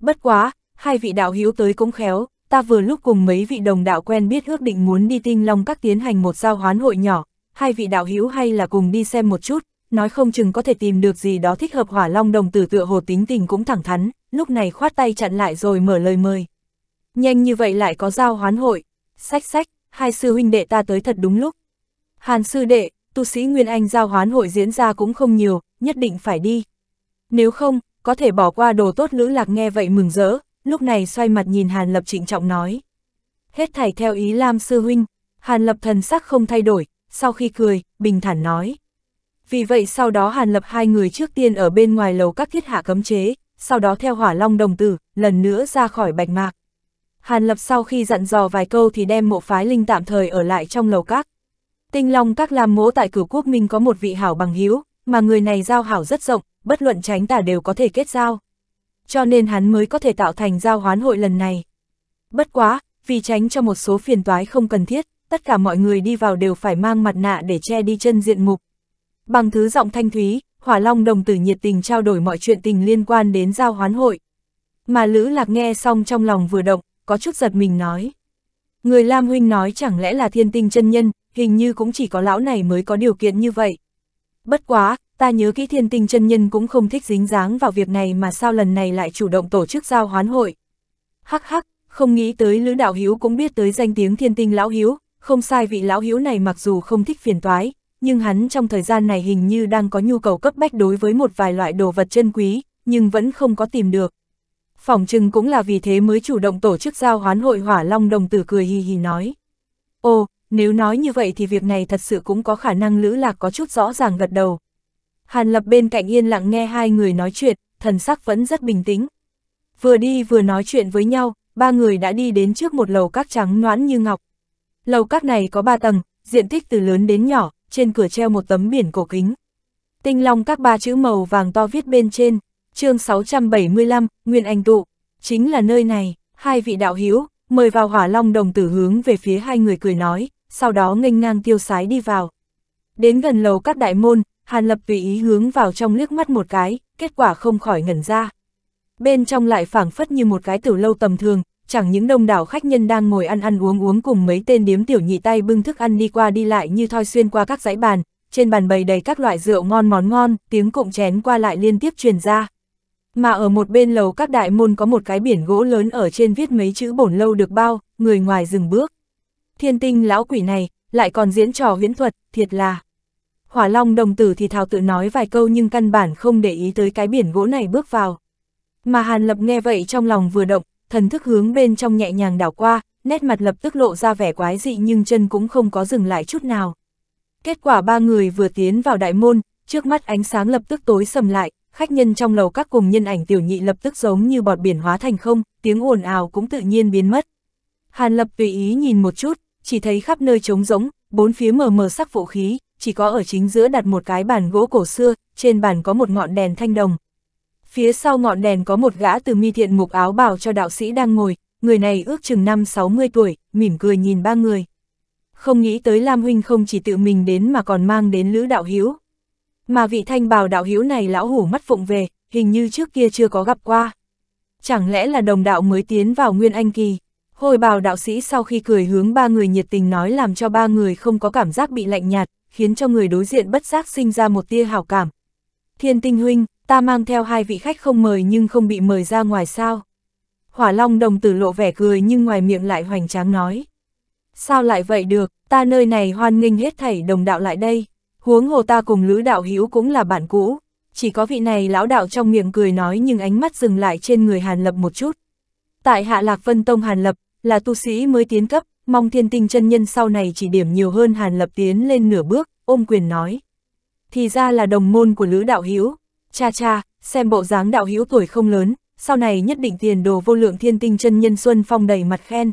Bất quá, hai vị đạo hữu tới cũng khéo, ta vừa lúc cùng mấy vị đồng đạo quen biết ước định muốn đi tinh long các tiến hành một giao hoán hội nhỏ, hai vị đạo hữu hay là cùng đi xem một chút, nói không chừng có thể tìm được gì đó thích hợp hỏa long đồng tử tựa hồ tính tình cũng thẳng thắn, lúc này khoát tay chặn lại rồi mở lời mời. Nhanh như vậy lại có giao hoán hội, sách sách, hai sư huynh đệ ta tới thật đúng lúc. Hàn sư đệ, tu sĩ Nguyên Anh giao hoán hội diễn ra cũng không nhiều, nhất định phải đi. Nếu không, có thể bỏ qua đồ tốt lữ lạc nghe vậy mừng rỡ, lúc này xoay mặt nhìn Hàn Lập trịnh trọng nói. Hết thảy theo ý Lam sư huynh, Hàn Lập thần sắc không thay đổi, sau khi cười, bình thản nói. Vì vậy sau đó Hàn Lập hai người trước tiên ở bên ngoài lầu các thiết hạ cấm chế, sau đó theo hỏa long đồng tử, lần nữa ra khỏi bạch mạc. Hàn Lập sau khi dặn dò vài câu thì đem mộ phái linh tạm thời ở lại trong lầu các. Tinh Long các làm mỗ tại cửu quốc minh có một vị hảo bằng hiếu, mà người này giao hảo rất rộng, bất luận tránh tả đều có thể kết giao. Cho nên hắn mới có thể tạo thành giao hoán hội lần này. Bất quá, vì tránh cho một số phiền toái không cần thiết, tất cả mọi người đi vào đều phải mang mặt nạ để che đi chân diện mục. Bằng thứ giọng thanh thúy, Hỏa Long đồng tử nhiệt tình trao đổi mọi chuyện tình liên quan đến giao hoán hội. Mà Lữ Lạc nghe xong trong lòng vừa động, có chút giật mình nói. Người Lam Huynh nói chẳng lẽ là thiên tinh chân nhân, hình như cũng chỉ có lão này mới có điều kiện như vậy. Bất quá, ta nhớ kỹ thiên tinh chân nhân cũng không thích dính dáng vào việc này mà sao lần này lại chủ động tổ chức giao hoán hội. Hắc hắc, không nghĩ tới Lữ Đạo Hiếu cũng biết tới danh tiếng thiên tinh lão hiếu, không sai vị lão hiếu này mặc dù không thích phiền toái, nhưng hắn trong thời gian này hình như đang có nhu cầu cấp bách đối với một vài loại đồ vật chân quý, nhưng vẫn không có tìm được. Phỏng chừng cũng là vì thế mới chủ động tổ chức giao hoán hội hỏa long đồng tử cười hì hì nói. Ồ, nếu nói như vậy thì việc này thật sự cũng có khả năng lữ lạc có chút rõ ràng gật đầu. Hàn lập bên cạnh yên lặng nghe hai người nói chuyện, thần sắc vẫn rất bình tĩnh. Vừa đi vừa nói chuyện với nhau, ba người đã đi đến trước một lầu các trắng noãn như ngọc. Lầu các này có 3 tầng, diện tích từ lớn đến nhỏ, trên cửa treo một tấm biển cổ kính. Tinh Long các ba chữ màu vàng to viết bên trên, chương 675, Nguyên Anh Tụ, chính là nơi này, hai vị đạo hiếu mời vào hỏa long đồng tử hướng về phía hai người cười nói, sau đó nghênh ngang tiêu sái đi vào. Đến gần lầu các đại môn, Hàn Lập tùy ý hướng vào trong liếc mắt một cái, kết quả không khỏi ngẩn ra. Bên trong lại phảng phất như một cái tử lâu tầm thường, chẳng những đông đảo khách nhân đang ngồi ăn ăn uống uống cùng mấy tên điếm tiểu nhị tay bưng thức ăn đi qua đi lại như thoi xuyên qua các dãy bàn, trên bàn bày đầy các loại rượu ngon món ngon, tiếng cụm chén qua lại liên tiếp truyền ra. Mà ở một bên lầu các đại môn có một cái biển gỗ lớn ở trên viết mấy chữ bổn lâu được bao, người ngoài dừng bước. Thiên tinh lão quỷ này, lại còn diễn trò huyễn thuật, thiệt là. Hỏa Long đồng tử thì thào tự nói vài câu nhưng căn bản không để ý tới cái biển gỗ này bước vào. Mà Hàn Lập nghe vậy trong lòng vừa động, thần thức hướng bên trong nhẹ nhàng đảo qua, nét mặt lập tức lộ ra vẻ quái dị nhưng chân cũng không có dừng lại chút nào. Kết quả ba người vừa tiến vào đại môn, trước mắt ánh sáng lập tức tối sầm lại, khách nhân trong lầu các cùng nhân ảnh tiểu nhị lập tức giống như bọt biển hóa thành không, tiếng ồn ào cũng tự nhiên biến mất. Hàn Lập tùy ý nhìn một chút, chỉ thấy khắp nơi trống rỗng, bốn phía mờ mờ sắc vũ khí, chỉ có ở chính giữa đặt một cái bàn gỗ cổ xưa, trên bàn có một ngọn đèn thanh đồng, Phía sau ngọn đèn có một gã từ mi thiện mục áo bảo cho đạo sĩ đang ngồi, người này ước chừng năm 60 tuổi, mỉm cười nhìn ba người. Không nghĩ tới Lam Huynh không chỉ tự mình đến mà còn mang đến Lữ Đạo Hiếu. Mà vị thanh bào đạo hiếu này lão hủ mắt phụng về, hình như trước kia chưa có gặp qua. Chẳng lẽ là đồng đạo mới tiến vào Nguyên Anh Kỳ? Hồi bào đạo sĩ sau khi cười hướng ba người nhiệt tình nói làm cho ba người không có cảm giác bị lạnh nhạt, khiến cho người đối diện bất giác sinh ra một tia hào cảm. Thiên tinh huynh, ta mang theo hai vị khách không mời nhưng không bị mời ra ngoài sao. Hỏa Long đồng tử lộ vẻ cười nhưng ngoài miệng lại hoành tráng nói. Sao lại vậy được, ta nơi này hoan nghênh hết thảy đồng đạo lại đây, huống hồ ta cùng lữ đạo hữu cũng là bạn cũ, chỉ có vị này lão đạo trong miệng cười nói nhưng ánh mắt dừng lại trên người Hàn Lập một chút. Tại Hạ Lạc Vân Tông Hàn Lập, là tu sĩ mới tiến cấp, mong thiên tinh chân nhân sau này chỉ điểm nhiều hơn Hàn Lập tiến lên nửa bước, ôm quyền nói. Thì ra là đồng môn của Lữ Đạo Hiếu, Cha cha, xem bộ dáng đạo hữu tuổi không lớn, sau này nhất định tiền đồ vô lượng thiên tinh chân nhân Xuân Phong đầy mặt khen.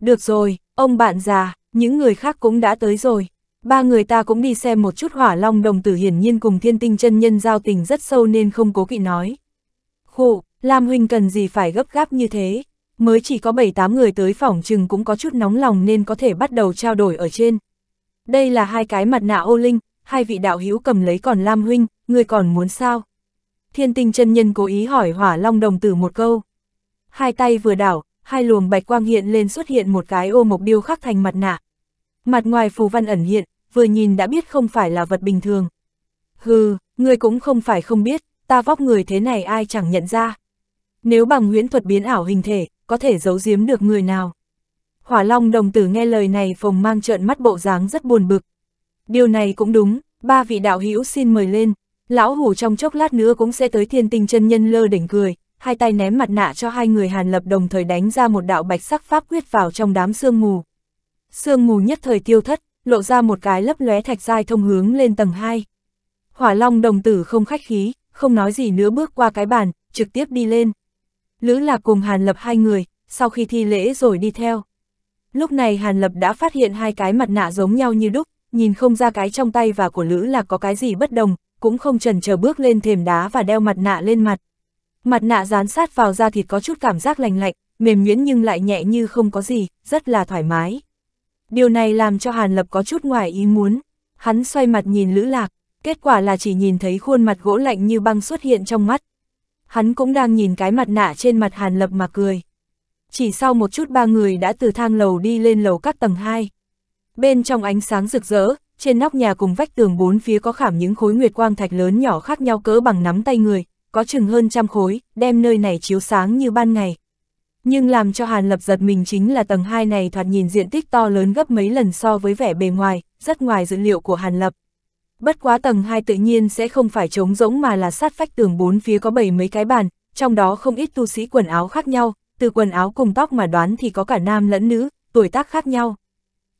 Được rồi, ông bạn già, những người khác cũng đã tới rồi. Ba người ta cũng đi xem một chút hỏa long đồng tử hiển nhiên cùng thiên tinh chân nhân giao tình rất sâu nên không cố kỵ nói. Khụ, Lam Huynh cần gì phải gấp gáp như thế, mới chỉ có 7-8 người tới phòng chừng cũng có chút nóng lòng nên có thể bắt đầu trao đổi ở trên. Đây là hai cái mặt nạ ô linh, hai vị đạo hữu cầm lấy còn Lam Huynh, ngươi còn muốn sao? Thiên tinh chân nhân cố ý hỏi hỏa long đồng tử một câu. Hai tay vừa đảo, hai luồng bạch quang hiện lên xuất hiện một cái ô mộc điêu khắc thành mặt nạ. Mặt ngoài phù văn ẩn hiện, vừa nhìn đã biết không phải là vật bình thường. Hừ, ngươi cũng không phải không biết, ta vóc người thế này ai chẳng nhận ra. Nếu bằng huyễn thuật biến ảo hình thể, có thể giấu giếm được người nào. Hỏa Long đồng tử nghe lời này phồng mang trợn mắt bộ dáng rất buồn bực. Điều này cũng đúng, ba vị đạo hữu xin mời lên, Lão hủ trong chốc lát nữa cũng sẽ tới thiên tinh chân nhân lơ đỉnh cười, hai tay ném mặt nạ cho hai người Hàn Lập đồng thời đánh ra một đạo bạch sắc pháp quyết vào trong đám sương mù. Sương mù nhất thời tiêu thất, lộ ra một cái lấp lóe thạch dai thông hướng lên tầng 2. Hỏa Long đồng tử không khách khí, không nói gì nữa bước qua cái bàn, trực tiếp đi lên. Lữ Lạc cùng Hàn Lập hai người, sau khi thi lễ rồi đi theo. Lúc này Hàn Lập đã phát hiện hai cái mặt nạ giống nhau như đúc, nhìn không ra cái trong tay và của Lữ Lạc có cái gì bất đồng, cũng không trần chờ bước lên thềm đá và đeo mặt nạ lên mặt. Mặt nạ dán sát vào da thịt có chút cảm giác lành lạnh, mềm nhuyễn nhưng lại nhẹ như không có gì, rất là thoải mái. Điều này làm cho Hàn Lập có chút ngoài ý muốn. Hắn xoay mặt nhìn Lữ Lạc, kết quả là chỉ nhìn thấy khuôn mặt gỗ lạnh như băng xuất hiện trong mắt. Hắn cũng đang nhìn cái mặt nạ trên mặt Hàn Lập mà cười. Chỉ sau một chút ba người đã từ thang lầu đi lên lầu các tầng 2. Bên trong ánh sáng rực rỡ, trên nóc nhà cùng vách tường bốn phía có khảm những khối nguyệt quang thạch lớn nhỏ khác nhau cỡ bằng nắm tay người, có chừng hơn trăm khối, đem nơi này chiếu sáng như ban ngày. Nhưng làm cho Hàn Lập giật mình chính là tầng 2 này thoạt nhìn diện tích to lớn gấp mấy lần so với vẻ bề ngoài, rất ngoài dữ liệu của Hàn Lập. Bất quá tầng 2 tự nhiên sẽ không phải trống rỗng mà là sát vách tường bốn phía có bảy mấy cái bàn, trong đó không ít tu sĩ quần áo khác nhau, từ quần áo cùng tóc mà đoán thì có cả nam lẫn nữ, tuổi tác khác nhau.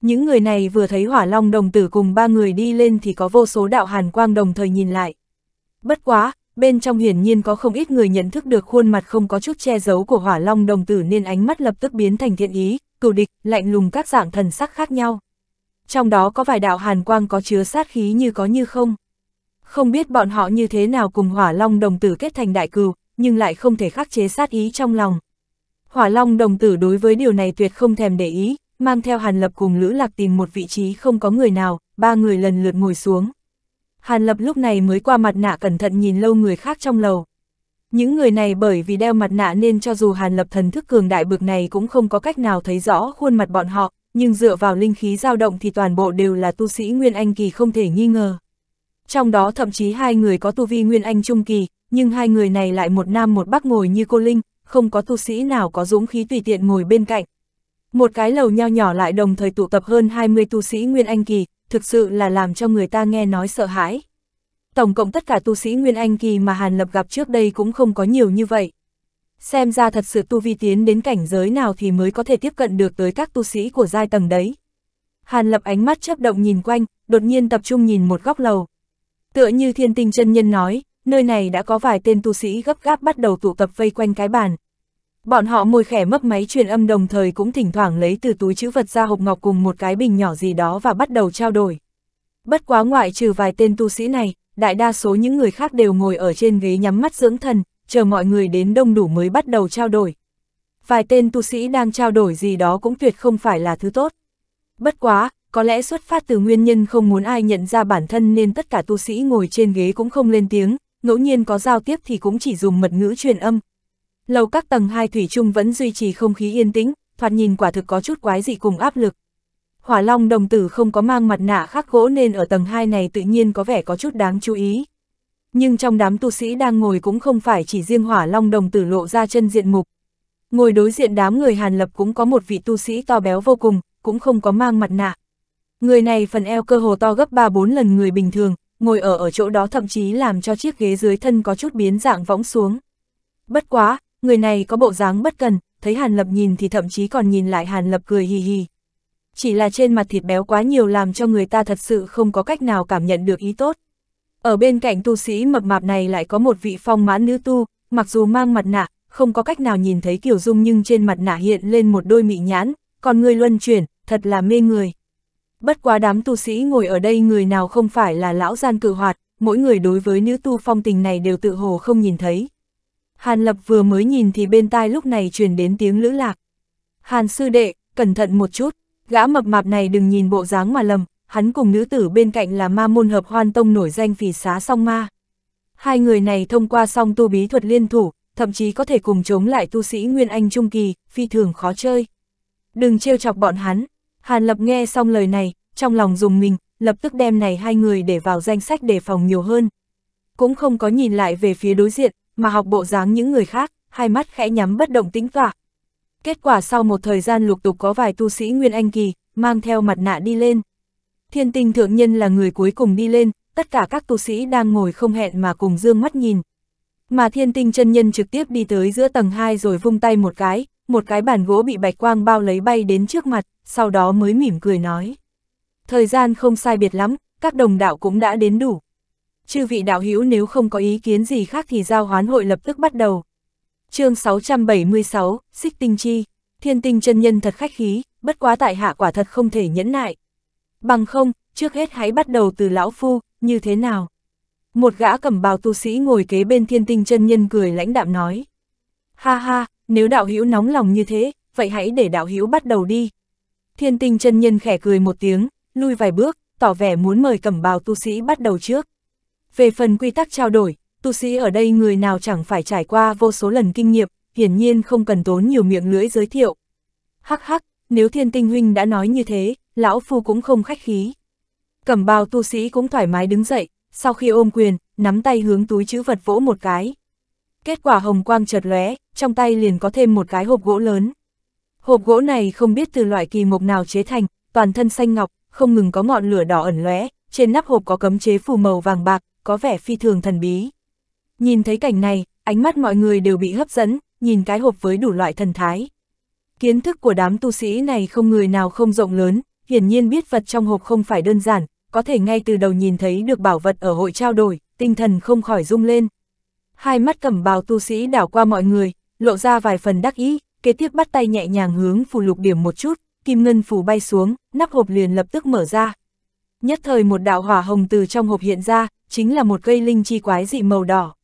Những người này vừa thấy hỏa long đồng tử cùng ba người đi lên thì có vô số đạo hàn quang đồng thời nhìn lại. Bất quá, bên trong hiển nhiên có không ít người nhận thức được khuôn mặt không có chút che giấu của hỏa long đồng tử nên ánh mắt lập tức biến thành thiện ý, cừu địch, lạnh lùng các dạng thần sắc khác nhau. Trong đó có vài đạo hàn quang có chứa sát khí như có như không. Không biết bọn họ như thế nào cùng hỏa long đồng tử kết thành đại cừu, nhưng lại không thể khắc chế sát ý trong lòng. Hỏa long đồng tử đối với điều này tuyệt không thèm để ý, mang theo Hàn Lập cùng Lữ Lạc tìm một vị trí không có người nào, ba người lần lượt ngồi xuống. Hàn Lập lúc này mới qua mặt nạ cẩn thận nhìn lâu người khác trong lầu. Những người này bởi vì đeo mặt nạ nên cho dù Hàn Lập thần thức cường đại bực này cũng không có cách nào thấy rõ khuôn mặt bọn họ, nhưng dựa vào linh khí dao động thì toàn bộ đều là tu sĩ Nguyên Anh Kỳ không thể nghi ngờ. Trong đó thậm chí hai người có tu vi Nguyên Anh Trung Kỳ, nhưng hai người này lại một nam một bắc ngồi như cô Linh, không có tu sĩ nào có dũng khí tùy tiện ngồi bên cạnh, một cái lầu nho nhỏ lại đồng thời tụ tập hơn 20 tu sĩ Nguyên Anh Kỳ, thực sự là làm cho người ta nghe nói sợ hãi. Tổng cộng tất cả tu sĩ Nguyên Anh Kỳ mà Hàn Lập gặp trước đây cũng không có nhiều như vậy. Xem ra thật sự tu vi tiến đến cảnh giới nào thì mới có thể tiếp cận được tới các tu sĩ của giai tầng đấy. Hàn Lập ánh mắt chấp động nhìn quanh, đột nhiên tập trung nhìn một góc lầu. Tựa như thiên tinh chân nhân nói, nơi này đã có vài tên tu sĩ gấp gáp bắt đầu tụ tập vây quanh cái bàn, Bọn họ môi khẽ mấp máy truyền âm đồng thời cũng thỉnh thoảng lấy từ túi chữ vật ra hộp ngọc cùng một cái bình nhỏ gì đó và bắt đầu trao đổi. Bất quá ngoại trừ vài tên tu sĩ này, đại đa số những người khác đều ngồi ở trên ghế nhắm mắt dưỡng thần, chờ mọi người đến đông đủ mới bắt đầu trao đổi. Vài tên tu sĩ đang trao đổi gì đó cũng tuyệt không phải là thứ tốt. Bất quá, có lẽ xuất phát từ nguyên nhân không muốn ai nhận ra bản thân nên tất cả tu sĩ ngồi trên ghế cũng không lên tiếng, ngẫu nhiên có giao tiếp thì cũng chỉ dùng mật ngữ truyền âm, Lầu các tầng hai thủy chung vẫn duy trì không khí yên tĩnh, thoạt nhìn quả thực có chút quái dị cùng áp lực. Hỏa Long đồng tử không có mang mặt nạ khắc gỗ nên ở tầng 2 này tự nhiên có vẻ có chút đáng chú ý. Nhưng trong đám tu sĩ đang ngồi cũng không phải chỉ riêng Hỏa Long đồng tử lộ ra chân diện mục. Ngồi đối diện đám người Hàn Lập cũng có một vị tu sĩ to béo vô cùng, cũng không có mang mặt nạ. Người này phần eo cơ hồ to gấp 3-4 lần người bình thường, ngồi ở ở chỗ đó thậm chí làm cho chiếc ghế dưới thân có chút biến dạng võng xuống. Bất quá, người này có bộ dáng bất cần, thấy Hàn Lập nhìn thì thậm chí còn nhìn lại Hàn Lập cười hì hì. Chỉ là trên mặt thịt béo quá nhiều làm cho người ta thật sự không có cách nào cảm nhận được ý tốt. Ở bên cạnh tu sĩ mập mạp này lại có một vị phong mãn nữ tu, mặc dù mang mặt nạ, không có cách nào nhìn thấy kiểu Dung nhưng trên mặt nạ hiện lên một đôi mị nhãn, còn người luân chuyển, thật là mê người. Bất quá đám tu sĩ ngồi ở đây người nào không phải là lão gian cử hoạt, mỗi người đối với nữ tu phong tình này đều tự hồ không nhìn thấy. Hàn Lập vừa mới nhìn thì bên tai lúc này truyền đến tiếng lữ lạc. Hàn sư đệ, cẩn thận một chút, gã mập mạp này đừng nhìn bộ dáng mà lầm, hắn cùng nữ tử bên cạnh là ma môn hợp hoan tông nổi danh phỉ xá song ma. Hai người này thông qua song tu bí thuật liên thủ, thậm chí có thể cùng chống lại tu sĩ Nguyên Anh Trung Kỳ, phi thường khó chơi. Đừng trêu chọc bọn hắn. Hàn Lập nghe xong lời này, trong lòng dùng mình, lập tức đem này hai người để vào danh sách đề phòng nhiều hơn. Cũng không có nhìn lại về phía đối diện, mà học bộ dáng những người khác, hai mắt khẽ nhắm bất động tĩnh tọa. Kết quả sau một thời gian lục tục có vài tu sĩ Nguyên Anh Kỳ, mang theo mặt nạ đi lên. Thiên tinh thượng nhân là người cuối cùng đi lên, tất cả các tu sĩ đang ngồi không hẹn mà cùng dương mắt nhìn. Mà thiên tinh chân nhân trực tiếp đi tới giữa tầng 2 rồi vung tay một cái, một cái bàn gỗ bị bạch quang bao lấy bay đến trước mặt, sau đó mới mỉm cười nói. Thời gian không sai biệt lắm, các đồng đạo cũng đã đến đủ chư vị đạo hữu nếu không có ý kiến gì khác thì giao hoán hội lập tức bắt đầu. chương 676, Xích Tinh Chi, thiên tinh chân nhân thật khách khí, bất quá tại hạ quả thật không thể nhẫn nại. Bằng không, trước hết hãy bắt đầu từ lão phu, như thế nào? Một gã cẩm bào tu sĩ ngồi kế bên thiên tinh chân nhân cười lãnh đạm nói. Ha ha, nếu đạo hữu nóng lòng như thế, vậy hãy để đạo hữu bắt đầu đi. Thiên tinh chân nhân khẽ cười một tiếng, lui vài bước, tỏ vẻ muốn mời cẩm bào tu sĩ bắt đầu trước. Về phần quy tắc trao đổi, tu sĩ ở đây người nào chẳng phải trải qua vô số lần kinh nghiệm, hiển nhiên không cần tốn nhiều miệng lưỡi giới thiệu. Hắc hắc, nếu thiên tinh huynh đã nói như thế, lão phu cũng không khách khí. Cẩm bào tu sĩ cũng thoải mái đứng dậy, sau khi ôm quyền, nắm tay hướng túi chữ vật vỗ một cái. Kết quả hồng quang chợt lóe, trong tay liền có thêm một cái hộp gỗ lớn. Hộp gỗ này không biết từ loại kỳ mộc nào chế thành, toàn thân xanh ngọc, không ngừng có ngọn lửa đỏ ẩn lóe, trên nắp hộp có cấm chế phù màu vàng bạc, có vẻ phi thường thần bí. Nhìn thấy cảnh này, ánh mắt mọi người đều bị hấp dẫn, nhìn cái hộp với đủ loại thần thái. Kiến thức của đám tu sĩ này không người nào không rộng lớn, hiển nhiên biết vật trong hộp không phải đơn giản, có thể ngay từ đầu nhìn thấy được bảo vật ở hội trao đổi, tinh thần không khỏi rung lên. Hai mắt cầm bào tu sĩ đảo qua mọi người, lộ ra vài phần đắc ý, kế tiếp bắt tay nhẹ nhàng hướng phù lục điểm một chút, kim ngân phù bay xuống, nắp hộp liền lập tức mở ra. Nhất thời một đạo hỏa hồng từ trong hộp hiện ra, chính là một cây linh chi quái dị màu đỏ.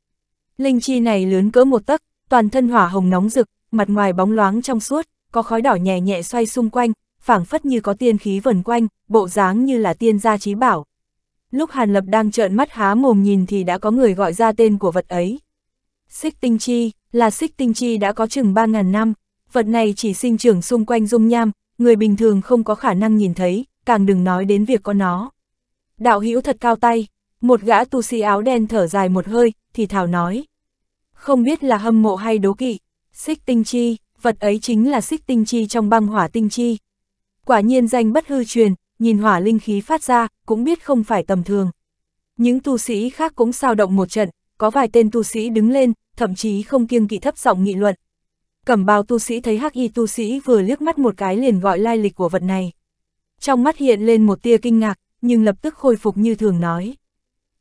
Linh chi này lớn cỡ một tấc, toàn thân hỏa hồng nóng rực, mặt ngoài bóng loáng trong suốt, có khói đỏ nhẹ nhẹ xoay xung quanh, phảng phất như có tiên khí vần quanh, bộ dáng như là tiên gia trí bảo. Lúc Hàn Lập đang trợn mắt há mồm nhìn thì đã có người gọi ra tên của vật ấy. Xích tinh chi, là xích tinh chi đã có chừng 3.000 năm, vật này chỉ sinh trưởng xung quanh dung nham, người bình thường không có khả năng nhìn thấy, càng đừng nói đến việc có nó. Đạo hữu thật cao tay, một gã tu sĩ áo đen thở dài một hơi, thì thảo nói. Không biết là hâm mộ hay đố kỵ, xích tinh chi, vật ấy chính là xích tinh chi trong băng hỏa tinh chi. Quả nhiên danh bất hư truyền, nhìn hỏa linh khí phát ra, cũng biết không phải tầm thường. Những tu sĩ khác cũng sao động một trận, có vài tên tu sĩ đứng lên, thậm chí không kiêng kỵ thấp giọng nghị luận. Cẩm bào tu sĩ thấy hắc y tu sĩ vừa liếc mắt một cái liền gọi lai lịch của vật này. Trong mắt hiện lên một tia kinh ngạc, nhưng lập tức khôi phục như thường nói.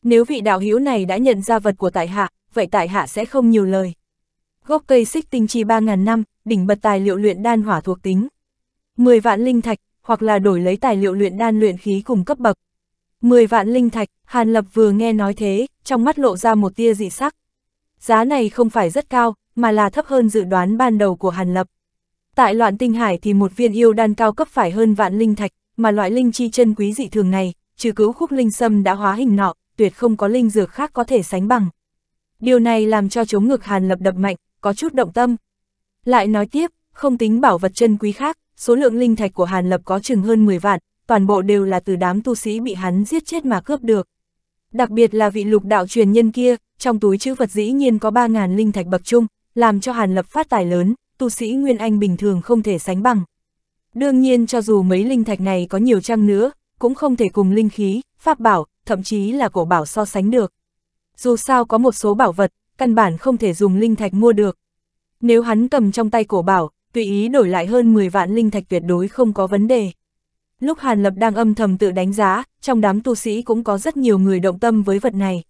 Nếu vị đạo hữu này đã nhận ra vật của tại hạ, vậy tại hạ sẽ không nhiều lời. Gốc cây xích tinh chi 3.000 năm, đỉnh bật tài liệu luyện đan hỏa thuộc tính. 10 vạn linh thạch, hoặc là đổi lấy tài liệu luyện đan luyện khí cùng cấp bậc. 10 vạn linh thạch, Hàn Lập vừa nghe nói thế, trong mắt lộ ra một tia dị sắc. Giá này không phải rất cao, mà là thấp hơn dự đoán ban đầu của Hàn Lập. Tại loạn tinh hải thì một viên yêu đan cao cấp phải hơn vạn linh thạch, mà loại linh chi chân quý dị thường này, trừ cứu khúc linh sâm đã hóa hình nọ, tuyệt không có linh dược khác có thể sánh bằng. Điều này làm cho chống ngực Hàn Lập đập mạnh, có chút động tâm. Lại nói tiếp, không tính bảo vật chân quý khác, số lượng linh thạch của Hàn Lập có chừng hơn 10 vạn, toàn bộ đều là từ đám tu sĩ bị hắn giết chết mà cướp được. Đặc biệt là vị lục đạo truyền nhân kia, trong túi chữ vật dĩ nhiên có 3.000 linh thạch bậc trung, làm cho Hàn Lập phát tài lớn, tu sĩ Nguyên Anh bình thường không thể sánh bằng. Đương nhiên cho dù mấy linh thạch này có nhiều trăng nữa, cũng không thể cùng linh khí, pháp bảo, thậm chí là cổ bảo so sánh được. Dù sao có một số bảo vật, căn bản không thể dùng linh thạch mua được. Nếu hắn cầm trong tay cổ bảo, tùy ý đổi lại hơn 10 vạn linh thạch tuyệt đối không có vấn đề. Lúc Hàn Lập đang âm thầm tự đánh giá, trong đám tu sĩ cũng có rất nhiều người động tâm với vật này.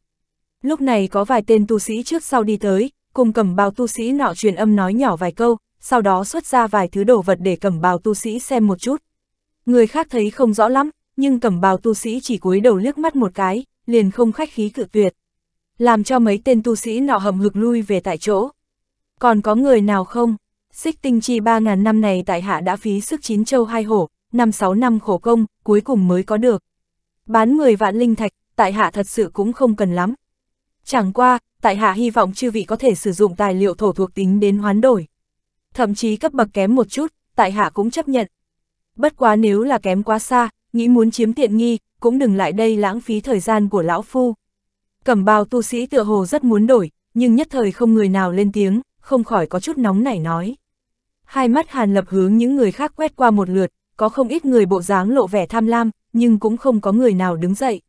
Lúc này có vài tên tu sĩ trước sau đi tới, cùng cầm bào tu sĩ nọ truyền âm nói nhỏ vài câu, sau đó xuất ra vài thứ đồ vật để cầm bào tu sĩ xem một chút. Người khác thấy không rõ lắm, nhưng cẩm bào tu sĩ chỉ cúi đầu liếc mắt một cái, liền không khách khí cự tuyệt. Làm cho mấy tên tu sĩ nọ hầm hực lui về tại chỗ. Còn có người nào không? Xích tinh chi 3.000 năm này tại hạ đã phí sức chín châu hai hổ, năm sáu năm khổ công, cuối cùng mới có được. Bán 10 vạn linh thạch, tại hạ thật sự cũng không cần lắm. Chẳng qua, tại hạ hy vọng chư vị có thể sử dụng tài liệu thổ thuộc tính đến hoán đổi. Thậm chí cấp bậc kém một chút, tại hạ cũng chấp nhận. Bất quá nếu là kém quá xa, nghĩ muốn chiếm tiện nghi, cũng đừng lại đây lãng phí thời gian của lão phu. Cẩm bào tu sĩ tựa hồ rất muốn đổi, nhưng nhất thời không người nào lên tiếng, không khỏi có chút nóng nảy nói. Hai mắt hàn lập hướng những người khác quét qua một lượt, có không ít người bộ dáng lộ vẻ tham lam, nhưng cũng không có người nào đứng dậy.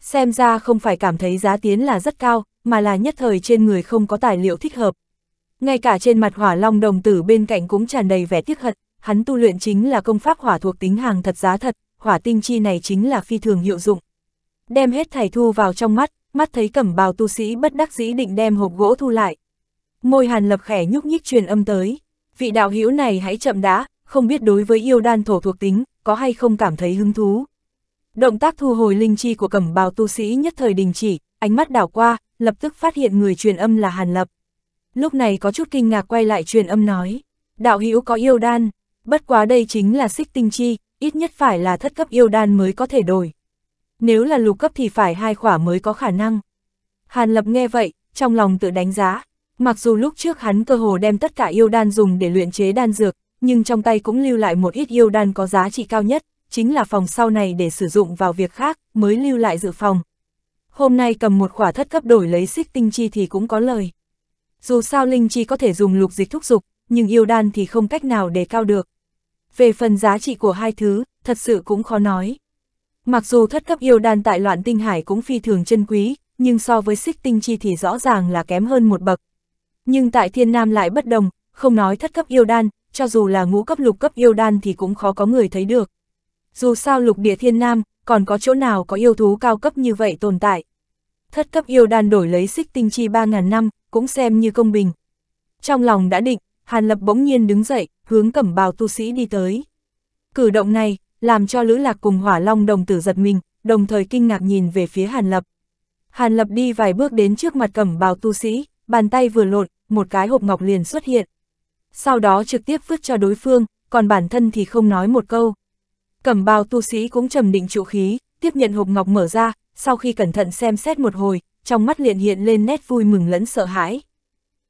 Xem ra không phải cảm thấy giá tiến là rất cao, mà là nhất thời trên người không có tài liệu thích hợp. Ngay cả trên mặt hỏa long đồng tử bên cạnh cũng tràn đầy vẻ tiếc hận, hắn tu luyện chính là công pháp hỏa thuộc tính hàng thật giá thật, hỏa tinh chi này chính là phi thường hiệu dụng. Đem hết thảy thu vào trong mắt, mắt thấy cẩm bào tu sĩ bất đắc dĩ định đem hộp gỗ thu lại. Môi hàn lập khẽ nhúc nhích truyền âm tới, vị đạo hữu này hãy chậm đã, không biết đối với yêu đan thổ thuộc tính, có hay không cảm thấy hứng thú. Động tác thu hồi linh chi của cẩm bào tu sĩ nhất thời đình chỉ, ánh mắt đảo qua, lập tức phát hiện người truyền âm là Hàn Lập. Lúc này có chút kinh ngạc quay lại truyền âm nói, đạo hữu có yêu đan, bất quá đây chính là xích tinh chi, ít nhất phải là thất cấp yêu đan mới có thể đổi. Nếu là lục cấp thì phải hai khỏa mới có khả năng. Hàn Lập nghe vậy, trong lòng tự đánh giá. Mặc dù lúc trước hắn cơ hồ đem tất cả yêu đan dùng để luyện chế đan dược, nhưng trong tay cũng lưu lại một ít yêu đan có giá trị cao nhất, chính là phòng sau này để sử dụng vào việc khác, mới lưu lại dự phòng. Hôm nay cầm một khỏa thất cấp đổi lấy xích tinh chi thì cũng có lời. Dù sao linh chi có thể dùng lục dịch thúc dục, nhưng yêu đan thì không cách nào để cao được về phần giá trị của hai thứ, thật sự cũng khó nói. Mặc dù thất cấp yêu đan tại loạn tinh hải cũng phi thường chân quý, nhưng so với xích tinh chi thì rõ ràng là kém hơn một bậc. Nhưng tại thiên nam lại bất đồng, không nói thất cấp yêu đan, cho dù là ngũ cấp lục cấp yêu đan thì cũng khó có người thấy được. Dù sao lục địa thiên nam, còn có chỗ nào có yêu thú cao cấp như vậy tồn tại. Thất cấp yêu đan đổi lấy xích tinh chi 3.000 năm, cũng xem như công bình. Trong lòng đã định, Hàn Lập bỗng nhiên đứng dậy, hướng cẩm bào tu sĩ đi tới. Cử động này, làm cho Lữ Lạc cùng Hỏa Long đồng tử giật mình, đồng thời kinh ngạc nhìn về phía Hàn Lập. Hàn Lập đi vài bước đến trước mặt cẩm bào tu sĩ, bàn tay vừa lộn một cái hộp ngọc liền xuất hiện. Sau đó trực tiếp vứt cho đối phương, còn bản thân thì không nói một câu. Cẩm bào tu sĩ cũng trầm định trụ khí, tiếp nhận hộp ngọc mở ra, sau khi cẩn thận xem xét một hồi, trong mắt liền hiện lên nét vui mừng lẫn sợ hãi.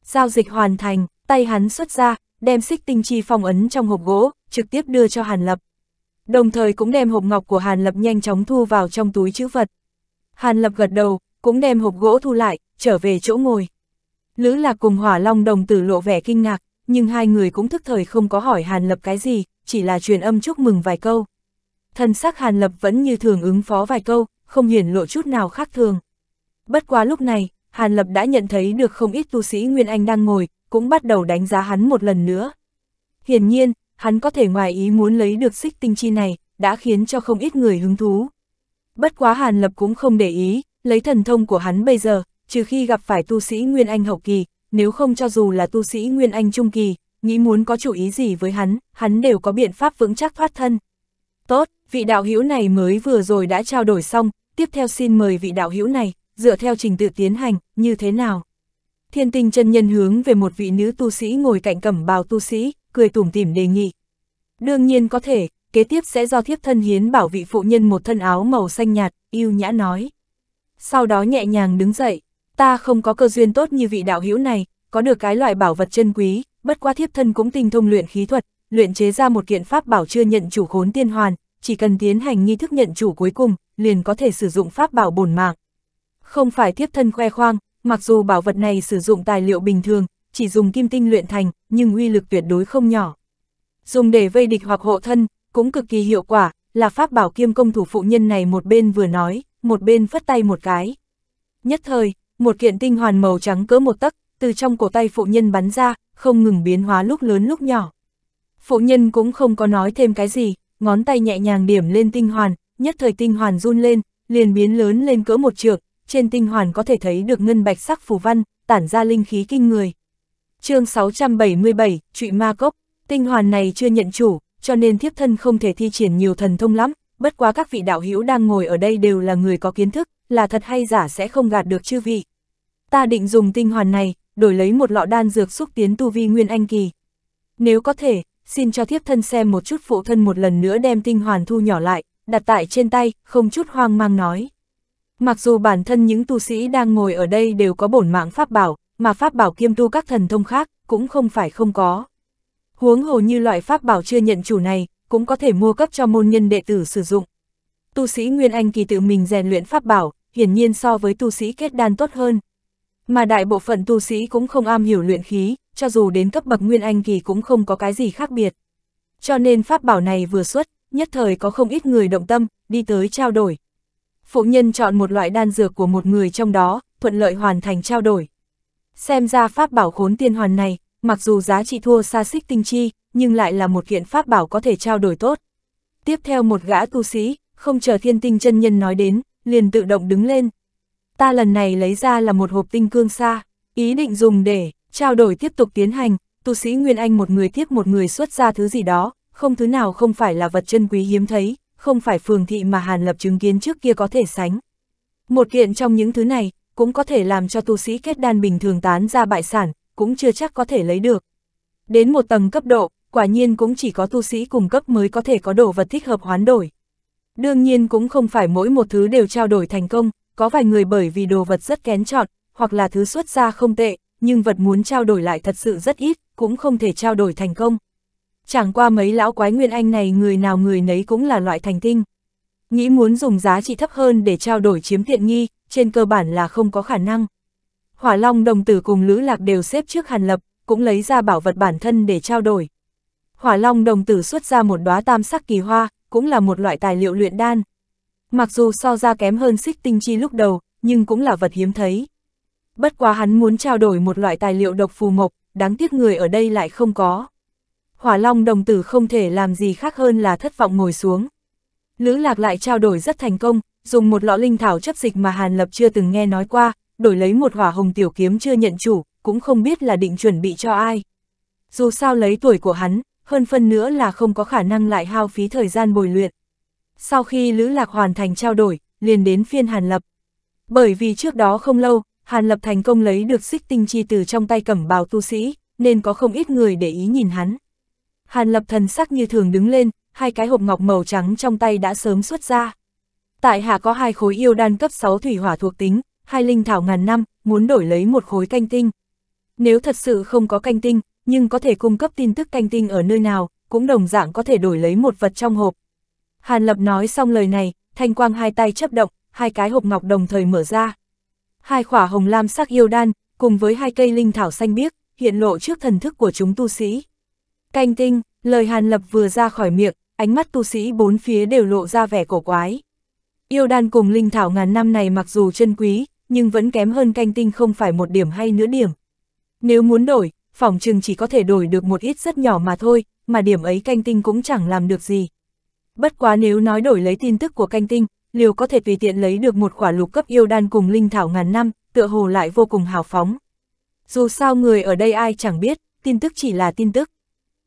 Giao dịch hoàn thành, tay hắn xuất ra, đem xích tinh chi phong ấn trong hộp gỗ, trực tiếp đưa cho Hàn Lập. Đồng thời cũng đem hộp ngọc của Hàn Lập nhanh chóng thu vào trong túi chữ vật. Hàn Lập gật đầu, cũng đem hộp gỗ thu lại, trở về chỗ ngồi. Lữ Lạc cùng Hỏa Long đồng tử lộ vẻ kinh ngạc, nhưng hai người cũng thức thời không có hỏi Hàn Lập cái gì, chỉ là truyền âm chúc mừng vài câu. Thân sắc Hàn Lập vẫn như thường ứng phó vài câu, không hiển lộ chút nào khác thường. Bất quá lúc này, Hàn Lập đã nhận thấy được không ít tu sĩ Nguyên Anh đang ngồi, cũng bắt đầu đánh giá hắn một lần nữa. Hiển nhiên, hắn có thể ngoài ý muốn lấy được xích tinh chi này, đã khiến cho không ít người hứng thú. Bất quá Hàn Lập cũng không để ý, lấy thần thông của hắn bây giờ, trừ khi gặp phải tu sĩ Nguyên Anh hậu kỳ, nếu không cho dù là tu sĩ Nguyên Anh trung kỳ, nghĩ muốn có chủ ý gì với hắn, hắn đều có biện pháp vững chắc thoát thân. Tốt, vị đạo hữu này mới vừa rồi đã trao đổi xong, tiếp theo xin mời vị đạo hữu này, dựa theo trình tự tiến hành, như thế nào? Thiên tinh chân nhân hướng về một vị nữ tu sĩ ngồi cạnh cẩm bào tu sĩ, cười tủm tỉm đề nghị. Đương nhiên có thể, kế tiếp sẽ do thiếp thân hiến bảo vị phụ nhân một thân áo màu xanh nhạt, yêu nhã nói. Sau đó nhẹ nhàng đứng dậy, ta không có cơ duyên tốt như vị đạo hữu này, có được cái loại bảo vật chân quý, bất qua thiếp thân cũng tinh thông luyện khí thuật, luyện chế ra một kiện pháp bảo chưa nhận chủ khốn tiên hoàn, chỉ cần tiến hành nghi thức nhận chủ cuối cùng, liền có thể sử dụng pháp bảo bổn mạng. Không phải thiếp thân khoe khoang, Mặc dù bảo vật này sử dụng tài liệu bình thường, chỉ dùng kim tinh luyện thành, nhưng uy lực tuyệt đối không nhỏ. Dùng để vây địch hoặc hộ thân, cũng cực kỳ hiệu quả, là pháp bảo kiêm công thủ phụ nhân này một bên vừa nói, một bên phất tay một cái. Nhất thời, một kiện tinh hoàn màu trắng cỡ một tấc, từ trong cổ tay phụ nhân bắn ra, không ngừng biến hóa lúc lớn lúc nhỏ. Phụ nhân cũng không có nói thêm cái gì, ngón tay nhẹ nhàng điểm lên tinh hoàn, nhất thời tinh hoàn run lên, liền biến lớn lên cỡ một trượng, trên tinh hoàn có thể thấy được ngân bạch sắc phù văn, tản ra linh khí kinh người. chương 677, Trụy Ma Cốc, tinh hoàn này chưa nhận chủ, cho nên thiếp thân không thể thi triển nhiều thần thông lắm, bất quá các vị đạo hữu đang ngồi ở đây đều là người có kiến thức, là thật hay giả sẽ không gạt được chư vị. Ta định dùng tinh hoàn này, đổi lấy một lọ đan dược xúc tiến tu vi nguyên anh kỳ. Nếu có thể, xin cho thiếp thân xem một chút phụ thân một lần nữa đem tinh hoàn thu nhỏ lại, đặt tại trên tay, không chút hoang mang nói. Mặc dù bản thân những tu sĩ đang ngồi ở đây đều có bổn mạng pháp bảo, mà pháp bảo kiêm tu các thần thông khác cũng không phải không có. Huống hồ như loại pháp bảo chưa nhận chủ này, cũng có thể mua cấp cho môn nhân đệ tử sử dụng. Tu sĩ Nguyên Anh kỳ tự mình rèn luyện pháp bảo, hiển nhiên so với tu sĩ kết đan tốt hơn. Mà đại bộ phận tu sĩ cũng không am hiểu luyện khí, cho dù đến cấp bậc Nguyên Anh kỳ cũng không có cái gì khác biệt. Cho nên pháp bảo này vừa xuất, nhất thời có không ít người động tâm, đi tới trao đổi, phụ nhân chọn một loại đan dược của một người trong đó, thuận lợi hoàn thành trao đổi. Xem ra pháp bảo khốn tiên hoàn này, mặc dù giá trị thua xa xích tinh chi, nhưng lại là một kiện pháp bảo có thể trao đổi tốt. Tiếp theo một gã tu sĩ, không chờ thiên tinh chân nhân nói đến, liền tự động đứng lên. Ta lần này lấy ra là một hộp tinh cương xa, ý định dùng để trao đổi tiếp tục tiến hành, tu sĩ Nguyên Anh một người tiếp một người xuất ra thứ gì đó, không thứ nào không phải là vật chân quý hiếm thấy, không phải phường thị mà Hàn Lập chứng kiến trước kia có thể sánh. Một kiện trong những thứ này, cũng có thể làm cho tu sĩ kết đan bình thường tán ra bại sản, cũng chưa chắc có thể lấy được. Đến một tầng cấp độ, quả nhiên cũng chỉ có tu sĩ cùng cấp mới có thể có đồ vật thích hợp hoán đổi. Đương nhiên cũng không phải mỗi một thứ đều trao đổi thành công, có vài người bởi vì đồ vật rất kén chọn, hoặc là thứ xuất ra không tệ, nhưng vật muốn trao đổi lại thật sự rất ít, cũng không thể trao đổi thành công chẳng qua mấy lão quái nguyên anh này người nào người nấy cũng là loại thành tinh. Nghĩ muốn dùng giá trị thấp hơn để trao đổi chiếm tiện nghi, trên cơ bản là không có khả năng. Hỏa Long đồng tử cùng Lữ Lạc đều xếp trước Hàn Lập, cũng lấy ra bảo vật bản thân để trao đổi. Hỏa Long đồng tử xuất ra một đóa tam sắc kỳ hoa, cũng là một loại tài liệu luyện đan. Mặc dù so ra kém hơn xích tinh chi lúc đầu, nhưng cũng là vật hiếm thấy. Bất quá hắn muốn trao đổi một loại tài liệu độc phù mộc, đáng tiếc người ở đây lại không có hỏa long đồng tử không thể làm gì khác hơn là thất vọng ngồi xuống. Lữ lạc lại trao đổi rất thành công, dùng một lọ linh thảo chấp dịch mà Hàn Lập chưa từng nghe nói qua, đổi lấy một hỏa hồng tiểu kiếm chưa nhận chủ, cũng không biết là định chuẩn bị cho ai. Dù sao lấy tuổi của hắn, hơn phân nữa là không có khả năng lại hao phí thời gian bồi luyện. Sau khi Lữ Lạc hoàn thành trao đổi, liền đến phiên Hàn Lập. Bởi vì trước đó không lâu, Hàn Lập thành công lấy được xích tinh chi từ trong tay cẩm bào tu sĩ, nên có không ít người để ý nhìn hắn. Hàn lập thần sắc như thường đứng lên, hai cái hộp ngọc màu trắng trong tay đã sớm xuất ra. Tại hạ có hai khối yêu đan cấp 6 thủy hỏa thuộc tính, hai linh thảo ngàn năm, muốn đổi lấy một khối canh tinh. Nếu thật sự không có canh tinh, nhưng có thể cung cấp tin tức canh tinh ở nơi nào, cũng đồng dạng có thể đổi lấy một vật trong hộp. Hàn Lập nói xong lời này, thanh quang hai tay chấp động, hai cái hộp ngọc đồng thời mở ra. Hai khỏa hồng lam sắc yêu đan, cùng với hai cây linh thảo xanh biếc, hiện lộ trước thần thức của chúng tu sĩ. Canh tinh, lời Hàn Lập vừa ra khỏi miệng, ánh mắt tu sĩ bốn phía đều lộ ra vẻ cổ quái. Yêu đan cùng linh thảo ngàn năm này mặc dù chân quý, nhưng vẫn kém hơn canh tinh không phải một điểm hay nửa điểm. Nếu muốn đổi, phỏng chừng chỉ có thể đổi được một ít rất nhỏ mà thôi, mà điểm ấy canh tinh cũng chẳng làm được gì. Bất quá nếu nói đổi lấy tin tức của canh tinh, liều có thể tùy tiện lấy được một quả lục cấp yêu đan cùng linh thảo ngàn năm, tựa hồ lại vô cùng hào phóng. Dù sao người ở đây ai chẳng biết, tin tức chỉ là tin tức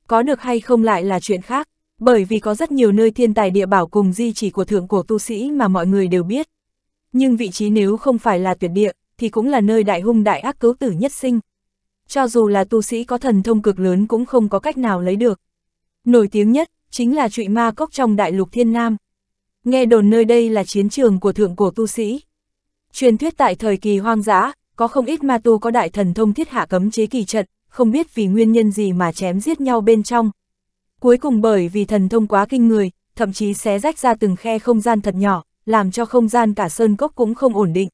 có được hay không lại là chuyện khác, bởi vì có rất nhiều nơi thiên tài địa bảo cùng di chỉ của thượng cổ tu sĩ mà mọi người đều biết. Nhưng vị trí nếu không phải là tuyệt địa, thì cũng là nơi đại hung đại ác cứu tử nhất sinh. Cho dù là tu sĩ có thần thông cực lớn cũng không có cách nào lấy được. Nổi tiếng nhất, chính là trụy ma cốc trong đại lục thiên nam. Nghe đồn nơi đây là chiến trường của thượng cổ tu sĩ. Truyền thuyết tại thời kỳ hoang dã, có không ít ma tu có đại thần thông thiết hạ cấm chế kỳ trận, không biết vì nguyên nhân gì mà chém giết nhau bên trong. Cuối cùng bởi vì thần thông quá kinh người, thậm chí xé rách ra từng khe không gian thật nhỏ, làm cho không gian cả sơn cốc cũng không ổn định.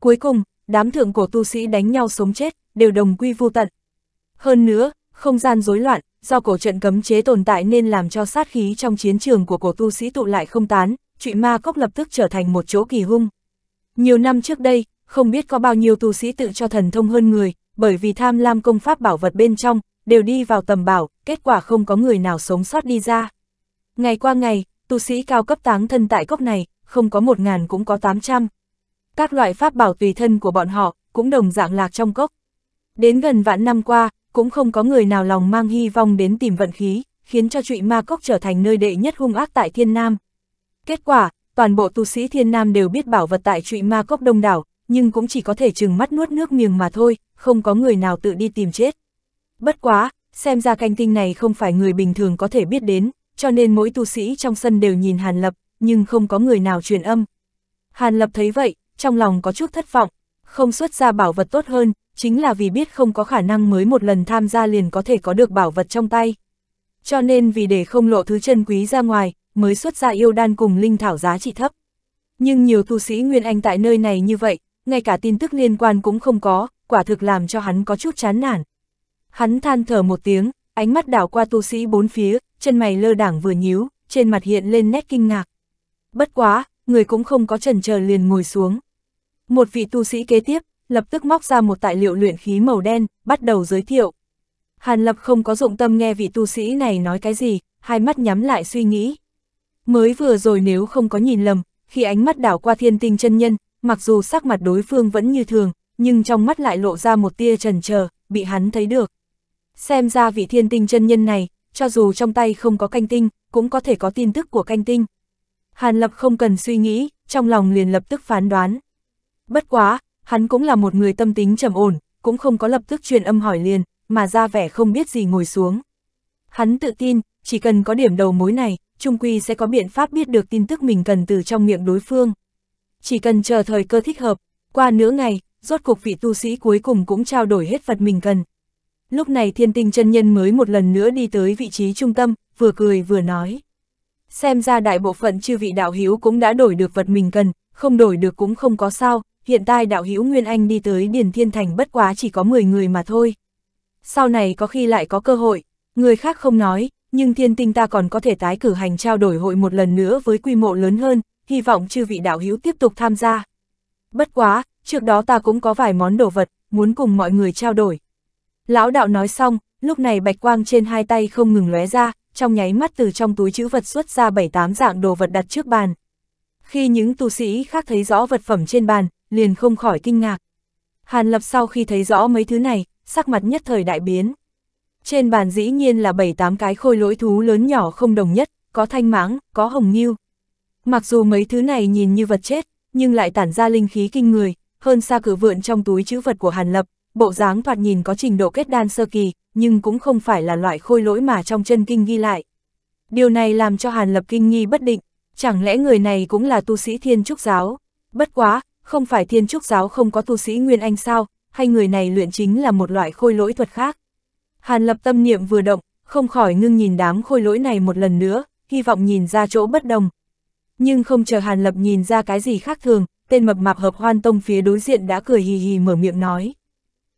Cuối cùng, đám thượng cổ tu sĩ đánh nhau sống chết, đều đồng quy vu tận. Hơn nữa, không gian rối loạn, do cổ trận cấm chế tồn tại nên làm cho sát khí trong chiến trường của cổ tu sĩ tụ lại không tán, trụy ma cốc lập tức trở thành một chỗ kỳ hung. Nhiều năm trước đây, không biết có bao nhiêu tu sĩ tự cho thần thông hơn người, bởi vì tham lam công pháp bảo vật bên trong, đều đi vào tầm bảo, kết quả không có người nào sống sót đi ra. Ngày qua ngày, tu sĩ cao cấp táng thân tại cốc này, không có một ngàn cũng có tám trăm. Các loại pháp bảo tùy thân của bọn họ, cũng đồng dạng lạc trong cốc. Đến gần vạn năm qua, cũng không có người nào lòng mang hy vọng đến tìm vận khí, khiến cho trụy ma cốc trở thành nơi đệ nhất hung ác tại thiên nam. Kết quả, toàn bộ tu sĩ thiên nam đều biết bảo vật tại trụy ma cốc đông đảo, nhưng cũng chỉ có thể chừng mắt nuốt nước miếng mà thôi, không có người nào tự đi tìm chết. Bất quá, xem ra canh tinh này không phải người bình thường có thể biết đến, cho nên mỗi tu sĩ trong sân đều nhìn Hàn Lập, nhưng không có người nào truyền âm. Hàn Lập thấy vậy, trong lòng có chút thất vọng, không xuất ra bảo vật tốt hơn, chính là vì biết không có khả năng mới một lần tham gia liền có thể có được bảo vật trong tay. Cho nên vì để không lộ thứ chân quý ra ngoài, mới xuất ra yêu đan cùng linh thảo giá trị thấp. Nhưng nhiều tu sĩ Nguyên Anh tại nơi này như vậy, ngay cả tin tức liên quan cũng không có, quả thực làm cho hắn có chút chán nản. Hắn than thở một tiếng, ánh mắt đảo qua tu sĩ bốn phía, chân mày lơ đảng vừa nhíu, trên mặt hiện lên nét kinh ngạc. Bất quá, người cũng không có chần chờ liền ngồi xuống. Một vị tu sĩ kế tiếp, lập tức móc ra một tài liệu luyện khí màu đen, bắt đầu giới thiệu. Hàn Lập không có dụng tâm nghe vị tu sĩ này nói cái gì, hai mắt nhắm lại suy nghĩ. Mới vừa rồi nếu không có nhìn lầm, khi ánh mắt đảo qua thiên tinh chân nhân, mặc dù sắc mặt đối phương vẫn như thường, nhưng trong mắt lại lộ ra một tia trần chờ bị hắn thấy được. Xem ra vị thiên tinh chân nhân này, cho dù trong tay không có canh tinh, cũng có thể có tin tức của canh tinh. Hàn Lập không cần suy nghĩ, trong lòng liền lập tức phán đoán. Bất quá, hắn cũng là một người tâm tính trầm ổn, cũng không có lập tức truyền âm hỏi liền, mà ra vẻ không biết gì ngồi xuống. Hắn tự tin, chỉ cần có điểm đầu mối này, Trung Quy sẽ có biện pháp biết được tin tức mình cần từ trong miệng đối phương chỉ cần chờ thời cơ thích hợp, qua nửa ngày, rốt cuộc vị tu sĩ cuối cùng cũng trao đổi hết vật mình cần. Lúc này thiên tinh chân nhân mới một lần nữa đi tới vị trí trung tâm, vừa cười vừa nói. Xem ra đại bộ phận chư vị đạo hiếu cũng đã đổi được vật mình cần, không đổi được cũng không có sao, hiện tại đạo hiếu Nguyên Anh đi tới Điền Thiên Thành bất quá chỉ có 10 người mà thôi. Sau này có khi lại có cơ hội, người khác không nói, nhưng thiên tinh ta còn có thể tái cử hành trao đổi hội một lần nữa với quy mô lớn hơn, hy vọng chư vị đạo hữu tiếp tục tham gia. Bất quá, trước đó ta cũng có vài món đồ vật, muốn cùng mọi người trao đổi. Lão đạo nói xong, lúc này bạch quang trên hai tay không ngừng lóe ra, trong nháy mắt từ trong túi chữ vật xuất ra bảy tám dạng đồ vật đặt trước bàn. Khi những tu sĩ khác thấy rõ vật phẩm trên bàn, liền không khỏi kinh ngạc. Hàn Lập sau khi thấy rõ mấy thứ này, sắc mặt nhất thời đại biến. Trên bàn dĩ nhiên là bảy tám cái khôi lỗi thú lớn nhỏ không đồng nhất, có thanh mãng, có hồng nghiêu. Mặc dù mấy thứ này nhìn như vật chết, nhưng lại tản ra linh khí kinh người, hơn xa cử vượn trong túi chữ vật của Hàn Lập, bộ dáng thoạt nhìn có trình độ kết đan sơ kỳ, nhưng cũng không phải là loại khôi lỗi mà trong chân kinh ghi lại. Điều này làm cho Hàn Lập kinh nghi bất định, chẳng lẽ người này cũng là tu sĩ thiên trúc giáo? Bất quá, không phải thiên trúc giáo không có tu sĩ Nguyên Anh sao, hay người này luyện chính là một loại khôi lỗi thuật khác? Hàn Lập tâm niệm vừa động, không khỏi ngưng nhìn đám khôi lỗi này một lần nữa, hy vọng nhìn ra chỗ bất đồng, nhưng không chờ Hàn Lập nhìn ra cái gì khác thường, tên mập mạp hợp hoan tông phía đối diện đã cười hì hì mở miệng nói.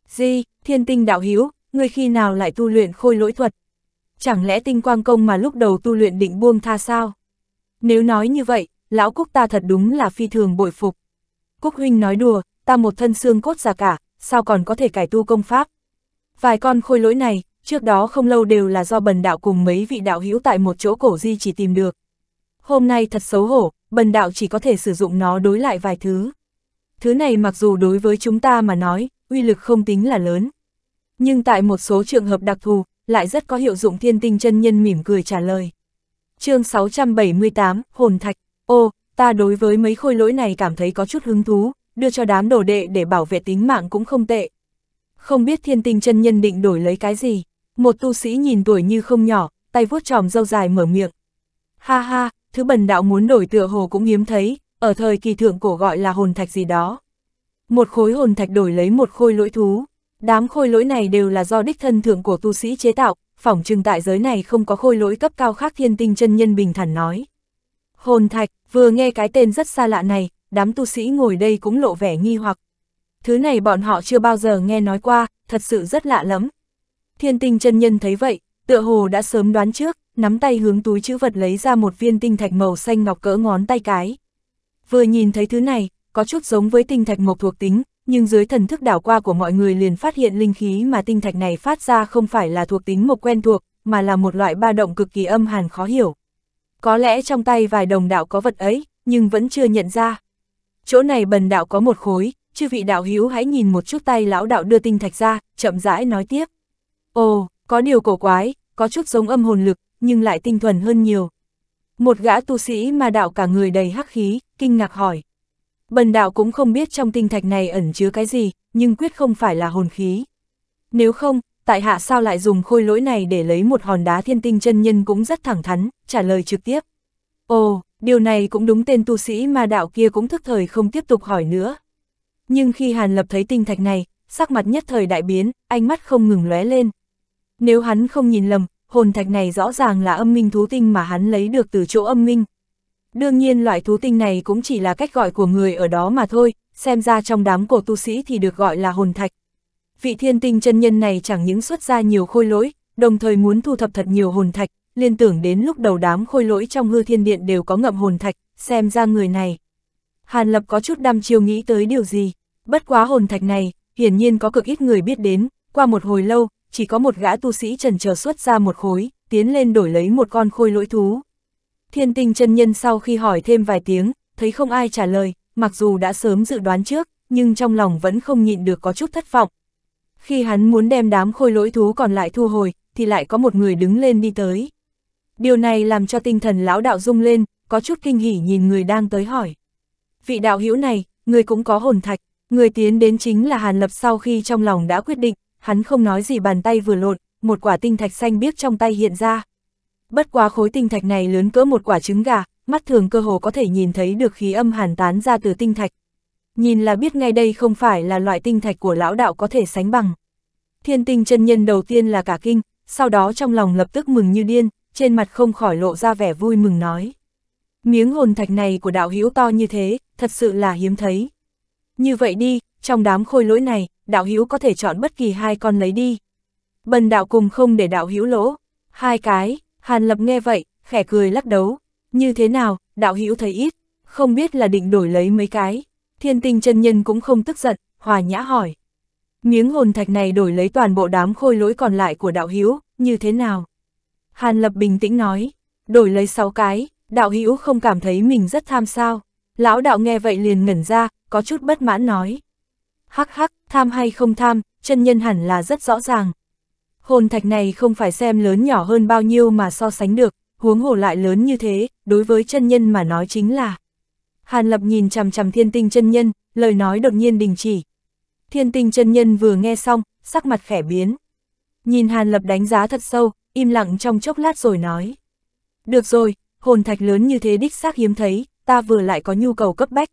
Di, thiên tinh đạo hiếu, ngươi khi nào lại tu luyện khôi lỗi thuật? Chẳng lẽ tinh quang công mà lúc đầu tu luyện định buông tha sao? Nếu nói như vậy, lão Cúc ta thật đúng là phi thường bội phục. Cúc huynh nói đùa, ta một thân xương cốt già cả, sao còn có thể cải tu công pháp? Vài con khôi lỗi này, trước đó không lâu đều là do bần đạo cùng mấy vị đạo hiếu tại một chỗ cổ di chỉ tìm được. Hôm nay thật xấu hổ, bần đạo chỉ có thể sử dụng nó đối lại vài thứ. Thứ này mặc dù đối với chúng ta mà nói, uy lực không tính là lớn. Nhưng tại một số trường hợp đặc thù, lại rất có hiệu dụng thiên tinh chân nhân mỉm cười trả lời. chương 678, Hồn Thạch, ô, ta đối với mấy khôi lỗi này cảm thấy có chút hứng thú, đưa cho đám đồ đệ để bảo vệ tính mạng cũng không tệ. Không biết thiên tinh chân nhân định đổi lấy cái gì, một tu sĩ nhìn tuổi như không nhỏ, tay vuốt tròm dâu dài mở miệng. Ha ha, thứ bần đạo muốn đổi tựa hồ cũng hiếm thấy, ở thời kỳ thượng cổ gọi là hồn thạch gì đó. Một khối hồn thạch đổi lấy một khôi lỗi thú, đám khôi lỗi này đều là do đích thân thượng cổ tu sĩ chế tạo, phỏng trừng tại giới này không có khôi lỗi cấp cao khác thiên tinh chân nhân bình thản nói. Hồn thạch, vừa nghe cái tên rất xa lạ này, đám tu sĩ ngồi đây cũng lộ vẻ nghi hoặc. Thứ này bọn họ chưa bao giờ nghe nói qua, thật sự rất lạ lắm. Thiên tinh chân nhân thấy vậy, tựa hồ đã sớm đoán trước, nắm tay hướng túi chữ vật lấy ra một viên tinh thạch màu xanh ngọc cỡ ngón tay cái. Vừa nhìn thấy thứ này, có chút giống với tinh thạch mộc thuộc tính, nhưng dưới thần thức đảo qua của mọi người liền phát hiện linh khí mà tinh thạch này phát ra không phải là thuộc tính mộc quen thuộc, mà là một loại ba động cực kỳ âm hàn khó hiểu. Có lẽ trong tay vài đồng đạo có vật ấy, nhưng vẫn chưa nhận ra. Chỗ này bần đạo có một khối, chư vị đạo hữu hãy nhìn một chút tay lão đạo đưa tinh thạch ra, chậm rãi nói tiếp. Ồ, có điều cổ quái, có chút giống âm hồn lực, nhưng lại tinh thuần hơn nhiều. Một gã tu sĩ mà đạo cả người đầy hắc khí, kinh ngạc hỏi. Bần đạo cũng không biết trong tinh thạch này ẩn chứa cái gì, nhưng quyết không phải là hồn khí. Nếu không, tại hạ sao lại dùng khôi lỗi này để lấy một hòn đá thiên tinh chân nhân cũng rất thẳng thắn, trả lời trực tiếp. Ồ, điều này cũng đúng tên tu sĩ mà đạo kia cũng thức thời không tiếp tục hỏi nữa. Nhưng khi Hàn Lập thấy tinh thạch này, sắc mặt nhất thời đại biến, ánh mắt không ngừng lóe lên. Nếu hắn không nhìn lầm, hồn thạch này rõ ràng là âm minh thú tinh mà hắn lấy được từ chỗ âm minh. Đương nhiên loại thú tinh này cũng chỉ là cách gọi của người ở đó mà thôi, xem ra trong đám cổ tu sĩ thì được gọi là hồn thạch. Vị thiên tinh chân nhân này chẳng những xuất ra nhiều khôi lỗi, đồng thời muốn thu thập thật nhiều hồn thạch, liên tưởng đến lúc đầu đám khôi lỗi trong hư thiên điện đều có ngậm hồn thạch, xem ra người này. Hàn Lập có chút đăm chiêu nghĩ tới điều gì, bất quá hồn thạch này, hiển nhiên có cực ít người biết đến, qua một hồi lâu, chỉ có một gã tu sĩ trần chờ xuất ra một khối, tiến lên đổi lấy một con khôi lỗi thú. Thiên tinh chân nhân sau khi hỏi thêm vài tiếng, thấy không ai trả lời, mặc dù đã sớm dự đoán trước, nhưng trong lòng vẫn không nhịn được có chút thất vọng. Khi hắn muốn đem đám khôi lỗi thú còn lại thu hồi, thì lại có một người đứng lên đi tới. Điều này làm cho tinh thần lão đạo rung lên, có chút kinh hỉ nhìn người đang tới hỏi. Vị đạo hữu này, người cũng có hồn thạch, người tiến đến chính là Hàn Lập sau khi trong lòng đã quyết định, hắn không nói gì bàn tay vừa lộn, một quả tinh thạch xanh biếc trong tay hiện ra. Bất quá khối tinh thạch này lớn cỡ một quả trứng gà, mắt thường cơ hồ có thể nhìn thấy được khí âm hàn tán ra từ tinh thạch. Nhìn là biết ngay đây không phải là loại tinh thạch của lão đạo có thể sánh bằng. Thiên tinh chân nhân đầu tiên là cả kinh, sau đó trong lòng lập tức mừng như điên, trên mặt không khỏi lộ ra vẻ vui mừng nói. Miếng hồn thạch này của đạo hữu to như thế, thật sự là hiếm thấy. Như vậy đi, trong đám khôi lỗi này, đạo hữu có thể chọn bất kỳ hai con lấy đi. Bần đạo cùng không để đạo hữu lỗ. Hai cái, Hàn Lập nghe vậy, khẽ cười lắc đấu. Như thế nào, đạo hữu thấy ít, không biết là định đổi lấy mấy cái. Thiên tinh chân nhân cũng không tức giận, hòa nhã hỏi. Miếng hồn thạch này đổi lấy toàn bộ đám khôi lỗi còn lại của đạo hữu như thế nào? Hàn Lập bình tĩnh nói, đổi lấy sáu cái, đạo hữu không cảm thấy mình rất tham sao. Lão đạo nghe vậy liền ngẩn ra, có chút bất mãn nói, hắc hắc, tham hay không tham, chân nhân hẳn là rất rõ ràng. Hồn thạch này không phải xem lớn nhỏ hơn bao nhiêu mà so sánh được, huống hồ lại lớn như thế, đối với chân nhân mà nói chính là. Hàn Lập nhìn chằm chằm thiên tinh chân nhân, lời nói đột nhiên đình chỉ. Thiên tinh chân nhân vừa nghe xong, sắc mặt khẽ biến. Nhìn Hàn Lập đánh giá thật sâu, im lặng trong chốc lát rồi nói. Được rồi, hồn thạch lớn như thế đích xác hiếm thấy, ta vừa lại có nhu cầu cấp bách.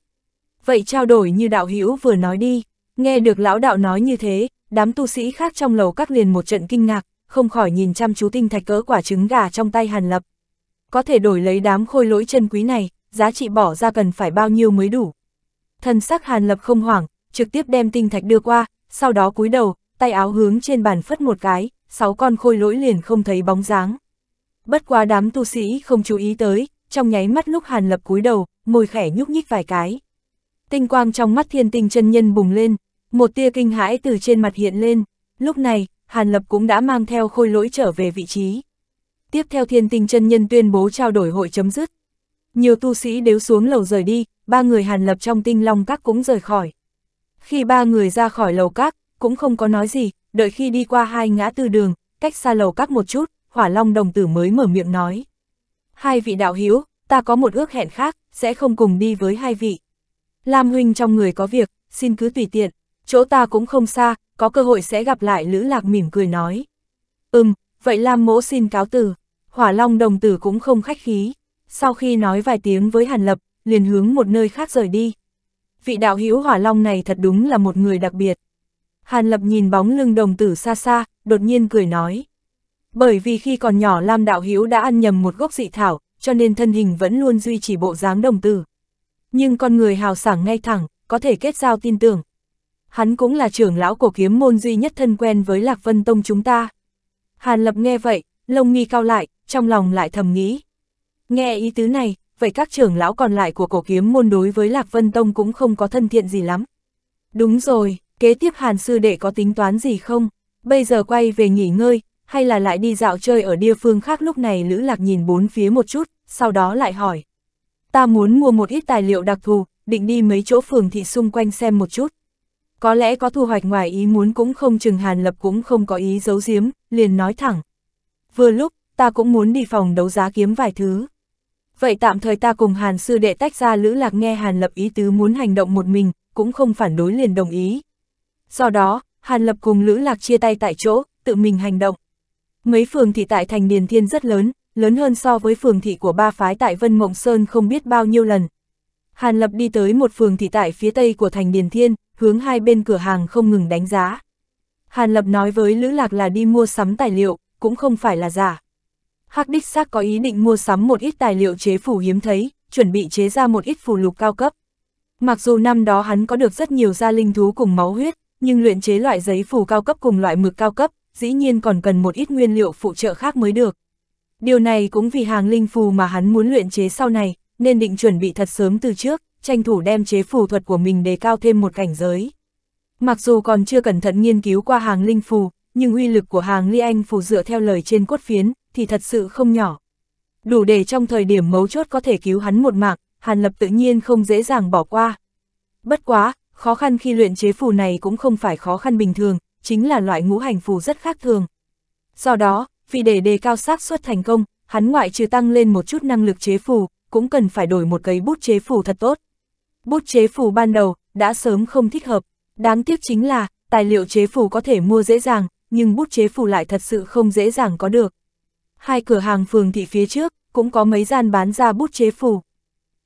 Vậy trao đổi như đạo hữu vừa nói đi. Nghe được lão đạo nói như thế, đám tu sĩ khác trong lầu các liền một trận kinh ngạc, không khỏi nhìn chăm chú tinh thạch cỡ quả trứng gà trong tay Hàn Lập. Có thể đổi lấy đám khôi lỗi chân quý này, giá trị bỏ ra cần phải bao nhiêu mới đủ. Thần sắc Hàn Lập không hoảng, trực tiếp đem tinh thạch đưa qua, sau đó cúi đầu, tay áo hướng trên bàn phất một cái, sáu con khôi lỗi liền không thấy bóng dáng. Bất quá đám tu sĩ không chú ý tới, trong nháy mắt lúc Hàn Lập cúi đầu, môi khẽ nhúc nhích vài cái. Tinh quang trong mắt thiên tinh chân nhân bùng lên, một tia kinh hãi từ trên mặt hiện lên, lúc này, Hàn Lập cũng đã mang theo khôi lỗi trở về vị trí. Tiếp theo thiên tinh chân nhân tuyên bố trao đổi hội chấm dứt. Nhiều tu sĩ đều xuống lầu rời đi, ba người Hàn Lập trong tinh long các cũng rời khỏi. Khi ba người ra khỏi lầu các, cũng không có nói gì, đợi khi đi qua hai ngã tư đường, cách xa lầu các một chút, hỏa long đồng tử mới mở miệng nói. Hai vị đạo hiếu, ta có một ước hẹn khác, sẽ không cùng đi với hai vị. Lam Huynh trong người có việc, xin cứ tùy tiện, chỗ ta cũng không xa, có cơ hội sẽ gặp lại Lữ Lạc mỉm cười nói. Ừm, vậy Lam mỗ xin cáo từ, hỏa long đồng tử cũng không khách khí, sau khi nói vài tiếng với Hàn Lập, liền hướng một nơi khác rời đi. Vị đạo hữu hỏa long này thật đúng là một người đặc biệt. Hàn Lập nhìn bóng lưng đồng tử xa xa, đột nhiên cười nói. Bởi vì khi còn nhỏ Lam đạo hữu đã ăn nhầm một gốc dị thảo, cho nên thân hình vẫn luôn duy trì bộ dáng đồng tử nhưng con người hào sảng ngay thẳng, có thể kết giao tin tưởng. Hắn cũng là trưởng lão cổ kiếm môn duy nhất thân quen với Lạc Vân Tông chúng ta. Hàn Lập nghe vậy, lông nghi cao lại, trong lòng lại thầm nghĩ. Nghe ý tứ này, vậy các trưởng lão còn lại của cổ kiếm môn đối với Lạc Vân Tông cũng không có thân thiện gì lắm. Đúng rồi, kế tiếp Hàn Sư Đệ có tính toán gì không? Bây giờ quay về nghỉ ngơi, hay là lại đi dạo chơi ở địa phương khác lúc này Lữ Lạc nhìn bốn phía một chút, sau đó lại hỏi ta muốn mua một ít tài liệu đặc thù, định đi mấy chỗ phường thị xung quanh xem một chút. Có lẽ có thu hoạch ngoài ý muốn cũng không chừng Hàn Lập cũng không có ý giấu giếm, liền nói thẳng. Vừa lúc, ta cũng muốn đi phòng đấu giá kiếm vài thứ. Vậy tạm thời ta cùng Hàn sư đệ tách ra Lữ Lạc nghe Hàn Lập ý tứ muốn hành động một mình, cũng không phản đối liền đồng ý. Do đó, Hàn Lập cùng Lữ Lạc chia tay tại chỗ, tự mình hành động. Mấy phường thị tại thành Điền Thiên rất lớn, lớn hơn so với phường thị của ba phái tại Vân Mộng Sơn không biết bao nhiêu lần. Hàn Lập đi tới một phường thị tại phía tây của thành Điền Thiên, hướng hai bên cửa hàng không ngừng đánh giá. Hàn Lập nói với Lữ Lạc là đi mua sắm tài liệu, cũng không phải là giả. Hắc đích xác có ý định mua sắm một ít tài liệu chế phủ hiếm thấy, chuẩn bị chế ra một ít phù lục cao cấp. Mặc dù năm đó hắn có được rất nhiều gia linh thú cùng máu huyết, nhưng luyện chế loại giấy phù cao cấp cùng loại mực cao cấp, dĩ nhiên còn cần một ít nguyên liệu phụ trợ khác mới được. Điều này cũng vì hàng linh phù mà hắn muốn luyện chế sau này, nên định chuẩn bị thật sớm từ trước, tranh thủ đem chế phù thuật của mình đề cao thêm một cảnh giới. Mặc dù còn chưa cẩn thận nghiên cứu qua hàng linh phù, nhưng uy lực của hàng ly anh phù dựa theo lời trên cốt phiến, thì thật sự không nhỏ. Đủ để trong thời điểm mấu chốt có thể cứu hắn một mạng, Hàn Lập tự nhiên không dễ dàng bỏ qua. Bất quá, khó khăn khi luyện chế phù này cũng không phải khó khăn bình thường, chính là loại ngũ hành phù rất khác thường. Do đó, vì để đề cao xác suất thành công, hắn ngoại trừ tăng lên một chút năng lực chế phù, cũng cần phải đổi một cây bút chế phù thật tốt. Bút chế phù ban đầu đã sớm không thích hợp, đáng tiếc chính là tài liệu chế phù có thể mua dễ dàng, nhưng bút chế phù lại thật sự không dễ dàng có được. Hai cửa hàng phường thị phía trước cũng có mấy gian bán ra bút chế phù.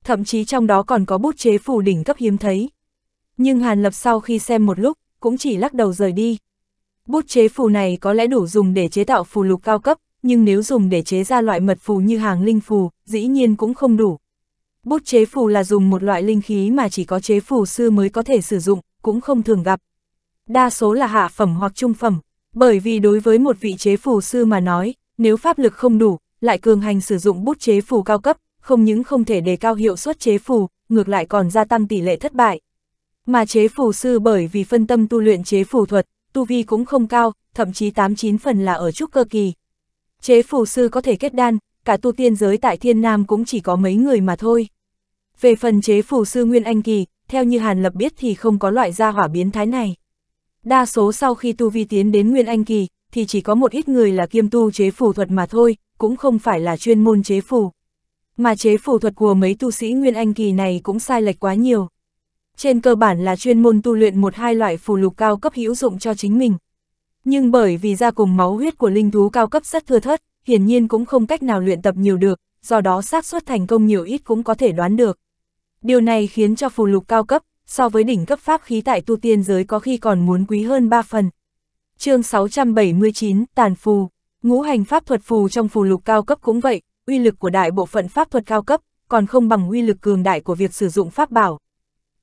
Thậm chí trong đó còn có bút chế phù đỉnh cấp hiếm thấy. Nhưng Hàn Lập sau khi xem một lúc, cũng chỉ lắc đầu rời đi. Bút chế phù này có lẽ đủ dùng để chế tạo phù lục cao cấp, nhưng nếu dùng để chế ra loại mật phù như hàng linh phù, dĩ nhiên cũng không đủ. Bút chế phù là dùng một loại linh khí mà chỉ có chế phù sư mới có thể sử dụng, cũng không thường gặp. Đa số là hạ phẩm hoặc trung phẩm, bởi vì đối với một vị chế phù sư mà nói, nếu pháp lực không đủ, lại cường hành sử dụng bút chế phù cao cấp, không những không thể đề cao hiệu suất chế phù, ngược lại còn gia tăng tỷ lệ thất bại. Mà chế phù sư bởi vì phân tâm tu luyện chế phù thuật, tu vi cũng không cao, thậm chí 89 phần là ở trúc cơ kỳ. Chế phù sư có thể kết đan, cả tu tiên giới tại thiên nam cũng chỉ có mấy người mà thôi. Về phần chế phù sư Nguyên Anh Kỳ, theo như Hàn Lập biết thì không có loại gia hỏa biến thái này. Đa số sau khi tu vi tiến đến Nguyên Anh Kỳ, thì chỉ có một ít người là kiêm tu chế phù thuật mà thôi, cũng không phải là chuyên môn chế phù. Mà chế phù thuật của mấy tu sĩ Nguyên Anh Kỳ này cũng sai lệch quá nhiều trên cơ bản là chuyên môn tu luyện một hai loại phù lục cao cấp hữu dụng cho chính mình. Nhưng bởi vì ra cùng máu huyết của linh thú cao cấp rất thưa thớt, hiển nhiên cũng không cách nào luyện tập nhiều được, do đó xác suất thành công nhiều ít cũng có thể đoán được. Điều này khiến cho phù lục cao cấp, so với đỉnh cấp pháp khí tại tu tiên giới có khi còn muốn quý hơn 3 phần. chương 679, Tàn Phù Ngũ hành pháp thuật phù trong phù lục cao cấp cũng vậy, uy lực của đại bộ phận pháp thuật cao cấp, còn không bằng uy lực cường đại của việc sử dụng pháp bảo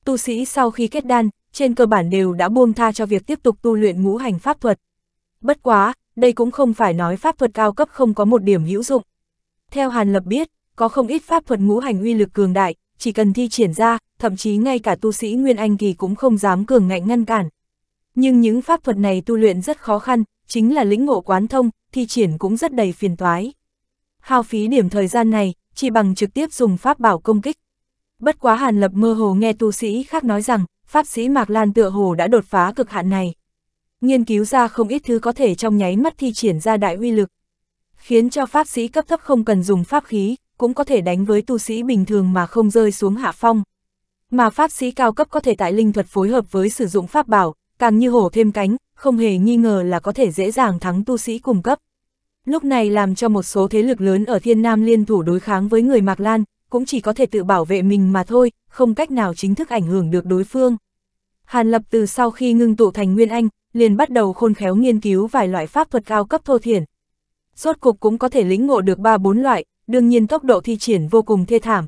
tu sĩ sau khi kết đan, trên cơ bản đều đã buông tha cho việc tiếp tục tu luyện ngũ hành pháp thuật. Bất quá, đây cũng không phải nói pháp thuật cao cấp không có một điểm hữu dụng. Theo Hàn Lập biết, có không ít pháp thuật ngũ hành uy lực cường đại, chỉ cần thi triển ra, thậm chí ngay cả tu sĩ Nguyên Anh kỳ cũng không dám cường ngạnh ngăn cản. Nhưng những pháp thuật này tu luyện rất khó khăn, chính là lĩnh ngộ quán thông, thi triển cũng rất đầy phiền toái. Hao phí điểm thời gian này, chỉ bằng trực tiếp dùng pháp bảo công kích bất quá Hàn Lập mơ hồ nghe tu sĩ khác nói rằng, pháp sĩ Mạc Lan tựa hồ đã đột phá cực hạn này. Nghiên cứu ra không ít thứ có thể trong nháy mắt thi triển ra đại uy lực, khiến cho pháp sĩ cấp thấp không cần dùng pháp khí, cũng có thể đánh với tu sĩ bình thường mà không rơi xuống hạ phong. Mà pháp sĩ cao cấp có thể tại linh thuật phối hợp với sử dụng pháp bảo, càng như hổ thêm cánh, không hề nghi ngờ là có thể dễ dàng thắng tu sĩ cùng cấp. Lúc này làm cho một số thế lực lớn ở Thiên Nam liên thủ đối kháng với người Mạc Lan, cũng chỉ có thể tự bảo vệ mình mà thôi, không cách nào chính thức ảnh hưởng được đối phương. Hàn Lập từ sau khi ngưng tụ thành Nguyên Anh, liền bắt đầu khôn khéo nghiên cứu vài loại pháp thuật cao cấp thô thiển. Rốt cục cũng có thể lĩnh ngộ được 3-4 loại, đương nhiên tốc độ thi triển vô cùng thê thảm.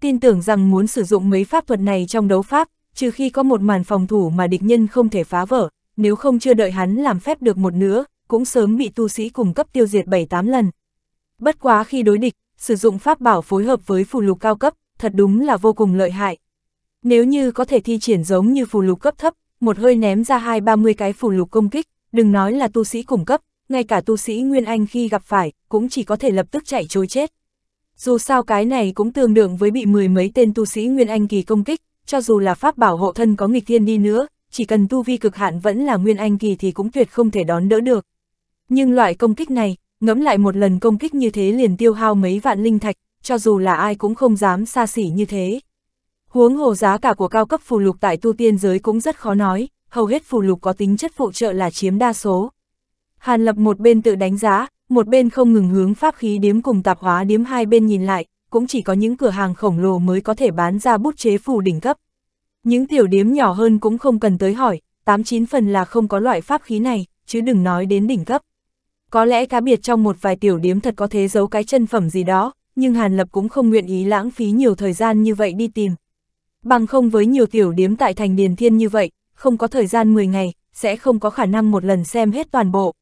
Tin tưởng rằng muốn sử dụng mấy pháp thuật này trong đấu pháp, trừ khi có một màn phòng thủ mà địch nhân không thể phá vỡ, nếu không chưa đợi hắn làm phép được một nữa, cũng sớm bị tu sĩ cùng cấp tiêu diệt 7-8 lần. Bất quá khi đối địch, sử dụng pháp bảo phối hợp với phù lục cao cấp, thật đúng là vô cùng lợi hại. Nếu như có thể thi triển giống như phù lục cấp thấp, một hơi ném ra hai ba mươi cái phù lục công kích, đừng nói là tu sĩ cung cấp, ngay cả tu sĩ Nguyên Anh khi gặp phải, cũng chỉ có thể lập tức chạy trôi chết. Dù sao cái này cũng tương đương với bị mười mấy tên tu sĩ Nguyên Anh kỳ công kích, cho dù là pháp bảo hộ thân có nghịch thiên đi nữa, chỉ cần tu vi cực hạn vẫn là Nguyên Anh kỳ thì cũng tuyệt không thể đón đỡ được. Nhưng loại công kích này, ngẫm lại một lần công kích như thế liền tiêu hao mấy vạn linh thạch, cho dù là ai cũng không dám xa xỉ như thế. Huống hồ giá cả của cao cấp phù lục tại tu tiên giới cũng rất khó nói, hầu hết phù lục có tính chất phụ trợ là chiếm đa số. Hàn lập một bên tự đánh giá, một bên không ngừng hướng pháp khí điếm cùng tạp hóa điếm hai bên nhìn lại, cũng chỉ có những cửa hàng khổng lồ mới có thể bán ra bút chế phù đỉnh cấp. Những tiểu điếm nhỏ hơn cũng không cần tới hỏi, 89 phần là không có loại pháp khí này, chứ đừng nói đến đỉnh cấp. Có lẽ cá biệt trong một vài tiểu điếm thật có thế giấu cái chân phẩm gì đó, nhưng Hàn Lập cũng không nguyện ý lãng phí nhiều thời gian như vậy đi tìm. Bằng không với nhiều tiểu điếm tại thành Điền Thiên như vậy, không có thời gian 10 ngày, sẽ không có khả năng một lần xem hết toàn bộ.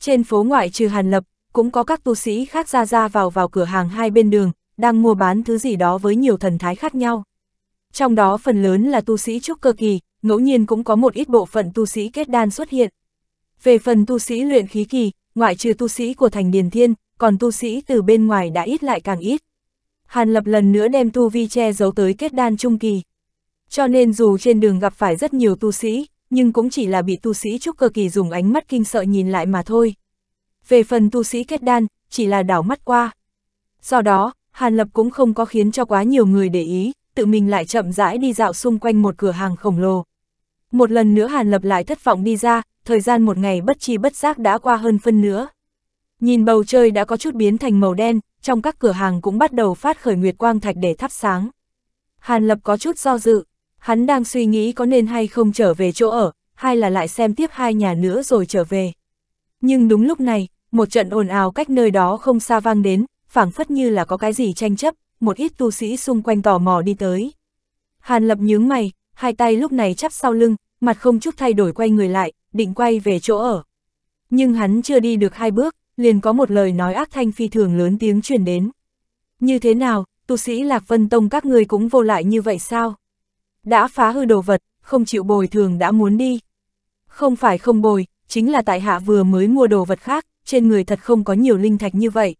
Trên phố ngoại trừ Hàn Lập, cũng có các tu sĩ khác ra ra vào vào cửa hàng hai bên đường, đang mua bán thứ gì đó với nhiều thần thái khác nhau. Trong đó phần lớn là tu sĩ trúc cơ kỳ, ngẫu nhiên cũng có một ít bộ phận tu sĩ kết đan xuất hiện. Về phần tu sĩ luyện khí kỳ, ngoại trừ tu sĩ của thành Điền Thiên, còn tu sĩ từ bên ngoài đã ít lại càng ít. Hàn Lập lần nữa đem tu vi che giấu tới kết đan trung kỳ. Cho nên dù trên đường gặp phải rất nhiều tu sĩ, nhưng cũng chỉ là bị tu sĩ trúc cơ kỳ dùng ánh mắt kinh sợ nhìn lại mà thôi. Về phần tu sĩ kết đan, chỉ là đảo mắt qua. Do đó, Hàn Lập cũng không có khiến cho quá nhiều người để ý, tự mình lại chậm rãi đi dạo xung quanh một cửa hàng khổng lồ. Một lần nữa Hàn Lập lại thất vọng đi ra, thời gian một ngày bất chi bất giác đã qua hơn phân nửa Nhìn bầu trời đã có chút biến thành màu đen, trong các cửa hàng cũng bắt đầu phát khởi nguyệt quang thạch để thắp sáng. Hàn Lập có chút do dự, hắn đang suy nghĩ có nên hay không trở về chỗ ở, hay là lại xem tiếp hai nhà nữa rồi trở về. Nhưng đúng lúc này, một trận ồn ào cách nơi đó không xa vang đến, phảng phất như là có cái gì tranh chấp, một ít tu sĩ xung quanh tò mò đi tới. Hàn Lập nhướng mày, hai tay lúc này chắp sau lưng, mặt không chút thay đổi quay người lại, định quay về chỗ ở. Nhưng hắn chưa đi được hai bước, liền có một lời nói ác thanh phi thường lớn tiếng truyền đến. Như thế nào, tu sĩ Lạc Vân Tông các người cũng vô lại như vậy sao? Đã phá hư đồ vật, không chịu bồi thường đã muốn đi. Không phải không bồi, chính là tại hạ vừa mới mua đồ vật khác, trên người thật không có nhiều linh thạch như vậy.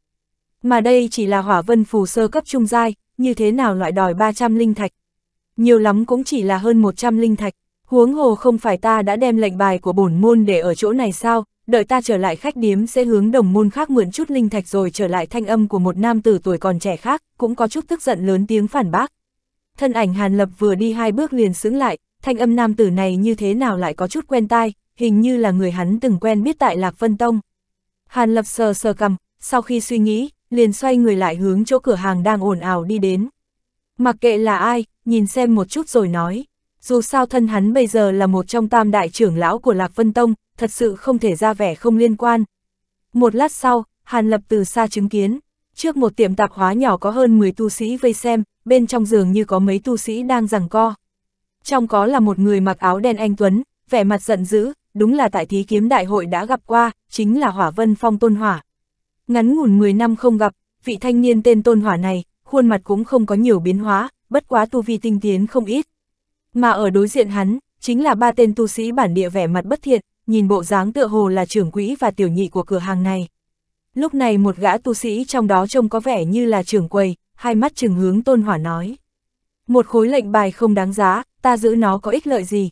Mà đây chỉ là hỏa vân phù sơ cấp trung giai, như thế nào loại đòi 300 linh thạch. Nhiều lắm cũng chỉ là hơn 100 linh thạch. Huống hồ không phải ta đã đem lệnh bài của bổn môn để ở chỗ này sao, đợi ta trở lại khách điếm sẽ hướng đồng môn khác mượn chút linh thạch rồi trở lại thanh âm của một nam tử tuổi còn trẻ khác, cũng có chút tức giận lớn tiếng phản bác. Thân ảnh Hàn Lập vừa đi hai bước liền sững lại, thanh âm nam tử này như thế nào lại có chút quen tai, hình như là người hắn từng quen biết tại Lạc Vân Tông. Hàn Lập sờ sờ cầm, sau khi suy nghĩ, liền xoay người lại hướng chỗ cửa hàng đang ồn ào đi đến. Mặc kệ là ai, nhìn xem một chút rồi nói dù sao thân hắn bây giờ là một trong tam đại trưởng lão của Lạc Vân Tông, thật sự không thể ra vẻ không liên quan. Một lát sau, Hàn Lập từ xa chứng kiến, trước một tiệm tạp hóa nhỏ có hơn 10 tu sĩ vây xem, bên trong giường như có mấy tu sĩ đang giằng co. Trong có là một người mặc áo đen anh Tuấn, vẻ mặt giận dữ, đúng là tại thí kiếm đại hội đã gặp qua, chính là Hỏa Vân Phong Tôn Hỏa. Ngắn ngủn 10 năm không gặp, vị thanh niên tên Tôn Hỏa này, khuôn mặt cũng không có nhiều biến hóa, bất quá tu vi tinh tiến không ít, mà ở đối diện hắn, chính là ba tên tu sĩ bản địa vẻ mặt bất thiện, nhìn bộ dáng tựa hồ là trưởng quỹ và tiểu nhị của cửa hàng này. Lúc này một gã tu sĩ trong đó trông có vẻ như là trưởng quầy, hai mắt trừng hướng tôn hỏa nói. Một khối lệnh bài không đáng giá, ta giữ nó có ích lợi gì.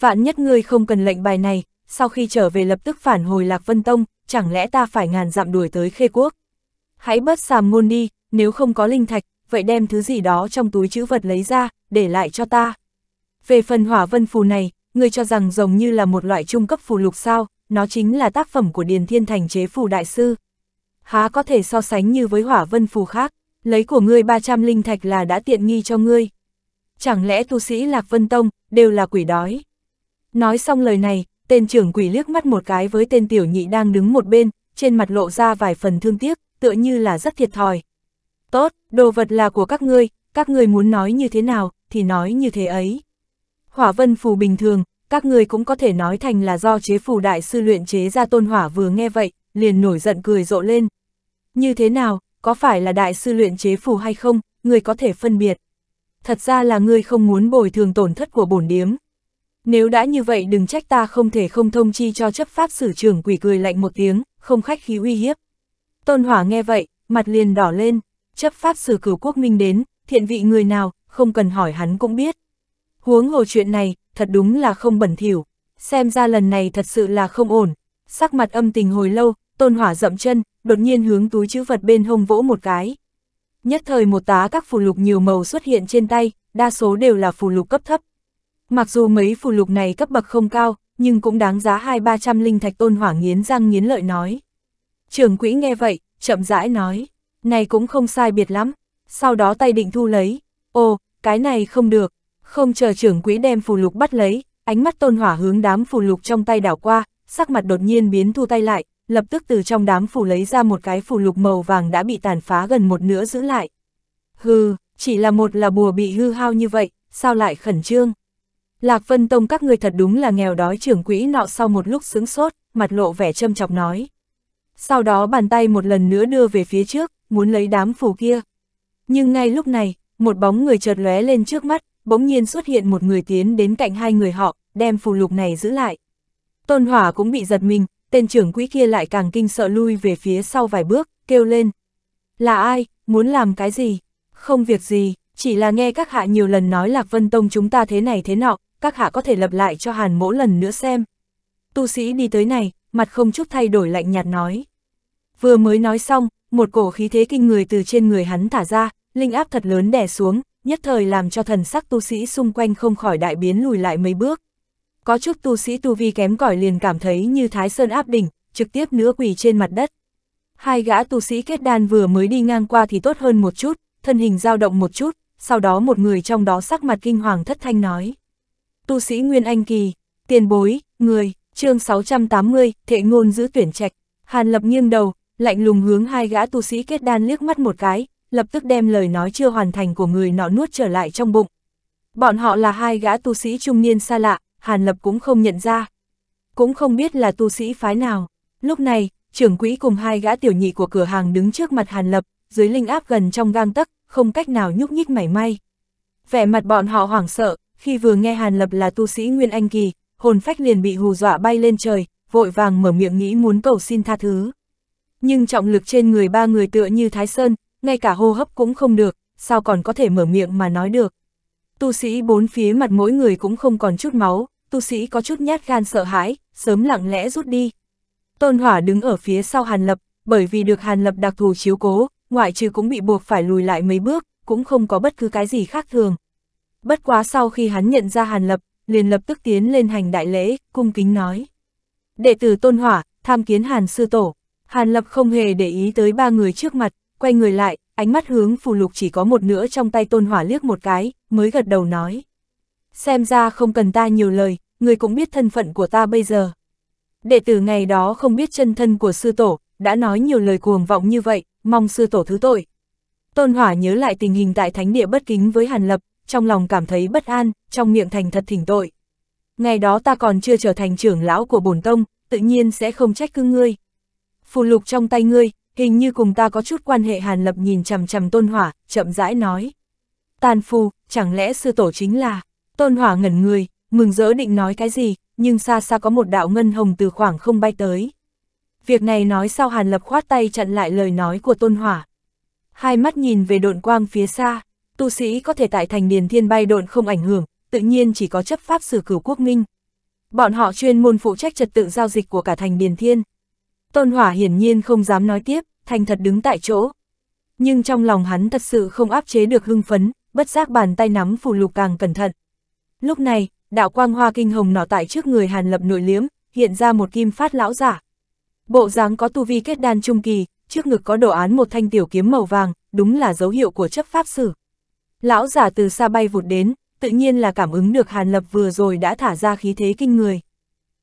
Vạn nhất ngươi không cần lệnh bài này, sau khi trở về lập tức phản hồi Lạc Vân Tông, chẳng lẽ ta phải ngàn dặm đuổi tới khê quốc. Hãy bớt xàm ngôn đi, nếu không có linh thạch, vậy đem thứ gì đó trong túi chữ vật lấy ra, để lại cho ta. Về phần hỏa vân phù này, người cho rằng giống như là một loại trung cấp phù lục sao, nó chính là tác phẩm của Điền Thiên Thành chế phù đại sư. Há có thể so sánh như với hỏa vân phù khác, lấy của ngươi 300 linh thạch là đã tiện nghi cho ngươi. Chẳng lẽ tu sĩ Lạc Vân Tông đều là quỷ đói? Nói xong lời này, tên trưởng quỷ liếc mắt một cái với tên tiểu nhị đang đứng một bên, trên mặt lộ ra vài phần thương tiếc, tựa như là rất thiệt thòi. Tốt, đồ vật là của các ngươi, các ngươi muốn nói như thế nào, thì nói như thế ấy. Hỏa vân phù bình thường, các người cũng có thể nói thành là do chế phù đại sư luyện chế ra tôn hỏa vừa nghe vậy, liền nổi giận cười rộ lên. Như thế nào, có phải là đại sư luyện chế phù hay không, người có thể phân biệt. Thật ra là người không muốn bồi thường tổn thất của bổn điếm. Nếu đã như vậy đừng trách ta không thể không thông chi cho chấp pháp sử trưởng quỷ cười lạnh một tiếng, không khách khí uy hiếp. Tôn hỏa nghe vậy, mặt liền đỏ lên, chấp pháp sử cửu quốc minh đến, thiện vị người nào, không cần hỏi hắn cũng biết. Huống hồ chuyện này, thật đúng là không bẩn thỉu, xem ra lần này thật sự là không ổn. Sắc mặt âm tình hồi lâu, tôn hỏa dậm chân, đột nhiên hướng túi chữ vật bên hông vỗ một cái. Nhất thời một tá các phù lục nhiều màu xuất hiện trên tay, đa số đều là phù lục cấp thấp. Mặc dù mấy phù lục này cấp bậc không cao, nhưng cũng đáng giá hai ba trăm linh thạch tôn hỏa nghiến răng nghiến lợi nói. Trưởng quỹ nghe vậy, chậm rãi nói, này cũng không sai biệt lắm, sau đó tay định thu lấy, ồ, cái này không được, không chờ trưởng quỹ đem phù lục bắt lấy, ánh mắt tôn hỏa hướng đám phù lục trong tay đảo qua, sắc mặt đột nhiên biến thu tay lại, lập tức từ trong đám phù lấy ra một cái phù lục màu vàng đã bị tàn phá gần một nửa giữ lại. Hừ, chỉ là một là bùa bị hư hao như vậy, sao lại khẩn trương? Lạc Vân Tông các người thật đúng là nghèo đói trưởng quỹ nọ sau một lúc sướng sốt, mặt lộ vẻ châm chọc nói. Sau đó bàn tay một lần nữa đưa về phía trước, muốn lấy đám phù kia. Nhưng ngay lúc này, một bóng người chợt lóe lên trước mắt, bỗng nhiên xuất hiện một người tiến đến cạnh hai người họ, đem phù lục này giữ lại. Tôn Hỏa cũng bị giật mình, tên trưởng quỹ kia lại càng kinh sợ lui về phía sau vài bước, kêu lên. Là ai, muốn làm cái gì? Không việc gì, chỉ là nghe các hạ nhiều lần nói Lạc Vân Tông chúng ta thế này thế nọ, các hạ có thể lập lại cho hàn mỗi lần nữa xem. Tu sĩ đi tới này, mặt không chút thay đổi lạnh nhạt nói. Vừa mới nói xong, một cổ khí thế kinh người từ trên người hắn thả ra, linh áp thật lớn đè xuống, nhất thời làm cho thần sắc tu sĩ xung quanh không khỏi đại biến lùi lại mấy bước. Có chút tu sĩ tu vi kém cỏi liền cảm thấy như Thái Sơn áp đỉnh, trực tiếp nữa quỳ trên mặt đất. Hai gã tu sĩ kết đan vừa mới đi ngang qua thì tốt hơn một chút, thân hình dao động một chút, sau đó một người trong đó sắc mặt kinh hoàng thất thanh nói. Tu sĩ Nguyên Anh Kỳ, tiền bối, người, chương 680, thệ ngôn giữ tuyển trạch, Hàn Lập nghiêng đầu, lạnh lùng hướng hai gã tu sĩ kết đan liếc mắt một cái, lập tức đem lời nói chưa hoàn thành của người nọ nuốt trở lại trong bụng. Bọn họ là hai gã tu sĩ trung niên xa lạ, Hàn Lập cũng không nhận ra. Cũng không biết là tu sĩ phái nào. Lúc này, trưởng quỹ cùng hai gã tiểu nhị của cửa hàng đứng trước mặt Hàn Lập, dưới linh áp gần trong gang tấc, không cách nào nhúc nhích mảy may. Vẻ mặt bọn họ hoảng sợ, khi vừa nghe Hàn Lập là tu sĩ Nguyên Anh Kỳ, hồn phách liền bị hù dọa bay lên trời, vội vàng mở miệng nghĩ muốn cầu xin tha thứ. Nhưng trọng lực trên người ba người tựa như Thái Sơn, ngay cả hô hấp cũng không được, sao còn có thể mở miệng mà nói được. Tu sĩ bốn phía mặt mỗi người cũng không còn chút máu, tu sĩ có chút nhát gan sợ hãi, sớm lặng lẽ rút đi. Tôn Hỏa đứng ở phía sau Hàn Lập, bởi vì được Hàn Lập đặc thù chiếu cố, ngoại trừ cũng bị buộc phải lùi lại mấy bước, cũng không có bất cứ cái gì khác thường. Bất quá sau khi hắn nhận ra Hàn Lập, liền lập tức tiến lên hành đại lễ, cung kính nói. Đệ tử Tôn Hỏa, tham kiến Hàn Sư Tổ. Hàn Lập không hề để ý tới ba người trước mặt, quay người lại, ánh mắt hướng phù lục chỉ có một nửa trong tay tôn hỏa liếc một cái, mới gật đầu nói. Xem ra không cần ta nhiều lời, người cũng biết thân phận của ta bây giờ. Đệ tử ngày đó không biết chân thân của sư tổ, đã nói nhiều lời cuồng vọng như vậy, mong sư tổ thứ tội. Tôn hỏa nhớ lại tình hình tại thánh địa bất kính với Hàn Lập, trong lòng cảm thấy bất an, trong miệng thành thật thỉnh tội. Ngày đó ta còn chưa trở thành trưởng lão của bổn tông, tự nhiên sẽ không trách cứ ngươi. Phù lục trong tay ngươi, hình như cùng ta có chút quan hệ Hàn Lập nhìn chằm chằm Tôn Hỏa, chậm rãi nói. Tàn phu, chẳng lẽ sư tổ chính là... Tôn Hỏa ngẩn người, mừng rỡ định nói cái gì, nhưng xa xa có một đạo ngân hồng từ khoảng không bay tới. Việc này nói sau Hàn Lập khoát tay chặn lại lời nói của Tôn Hỏa. Hai mắt nhìn về độn quang phía xa, tu sĩ có thể tại thành điền thiên bay độn không ảnh hưởng, tự nhiên chỉ có chấp pháp xử cửu quốc minh. Bọn họ chuyên môn phụ trách trật tự giao dịch của cả thành điền thiên. Tôn Hỏa hiển nhiên không dám nói tiếp, thành thật đứng tại chỗ. Nhưng trong lòng hắn thật sự không áp chế được hưng phấn, bất giác bàn tay nắm phù lục càng cẩn thận. Lúc này, đạo quang hoa kinh hồng nọ tại trước người Hàn Lập nội liếm, hiện ra một kim phát lão giả. Bộ dáng có tu vi kết đan trung kỳ, trước ngực có đồ án một thanh tiểu kiếm màu vàng, đúng là dấu hiệu của chấp pháp sử. Lão giả từ xa bay vụt đến, tự nhiên là cảm ứng được Hàn Lập vừa rồi đã thả ra khí thế kinh người.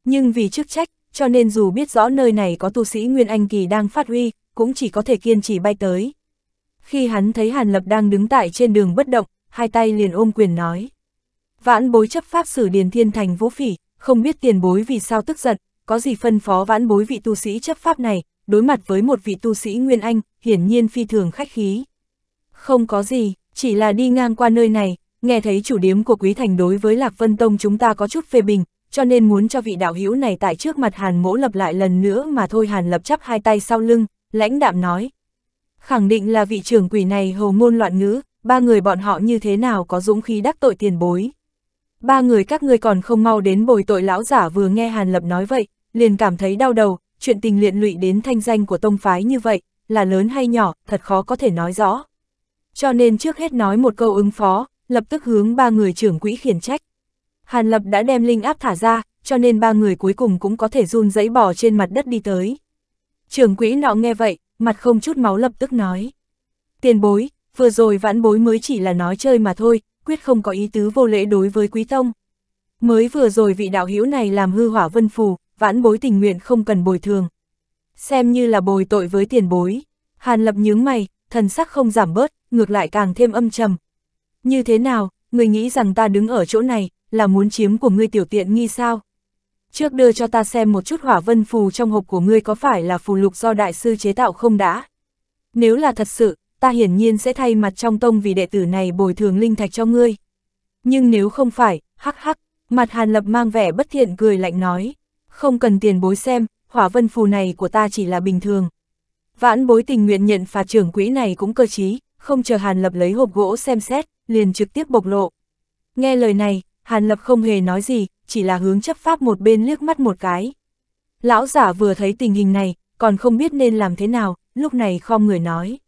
Nhưng vì chức trách, cho nên dù biết rõ nơi này có tu sĩ Nguyên Anh Kỳ đang phát huy, cũng chỉ có thể kiên trì bay tới. Khi hắn thấy Hàn Lập đang đứng tại trên đường bất động, hai tay liền ôm quyền nói. Vãn bối chấp pháp xử Điền Thiên Thành vũ phỉ, không biết tiền bối vì sao tức giận, có gì phân phó vãn bối vị tu sĩ chấp pháp này, đối mặt với một vị tu sĩ Nguyên Anh, hiển nhiên phi thường khách khí. Không có gì, chỉ là đi ngang qua nơi này, nghe thấy chủ điếm của Quý Thành đối với Lạc Vân Tông chúng ta có chút phê bình, cho nên muốn cho vị đạo hữu này tại trước mặt Hàn Mỗ lập lại lần nữa mà thôi Hàn lập chắp hai tay sau lưng, lãnh đạm nói. Khẳng định là vị trưởng quỷ này hầu môn loạn ngữ, ba người bọn họ như thế nào có dũng khí đắc tội tiền bối. Ba người các ngươi còn không mau đến bồi tội lão giả vừa nghe Hàn Lập nói vậy, liền cảm thấy đau đầu, chuyện tình liện lụy đến thanh danh của tông phái như vậy, là lớn hay nhỏ, thật khó có thể nói rõ. Cho nên trước hết nói một câu ứng phó, lập tức hướng ba người trưởng quỹ khiển trách. Hàn Lập đã đem linh áp thả ra, cho nên ba người cuối cùng cũng có thể run rẩy bỏ trên mặt đất đi tới. Trưởng quỹ nọ nghe vậy, mặt không chút máu lập tức nói. Tiền bối, vừa rồi vãn bối mới chỉ là nói chơi mà thôi, quyết không có ý tứ vô lễ đối với quý tông. Mới vừa rồi vị đạo hữu này làm hư hỏa vân phù, vãn bối tình nguyện không cần bồi thường. Xem như là bồi tội với tiền bối. Hàn lập nhướng mày, thần sắc không giảm bớt, ngược lại càng thêm âm trầm. Như thế nào, người nghĩ rằng ta đứng ở chỗ này, là muốn chiếm của ngươi tiểu tiện nghi sao? Trước đưa cho ta xem một chút hỏa vân phù trong hộp của ngươi có phải là phù lục do đại sư chế tạo không đã? Nếu là thật sự, ta hiển nhiên sẽ thay mặt trong tông vì đệ tử này bồi thường linh thạch cho ngươi. Nhưng nếu không phải, hắc hắc, mặt Hàn Lập mang vẻ bất thiện cười lạnh nói, không cần tiền bối xem, hỏa vân phù này của ta chỉ là bình thường. Vãn bối tình nguyện nhận phạt trưởng quỹ này cũng cơ trí, không chờ Hàn Lập lấy hộp gỗ xem xét, liền trực tiếp bộc lộ. Nghe lời này, Hàn Lập không hề nói gì, chỉ là hướng chấp pháp một bên liếc mắt một cái. Lão giả vừa thấy tình hình này, còn không biết nên làm thế nào, lúc này khom người nói.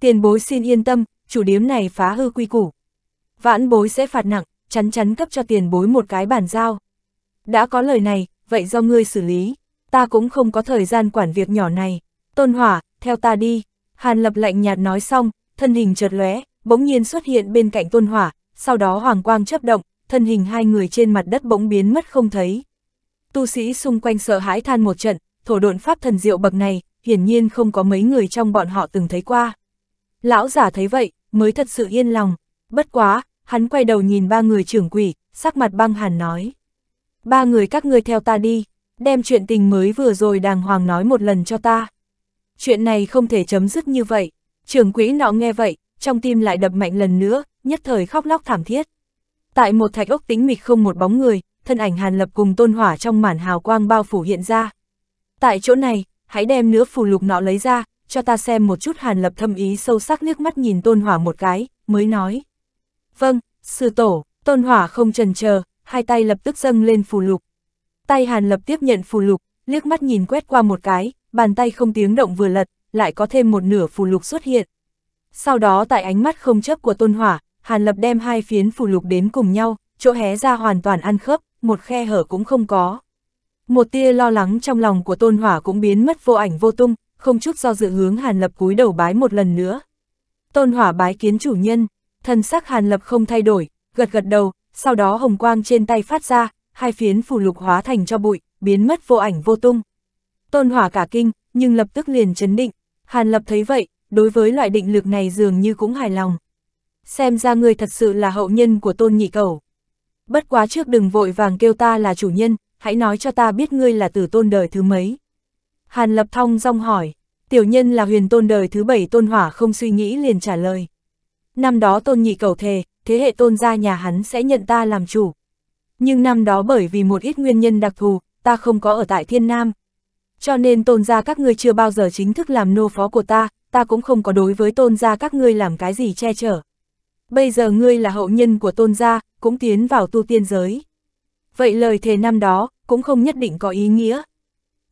Tiền bối xin yên tâm, chủ điếm này phá hư quy củ. Vãn bối sẽ phạt nặng, chắn chắn cấp cho tiền bối một cái bản giao. Đã có lời này, vậy do ngươi xử lý, ta cũng không có thời gian quản việc nhỏ này. Tôn Hỏa, theo ta đi. Hàn Lập lạnh nhạt nói xong, thân hình chợt lóe, bỗng nhiên xuất hiện bên cạnh Tôn Hỏa, sau đó hoàng quang chấp động, thân hình hai người trên mặt đất bỗng biến mất không thấy. Tu sĩ xung quanh sợ hãi than một trận, thổ độn pháp thần diệu bậc này, hiển nhiên không có mấy người trong bọn họ từng thấy qua. Lão giả thấy vậy, mới thật sự yên lòng, bất quá, hắn quay đầu nhìn ba người trưởng quỷ, sắc mặt băng hàn nói. Ba người các ngươi theo ta đi, đem chuyện tình mới vừa rồi đàng hoàng nói một lần cho ta. Chuyện này không thể chấm dứt như vậy, trưởng quỷ nọ nghe vậy, trong tim lại đập mạnh lần nữa, nhất thời khóc lóc thảm thiết. Tại một thạch ốc tính mịch không một bóng người, thân ảnh Hàn Lập cùng tôn hỏa trong màn hào quang bao phủ hiện ra. Tại chỗ này, hãy đem nửa phù lục nọ lấy ra, cho ta xem một chút Hàn Lập thâm ý sâu sắc liếc mắt nhìn tôn hỏa một cái, mới nói. Vâng, sư tổ, tôn hỏa không trần chờ hai tay lập tức dâng lên phù lục. Tay Hàn Lập tiếp nhận phù lục, liếc mắt nhìn quét qua một cái, bàn tay không tiếng động vừa lật, lại có thêm một nửa phù lục xuất hiện. Sau đó tại ánh mắt không chấp của tôn hỏa, Hàn Lập đem hai phiến phù lục đến cùng nhau, chỗ hé ra hoàn toàn ăn khớp, một khe hở cũng không có. Một tia lo lắng trong lòng của Tôn Hỏa cũng biến mất vô ảnh vô tung, không chút do dự hướng Hàn Lập cúi đầu bái một lần nữa. Tôn Hỏa bái kiến chủ nhân, thân sắc Hàn Lập không thay đổi, gật gật đầu, sau đó hồng quang trên tay phát ra, hai phiến phù lục hóa thành cho bụi, biến mất vô ảnh vô tung. Tôn Hỏa cả kinh, nhưng lập tức liền chấn định, Hàn Lập thấy vậy, đối với loại định lực này dường như cũng hài lòng xem ra ngươi thật sự là hậu nhân của tôn nhị cầu. Bất quá trước đừng vội vàng kêu ta là chủ nhân, hãy nói cho ta biết ngươi là tử tôn đời thứ mấy. Hàn Lập Thong rong hỏi, tiểu nhân là huyền tôn đời thứ bảy tôn hỏa không suy nghĩ liền trả lời. Năm đó tôn nhị cầu thề, thế hệ tôn gia nhà hắn sẽ nhận ta làm chủ. Nhưng năm đó bởi vì một ít nguyên nhân đặc thù, ta không có ở tại thiên nam. Cho nên tôn gia các ngươi chưa bao giờ chính thức làm nô phó của ta, ta cũng không có đối với tôn gia các ngươi làm cái gì che chở bây giờ ngươi là hậu nhân của tôn gia, cũng tiến vào tu tiên giới. Vậy lời thề năm đó, cũng không nhất định có ý nghĩa.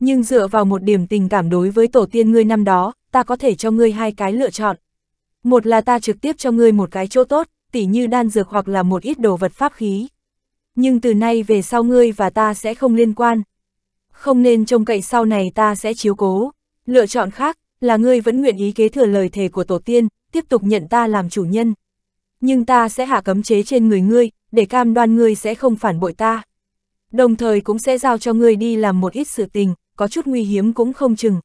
Nhưng dựa vào một điểm tình cảm đối với tổ tiên ngươi năm đó, ta có thể cho ngươi hai cái lựa chọn. Một là ta trực tiếp cho ngươi một cái chỗ tốt, tỉ như đan dược hoặc là một ít đồ vật pháp khí. Nhưng từ nay về sau ngươi và ta sẽ không liên quan. Không nên trông cậy sau này ta sẽ chiếu cố. Lựa chọn khác, là ngươi vẫn nguyện ý kế thừa lời thề của tổ tiên, tiếp tục nhận ta làm chủ nhân nhưng ta sẽ hạ cấm chế trên người ngươi, để cam đoan ngươi sẽ không phản bội ta. Đồng thời cũng sẽ giao cho ngươi đi làm một ít sự tình, có chút nguy hiểm cũng không chừng.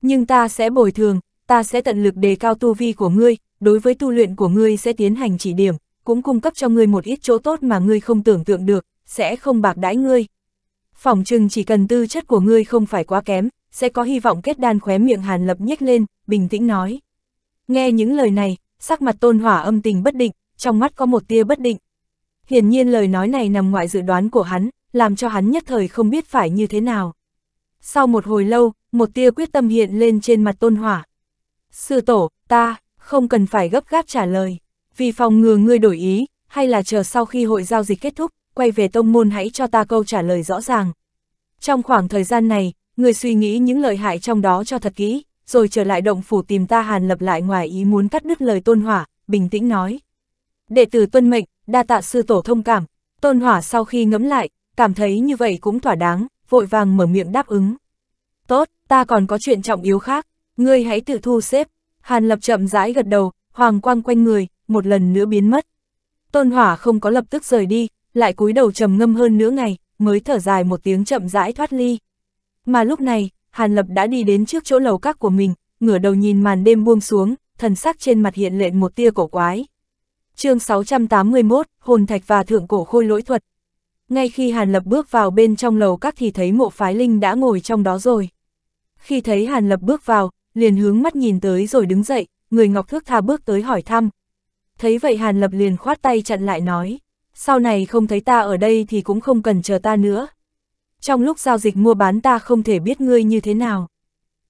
Nhưng ta sẽ bồi thường, ta sẽ tận lực đề cao tu vi của ngươi, đối với tu luyện của ngươi sẽ tiến hành chỉ điểm, cũng cung cấp cho ngươi một ít chỗ tốt mà ngươi không tưởng tượng được, sẽ không bạc đãi ngươi. phòng chừng chỉ cần tư chất của ngươi không phải quá kém, sẽ có hy vọng kết đan khóe miệng Hàn Lập nhếch lên, bình tĩnh nói. Nghe những lời này, sắc mặt tôn hỏa âm tình bất định, trong mắt có một tia bất định. Hiển nhiên lời nói này nằm ngoài dự đoán của hắn, làm cho hắn nhất thời không biết phải như thế nào. Sau một hồi lâu, một tia quyết tâm hiện lên trên mặt tôn hỏa. Sư tổ, ta, không cần phải gấp gáp trả lời, vì phòng ngừa ngươi đổi ý, hay là chờ sau khi hội giao dịch kết thúc, quay về tông môn hãy cho ta câu trả lời rõ ràng. Trong khoảng thời gian này, người suy nghĩ những lợi hại trong đó cho thật kỹ, rồi trở lại động phủ tìm ta Hàn Lập lại ngoài ý muốn cắt đứt lời Tôn Hỏa, bình tĩnh nói. Đệ tử tuân mệnh, đa tạ sư tổ thông cảm, Tôn Hỏa sau khi ngẫm lại, cảm thấy như vậy cũng thỏa đáng, vội vàng mở miệng đáp ứng. Tốt, ta còn có chuyện trọng yếu khác, ngươi hãy tự thu xếp. Hàn Lập chậm rãi gật đầu, hoàng quang quanh người, một lần nữa biến mất. Tôn Hỏa không có lập tức rời đi, lại cúi đầu trầm ngâm hơn nửa ngày, mới thở dài một tiếng chậm rãi thoát ly. Mà lúc này, Hàn Lập đã đi đến trước chỗ lầu các của mình, ngửa đầu nhìn màn đêm buông xuống, thần sắc trên mặt hiện lện một tia cổ quái. chương 681, Hồn Thạch và Thượng Cổ Khôi Lỗi Thuật. Ngay khi Hàn Lập bước vào bên trong lầu các thì thấy mộ phái linh đã ngồi trong đó rồi. Khi thấy Hàn Lập bước vào, liền hướng mắt nhìn tới rồi đứng dậy, người Ngọc Thước Tha bước tới hỏi thăm. Thấy vậy Hàn Lập liền khoát tay chặn lại nói, sau này không thấy ta ở đây thì cũng không cần chờ ta nữa trong lúc giao dịch mua bán ta không thể biết ngươi như thế nào.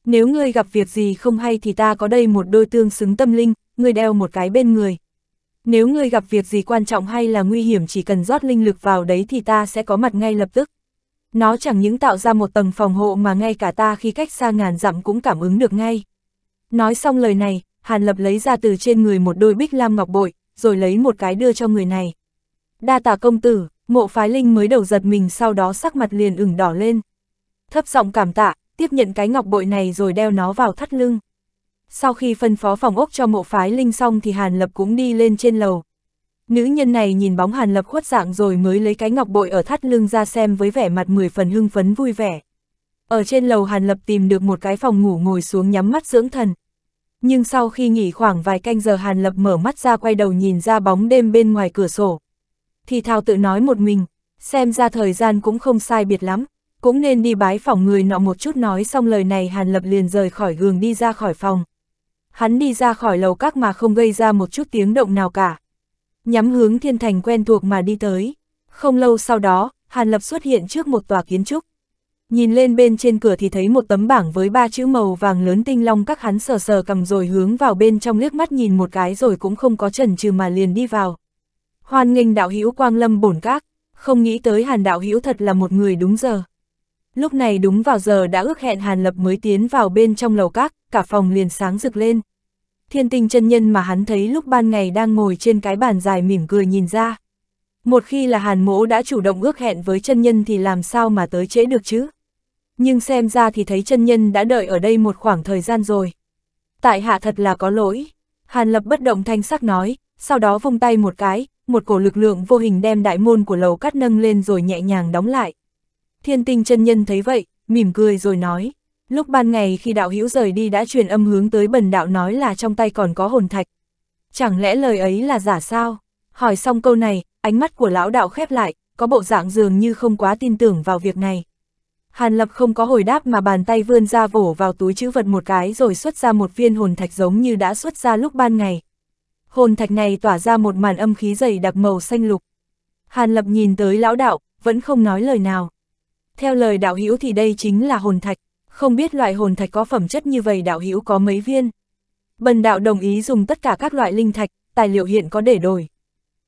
Nếu ngươi gặp việc gì không hay thì ta có đây một đôi tương xứng tâm linh, ngươi đeo một cái bên người. Nếu ngươi gặp việc gì quan trọng hay là nguy hiểm chỉ cần rót linh lực vào đấy thì ta sẽ có mặt ngay lập tức. Nó chẳng những tạo ra một tầng phòng hộ mà ngay cả ta khi cách xa ngàn dặm cũng cảm ứng được ngay. Nói xong lời này, Hàn Lập lấy ra từ trên người một đôi bích lam ngọc bội, rồi lấy một cái đưa cho người này. Đa tạ công tử, Mộ phái linh mới đầu giật mình sau đó sắc mặt liền ửng đỏ lên. Thấp giọng cảm tạ, tiếp nhận cái ngọc bội này rồi đeo nó vào thắt lưng. Sau khi phân phó phòng ốc cho mộ phái linh xong thì Hàn Lập cũng đi lên trên lầu. Nữ nhân này nhìn bóng Hàn Lập khuất dạng rồi mới lấy cái ngọc bội ở thắt lưng ra xem với vẻ mặt mười phần hưng phấn vui vẻ. Ở trên lầu Hàn Lập tìm được một cái phòng ngủ ngồi xuống nhắm mắt dưỡng thần. Nhưng sau khi nghỉ khoảng vài canh giờ Hàn Lập mở mắt ra quay đầu nhìn ra bóng đêm bên ngoài cửa sổ, thì thào tự nói một mình, xem ra thời gian cũng không sai biệt lắm, cũng nên đi bái phòng người nọ một chút nói xong lời này Hàn Lập liền rời khỏi gường đi ra khỏi phòng. Hắn đi ra khỏi lầu các mà không gây ra một chút tiếng động nào cả. Nhắm hướng thiên thành quen thuộc mà đi tới. Không lâu sau đó, Hàn Lập xuất hiện trước một tòa kiến trúc. Nhìn lên bên trên cửa thì thấy một tấm bảng với ba chữ màu vàng lớn tinh long các hắn sờ sờ cầm rồi hướng vào bên trong liếc mắt nhìn một cái rồi cũng không có chần chừ mà liền đi vào. Hoan nghênh đạo hữu quang lâm bổn các, không nghĩ tới hàn đạo hữu thật là một người đúng giờ. Lúc này đúng vào giờ đã ước hẹn hàn lập mới tiến vào bên trong lầu các, cả phòng liền sáng rực lên. Thiên tinh chân nhân mà hắn thấy lúc ban ngày đang ngồi trên cái bàn dài mỉm cười nhìn ra. Một khi là hàn mỗ đã chủ động ước hẹn với chân nhân thì làm sao mà tới trễ được chứ? Nhưng xem ra thì thấy chân nhân đã đợi ở đây một khoảng thời gian rồi. Tại hạ thật là có lỗi. Hàn lập bất động thanh sắc nói, sau đó vung tay một cái, một cổ lực lượng vô hình đem đại môn của lầu cắt nâng lên rồi nhẹ nhàng đóng lại. Thiên tinh chân nhân thấy vậy, mỉm cười rồi nói. Lúc ban ngày khi đạo hữu rời đi đã truyền âm hướng tới bần đạo nói là trong tay còn có hồn thạch. Chẳng lẽ lời ấy là giả sao? Hỏi xong câu này, ánh mắt của lão đạo khép lại, có bộ dạng dường như không quá tin tưởng vào việc này. Hàn Lập không có hồi đáp mà bàn tay vươn ra vỗ vào túi chữ vật một cái rồi xuất ra một viên hồn thạch giống như đã xuất ra lúc ban ngày hồn thạch này tỏa ra một màn âm khí dày đặc màu xanh lục. Hàn Lập nhìn tới lão đạo, vẫn không nói lời nào. Theo lời đạo hữu thì đây chính là hồn thạch, không biết loại hồn thạch có phẩm chất như vậy đạo hữu có mấy viên. Bần đạo đồng ý dùng tất cả các loại linh thạch, tài liệu hiện có để đổi.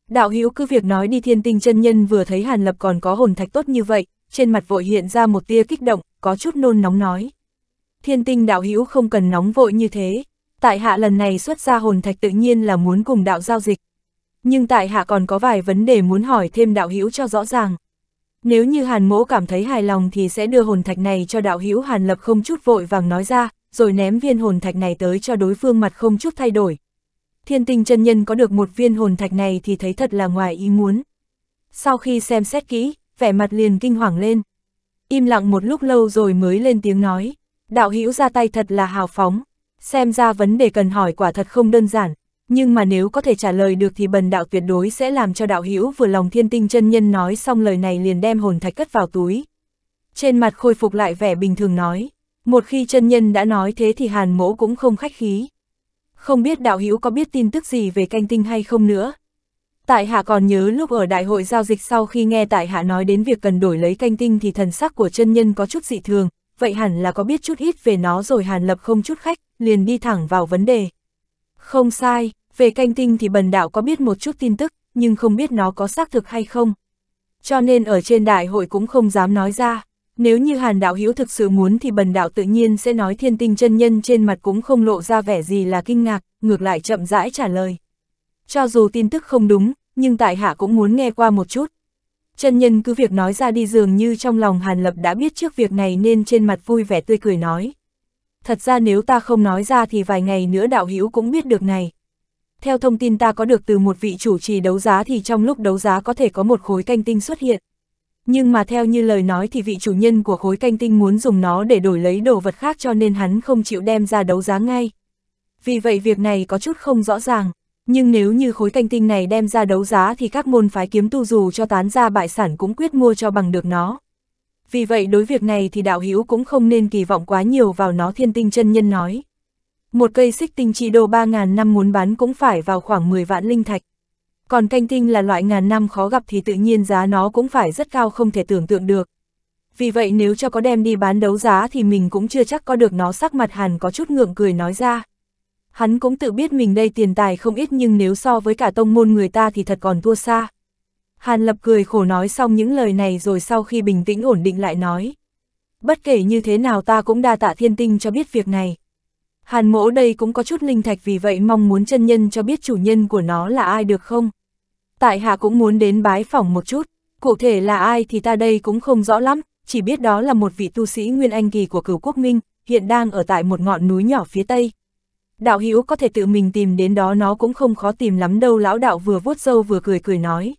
Đạo hữu cứ việc nói đi thiên tinh chân nhân vừa thấy Hàn Lập còn có hồn thạch tốt như vậy, trên mặt vội hiện ra một tia kích động, có chút nôn nóng nói. Thiên tinh đạo hữu không cần nóng vội như thế, tại hạ lần này xuất ra hồn thạch tự nhiên là muốn cùng đạo giao dịch. Nhưng tại hạ còn có vài vấn đề muốn hỏi thêm đạo hữu cho rõ ràng. Nếu như Hàn Mỗ cảm thấy hài lòng thì sẽ đưa hồn thạch này cho đạo hữu Hàn Lập không chút vội vàng nói ra, rồi ném viên hồn thạch này tới cho đối phương mặt không chút thay đổi. Thiên tinh chân nhân có được một viên hồn thạch này thì thấy thật là ngoài ý muốn. Sau khi xem xét kỹ, vẻ mặt liền kinh hoàng lên. Im lặng một lúc lâu rồi mới lên tiếng nói, đạo hữu ra tay thật là hào phóng, xem ra vấn đề cần hỏi quả thật không đơn giản, nhưng mà nếu có thể trả lời được thì bần đạo tuyệt đối sẽ làm cho đạo hữu vừa lòng thiên tinh chân nhân nói xong lời này liền đem hồn thạch cất vào túi. Trên mặt khôi phục lại vẻ bình thường nói, một khi chân nhân đã nói thế thì hàn mỗ cũng không khách khí. Không biết đạo hữu có biết tin tức gì về canh tinh hay không nữa. Tại hạ còn nhớ lúc ở đại hội giao dịch sau khi nghe tại hạ nói đến việc cần đổi lấy canh tinh thì thần sắc của chân nhân có chút dị thường, vậy hẳn là có biết chút ít về nó rồi Hàn Lập không chút khách, liền đi thẳng vào vấn đề. Không sai, về canh tinh thì bần đạo có biết một chút tin tức, nhưng không biết nó có xác thực hay không. Cho nên ở trên đại hội cũng không dám nói ra, nếu như Hàn đạo hiếu thực sự muốn thì bần đạo tự nhiên sẽ nói thiên tinh chân nhân trên mặt cũng không lộ ra vẻ gì là kinh ngạc, ngược lại chậm rãi trả lời. Cho dù tin tức không đúng, nhưng tại hạ cũng muốn nghe qua một chút chân nhân cứ việc nói ra đi dường như trong lòng Hàn Lập đã biết trước việc này nên trên mặt vui vẻ tươi cười nói. Thật ra nếu ta không nói ra thì vài ngày nữa đạo hữu cũng biết được này. Theo thông tin ta có được từ một vị chủ trì đấu giá thì trong lúc đấu giá có thể có một khối canh tinh xuất hiện. Nhưng mà theo như lời nói thì vị chủ nhân của khối canh tinh muốn dùng nó để đổi lấy đồ vật khác cho nên hắn không chịu đem ra đấu giá ngay. Vì vậy việc này có chút không rõ ràng. Nhưng nếu như khối canh tinh này đem ra đấu giá thì các môn phái kiếm tu dù cho tán ra bại sản cũng quyết mua cho bằng được nó. Vì vậy đối việc này thì đạo hữu cũng không nên kỳ vọng quá nhiều vào nó thiên tinh chân nhân nói. Một cây xích tinh trị đồ 3.000 năm muốn bán cũng phải vào khoảng 10 vạn linh thạch. Còn canh tinh là loại ngàn năm khó gặp thì tự nhiên giá nó cũng phải rất cao không thể tưởng tượng được. Vì vậy nếu cho có đem đi bán đấu giá thì mình cũng chưa chắc có được nó sắc mặt hàn có chút ngượng cười nói ra hắn cũng tự biết mình đây tiền tài không ít nhưng nếu so với cả tông môn người ta thì thật còn thua xa. Hàn Lập cười khổ nói xong những lời này rồi sau khi bình tĩnh ổn định lại nói. Bất kể như thế nào ta cũng đa tạ thiên tinh cho biết việc này. Hàn mỗ đây cũng có chút linh thạch vì vậy mong muốn chân nhân cho biết chủ nhân của nó là ai được không. Tại hạ cũng muốn đến bái phỏng một chút, cụ thể là ai thì ta đây cũng không rõ lắm, chỉ biết đó là một vị tu sĩ nguyên anh kỳ của cửu quốc minh, hiện đang ở tại một ngọn núi nhỏ phía tây. Đạo hữu có thể tự mình tìm đến đó nó cũng không khó tìm lắm đâu lão đạo vừa vuốt râu vừa cười cười nói.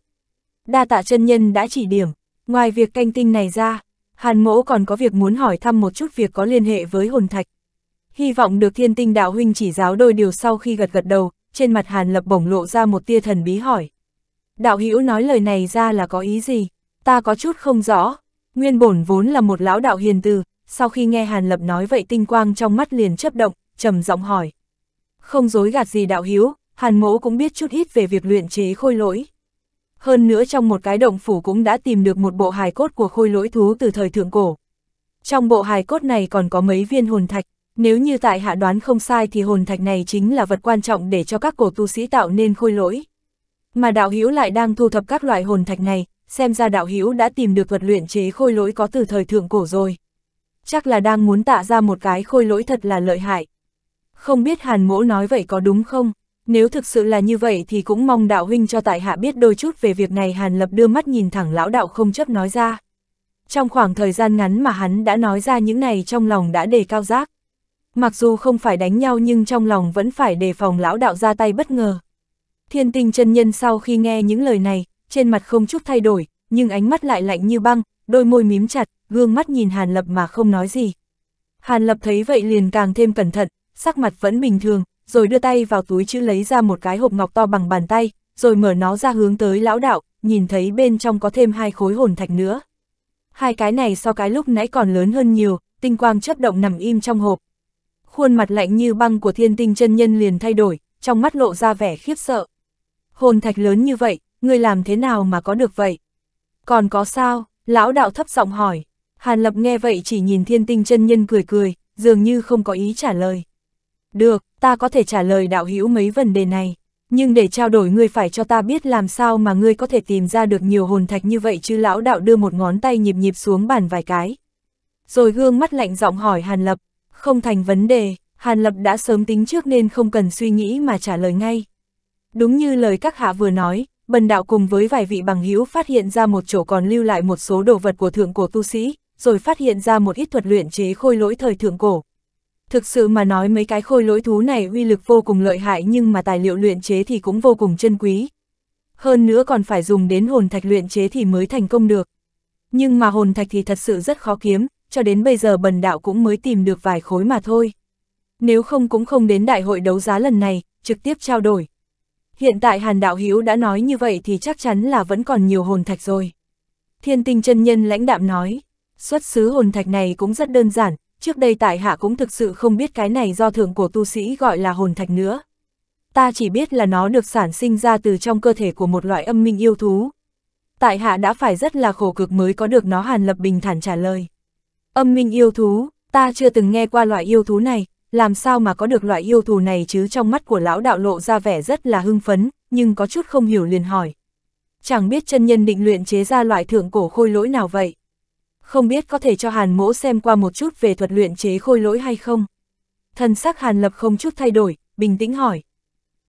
Đa tạ chân nhân đã chỉ điểm, ngoài việc canh tinh này ra, hàn mỗ còn có việc muốn hỏi thăm một chút việc có liên hệ với hồn thạch. Hy vọng được thiên tinh đạo huynh chỉ giáo đôi điều sau khi gật gật đầu, trên mặt hàn lập bổng lộ ra một tia thần bí hỏi. Đạo hữu nói lời này ra là có ý gì? Ta có chút không rõ. Nguyên bổn vốn là một lão đạo hiền từ, sau khi nghe hàn lập nói vậy tinh quang trong mắt liền chấp động, trầm giọng hỏi. Không dối gạt gì đạo hiếu, hàn mỗ cũng biết chút ít về việc luyện chế khôi lỗi. Hơn nữa trong một cái động phủ cũng đã tìm được một bộ hài cốt của khôi lỗi thú từ thời thượng cổ. Trong bộ hài cốt này còn có mấy viên hồn thạch, nếu như tại hạ đoán không sai thì hồn thạch này chính là vật quan trọng để cho các cổ tu sĩ tạo nên khôi lỗi. Mà đạo hiếu lại đang thu thập các loại hồn thạch này, xem ra đạo hiếu đã tìm được vật luyện chế khôi lỗi có từ thời thượng cổ rồi. Chắc là đang muốn tạo ra một cái khôi lỗi thật là lợi hại. Không biết Hàn Mỗ nói vậy có đúng không? Nếu thực sự là như vậy thì cũng mong đạo huynh cho tại hạ biết đôi chút về việc này Hàn Lập đưa mắt nhìn thẳng lão đạo không chấp nói ra. Trong khoảng thời gian ngắn mà hắn đã nói ra những này trong lòng đã đề cao giác. Mặc dù không phải đánh nhau nhưng trong lòng vẫn phải đề phòng lão đạo ra tay bất ngờ. Thiên tinh chân nhân sau khi nghe những lời này, trên mặt không chút thay đổi, nhưng ánh mắt lại lạnh như băng, đôi môi mím chặt, gương mắt nhìn Hàn Lập mà không nói gì. Hàn Lập thấy vậy liền càng thêm cẩn thận, sắc mặt vẫn bình thường, rồi đưa tay vào túi chữ lấy ra một cái hộp ngọc to bằng bàn tay, rồi mở nó ra hướng tới lão đạo, nhìn thấy bên trong có thêm hai khối hồn thạch nữa. Hai cái này so cái lúc nãy còn lớn hơn nhiều, tinh quang chấp động nằm im trong hộp. Khuôn mặt lạnh như băng của thiên tinh chân nhân liền thay đổi, trong mắt lộ ra vẻ khiếp sợ. Hồn thạch lớn như vậy, người làm thế nào mà có được vậy? Còn có sao? Lão đạo thấp giọng hỏi. Hàn Lập nghe vậy chỉ nhìn thiên tinh chân nhân cười cười, dường như không có ý trả lời. Được, ta có thể trả lời đạo hữu mấy vấn đề này, nhưng để trao đổi ngươi phải cho ta biết làm sao mà ngươi có thể tìm ra được nhiều hồn thạch như vậy chứ lão đạo đưa một ngón tay nhịp nhịp xuống bàn vài cái. Rồi gương mắt lạnh giọng hỏi Hàn Lập, không thành vấn đề, Hàn Lập đã sớm tính trước nên không cần suy nghĩ mà trả lời ngay. Đúng như lời các hạ vừa nói, bần đạo cùng với vài vị bằng hữu phát hiện ra một chỗ còn lưu lại một số đồ vật của thượng cổ tu sĩ, rồi phát hiện ra một ít thuật luyện chế khôi lỗi thời thượng cổ, Thực sự mà nói mấy cái khôi lỗi thú này uy lực vô cùng lợi hại nhưng mà tài liệu luyện chế thì cũng vô cùng chân quý. Hơn nữa còn phải dùng đến hồn thạch luyện chế thì mới thành công được. Nhưng mà hồn thạch thì thật sự rất khó kiếm, cho đến bây giờ bần đạo cũng mới tìm được vài khối mà thôi. Nếu không cũng không đến đại hội đấu giá lần này, trực tiếp trao đổi. Hiện tại Hàn Đạo hiếu đã nói như vậy thì chắc chắn là vẫn còn nhiều hồn thạch rồi. Thiên tinh chân nhân lãnh đạm nói, xuất xứ hồn thạch này cũng rất đơn giản, trước đây tại hạ cũng thực sự không biết cái này do thường của tu sĩ gọi là hồn thạch nữa. Ta chỉ biết là nó được sản sinh ra từ trong cơ thể của một loại âm minh yêu thú. Tại hạ đã phải rất là khổ cực mới có được nó Hàn Lập bình thản trả lời. Âm minh yêu thú, ta chưa từng nghe qua loại yêu thú này, làm sao mà có được loại yêu thú này chứ trong mắt của lão đạo lộ ra vẻ rất là hưng phấn, nhưng có chút không hiểu liền hỏi. Chẳng biết chân nhân định luyện chế ra loại thượng cổ khôi lỗi nào vậy? không biết có thể cho Hàn Mỗ xem qua một chút về thuật luyện chế khôi lỗi hay không. Thần sắc Hàn Lập không chút thay đổi, bình tĩnh hỏi.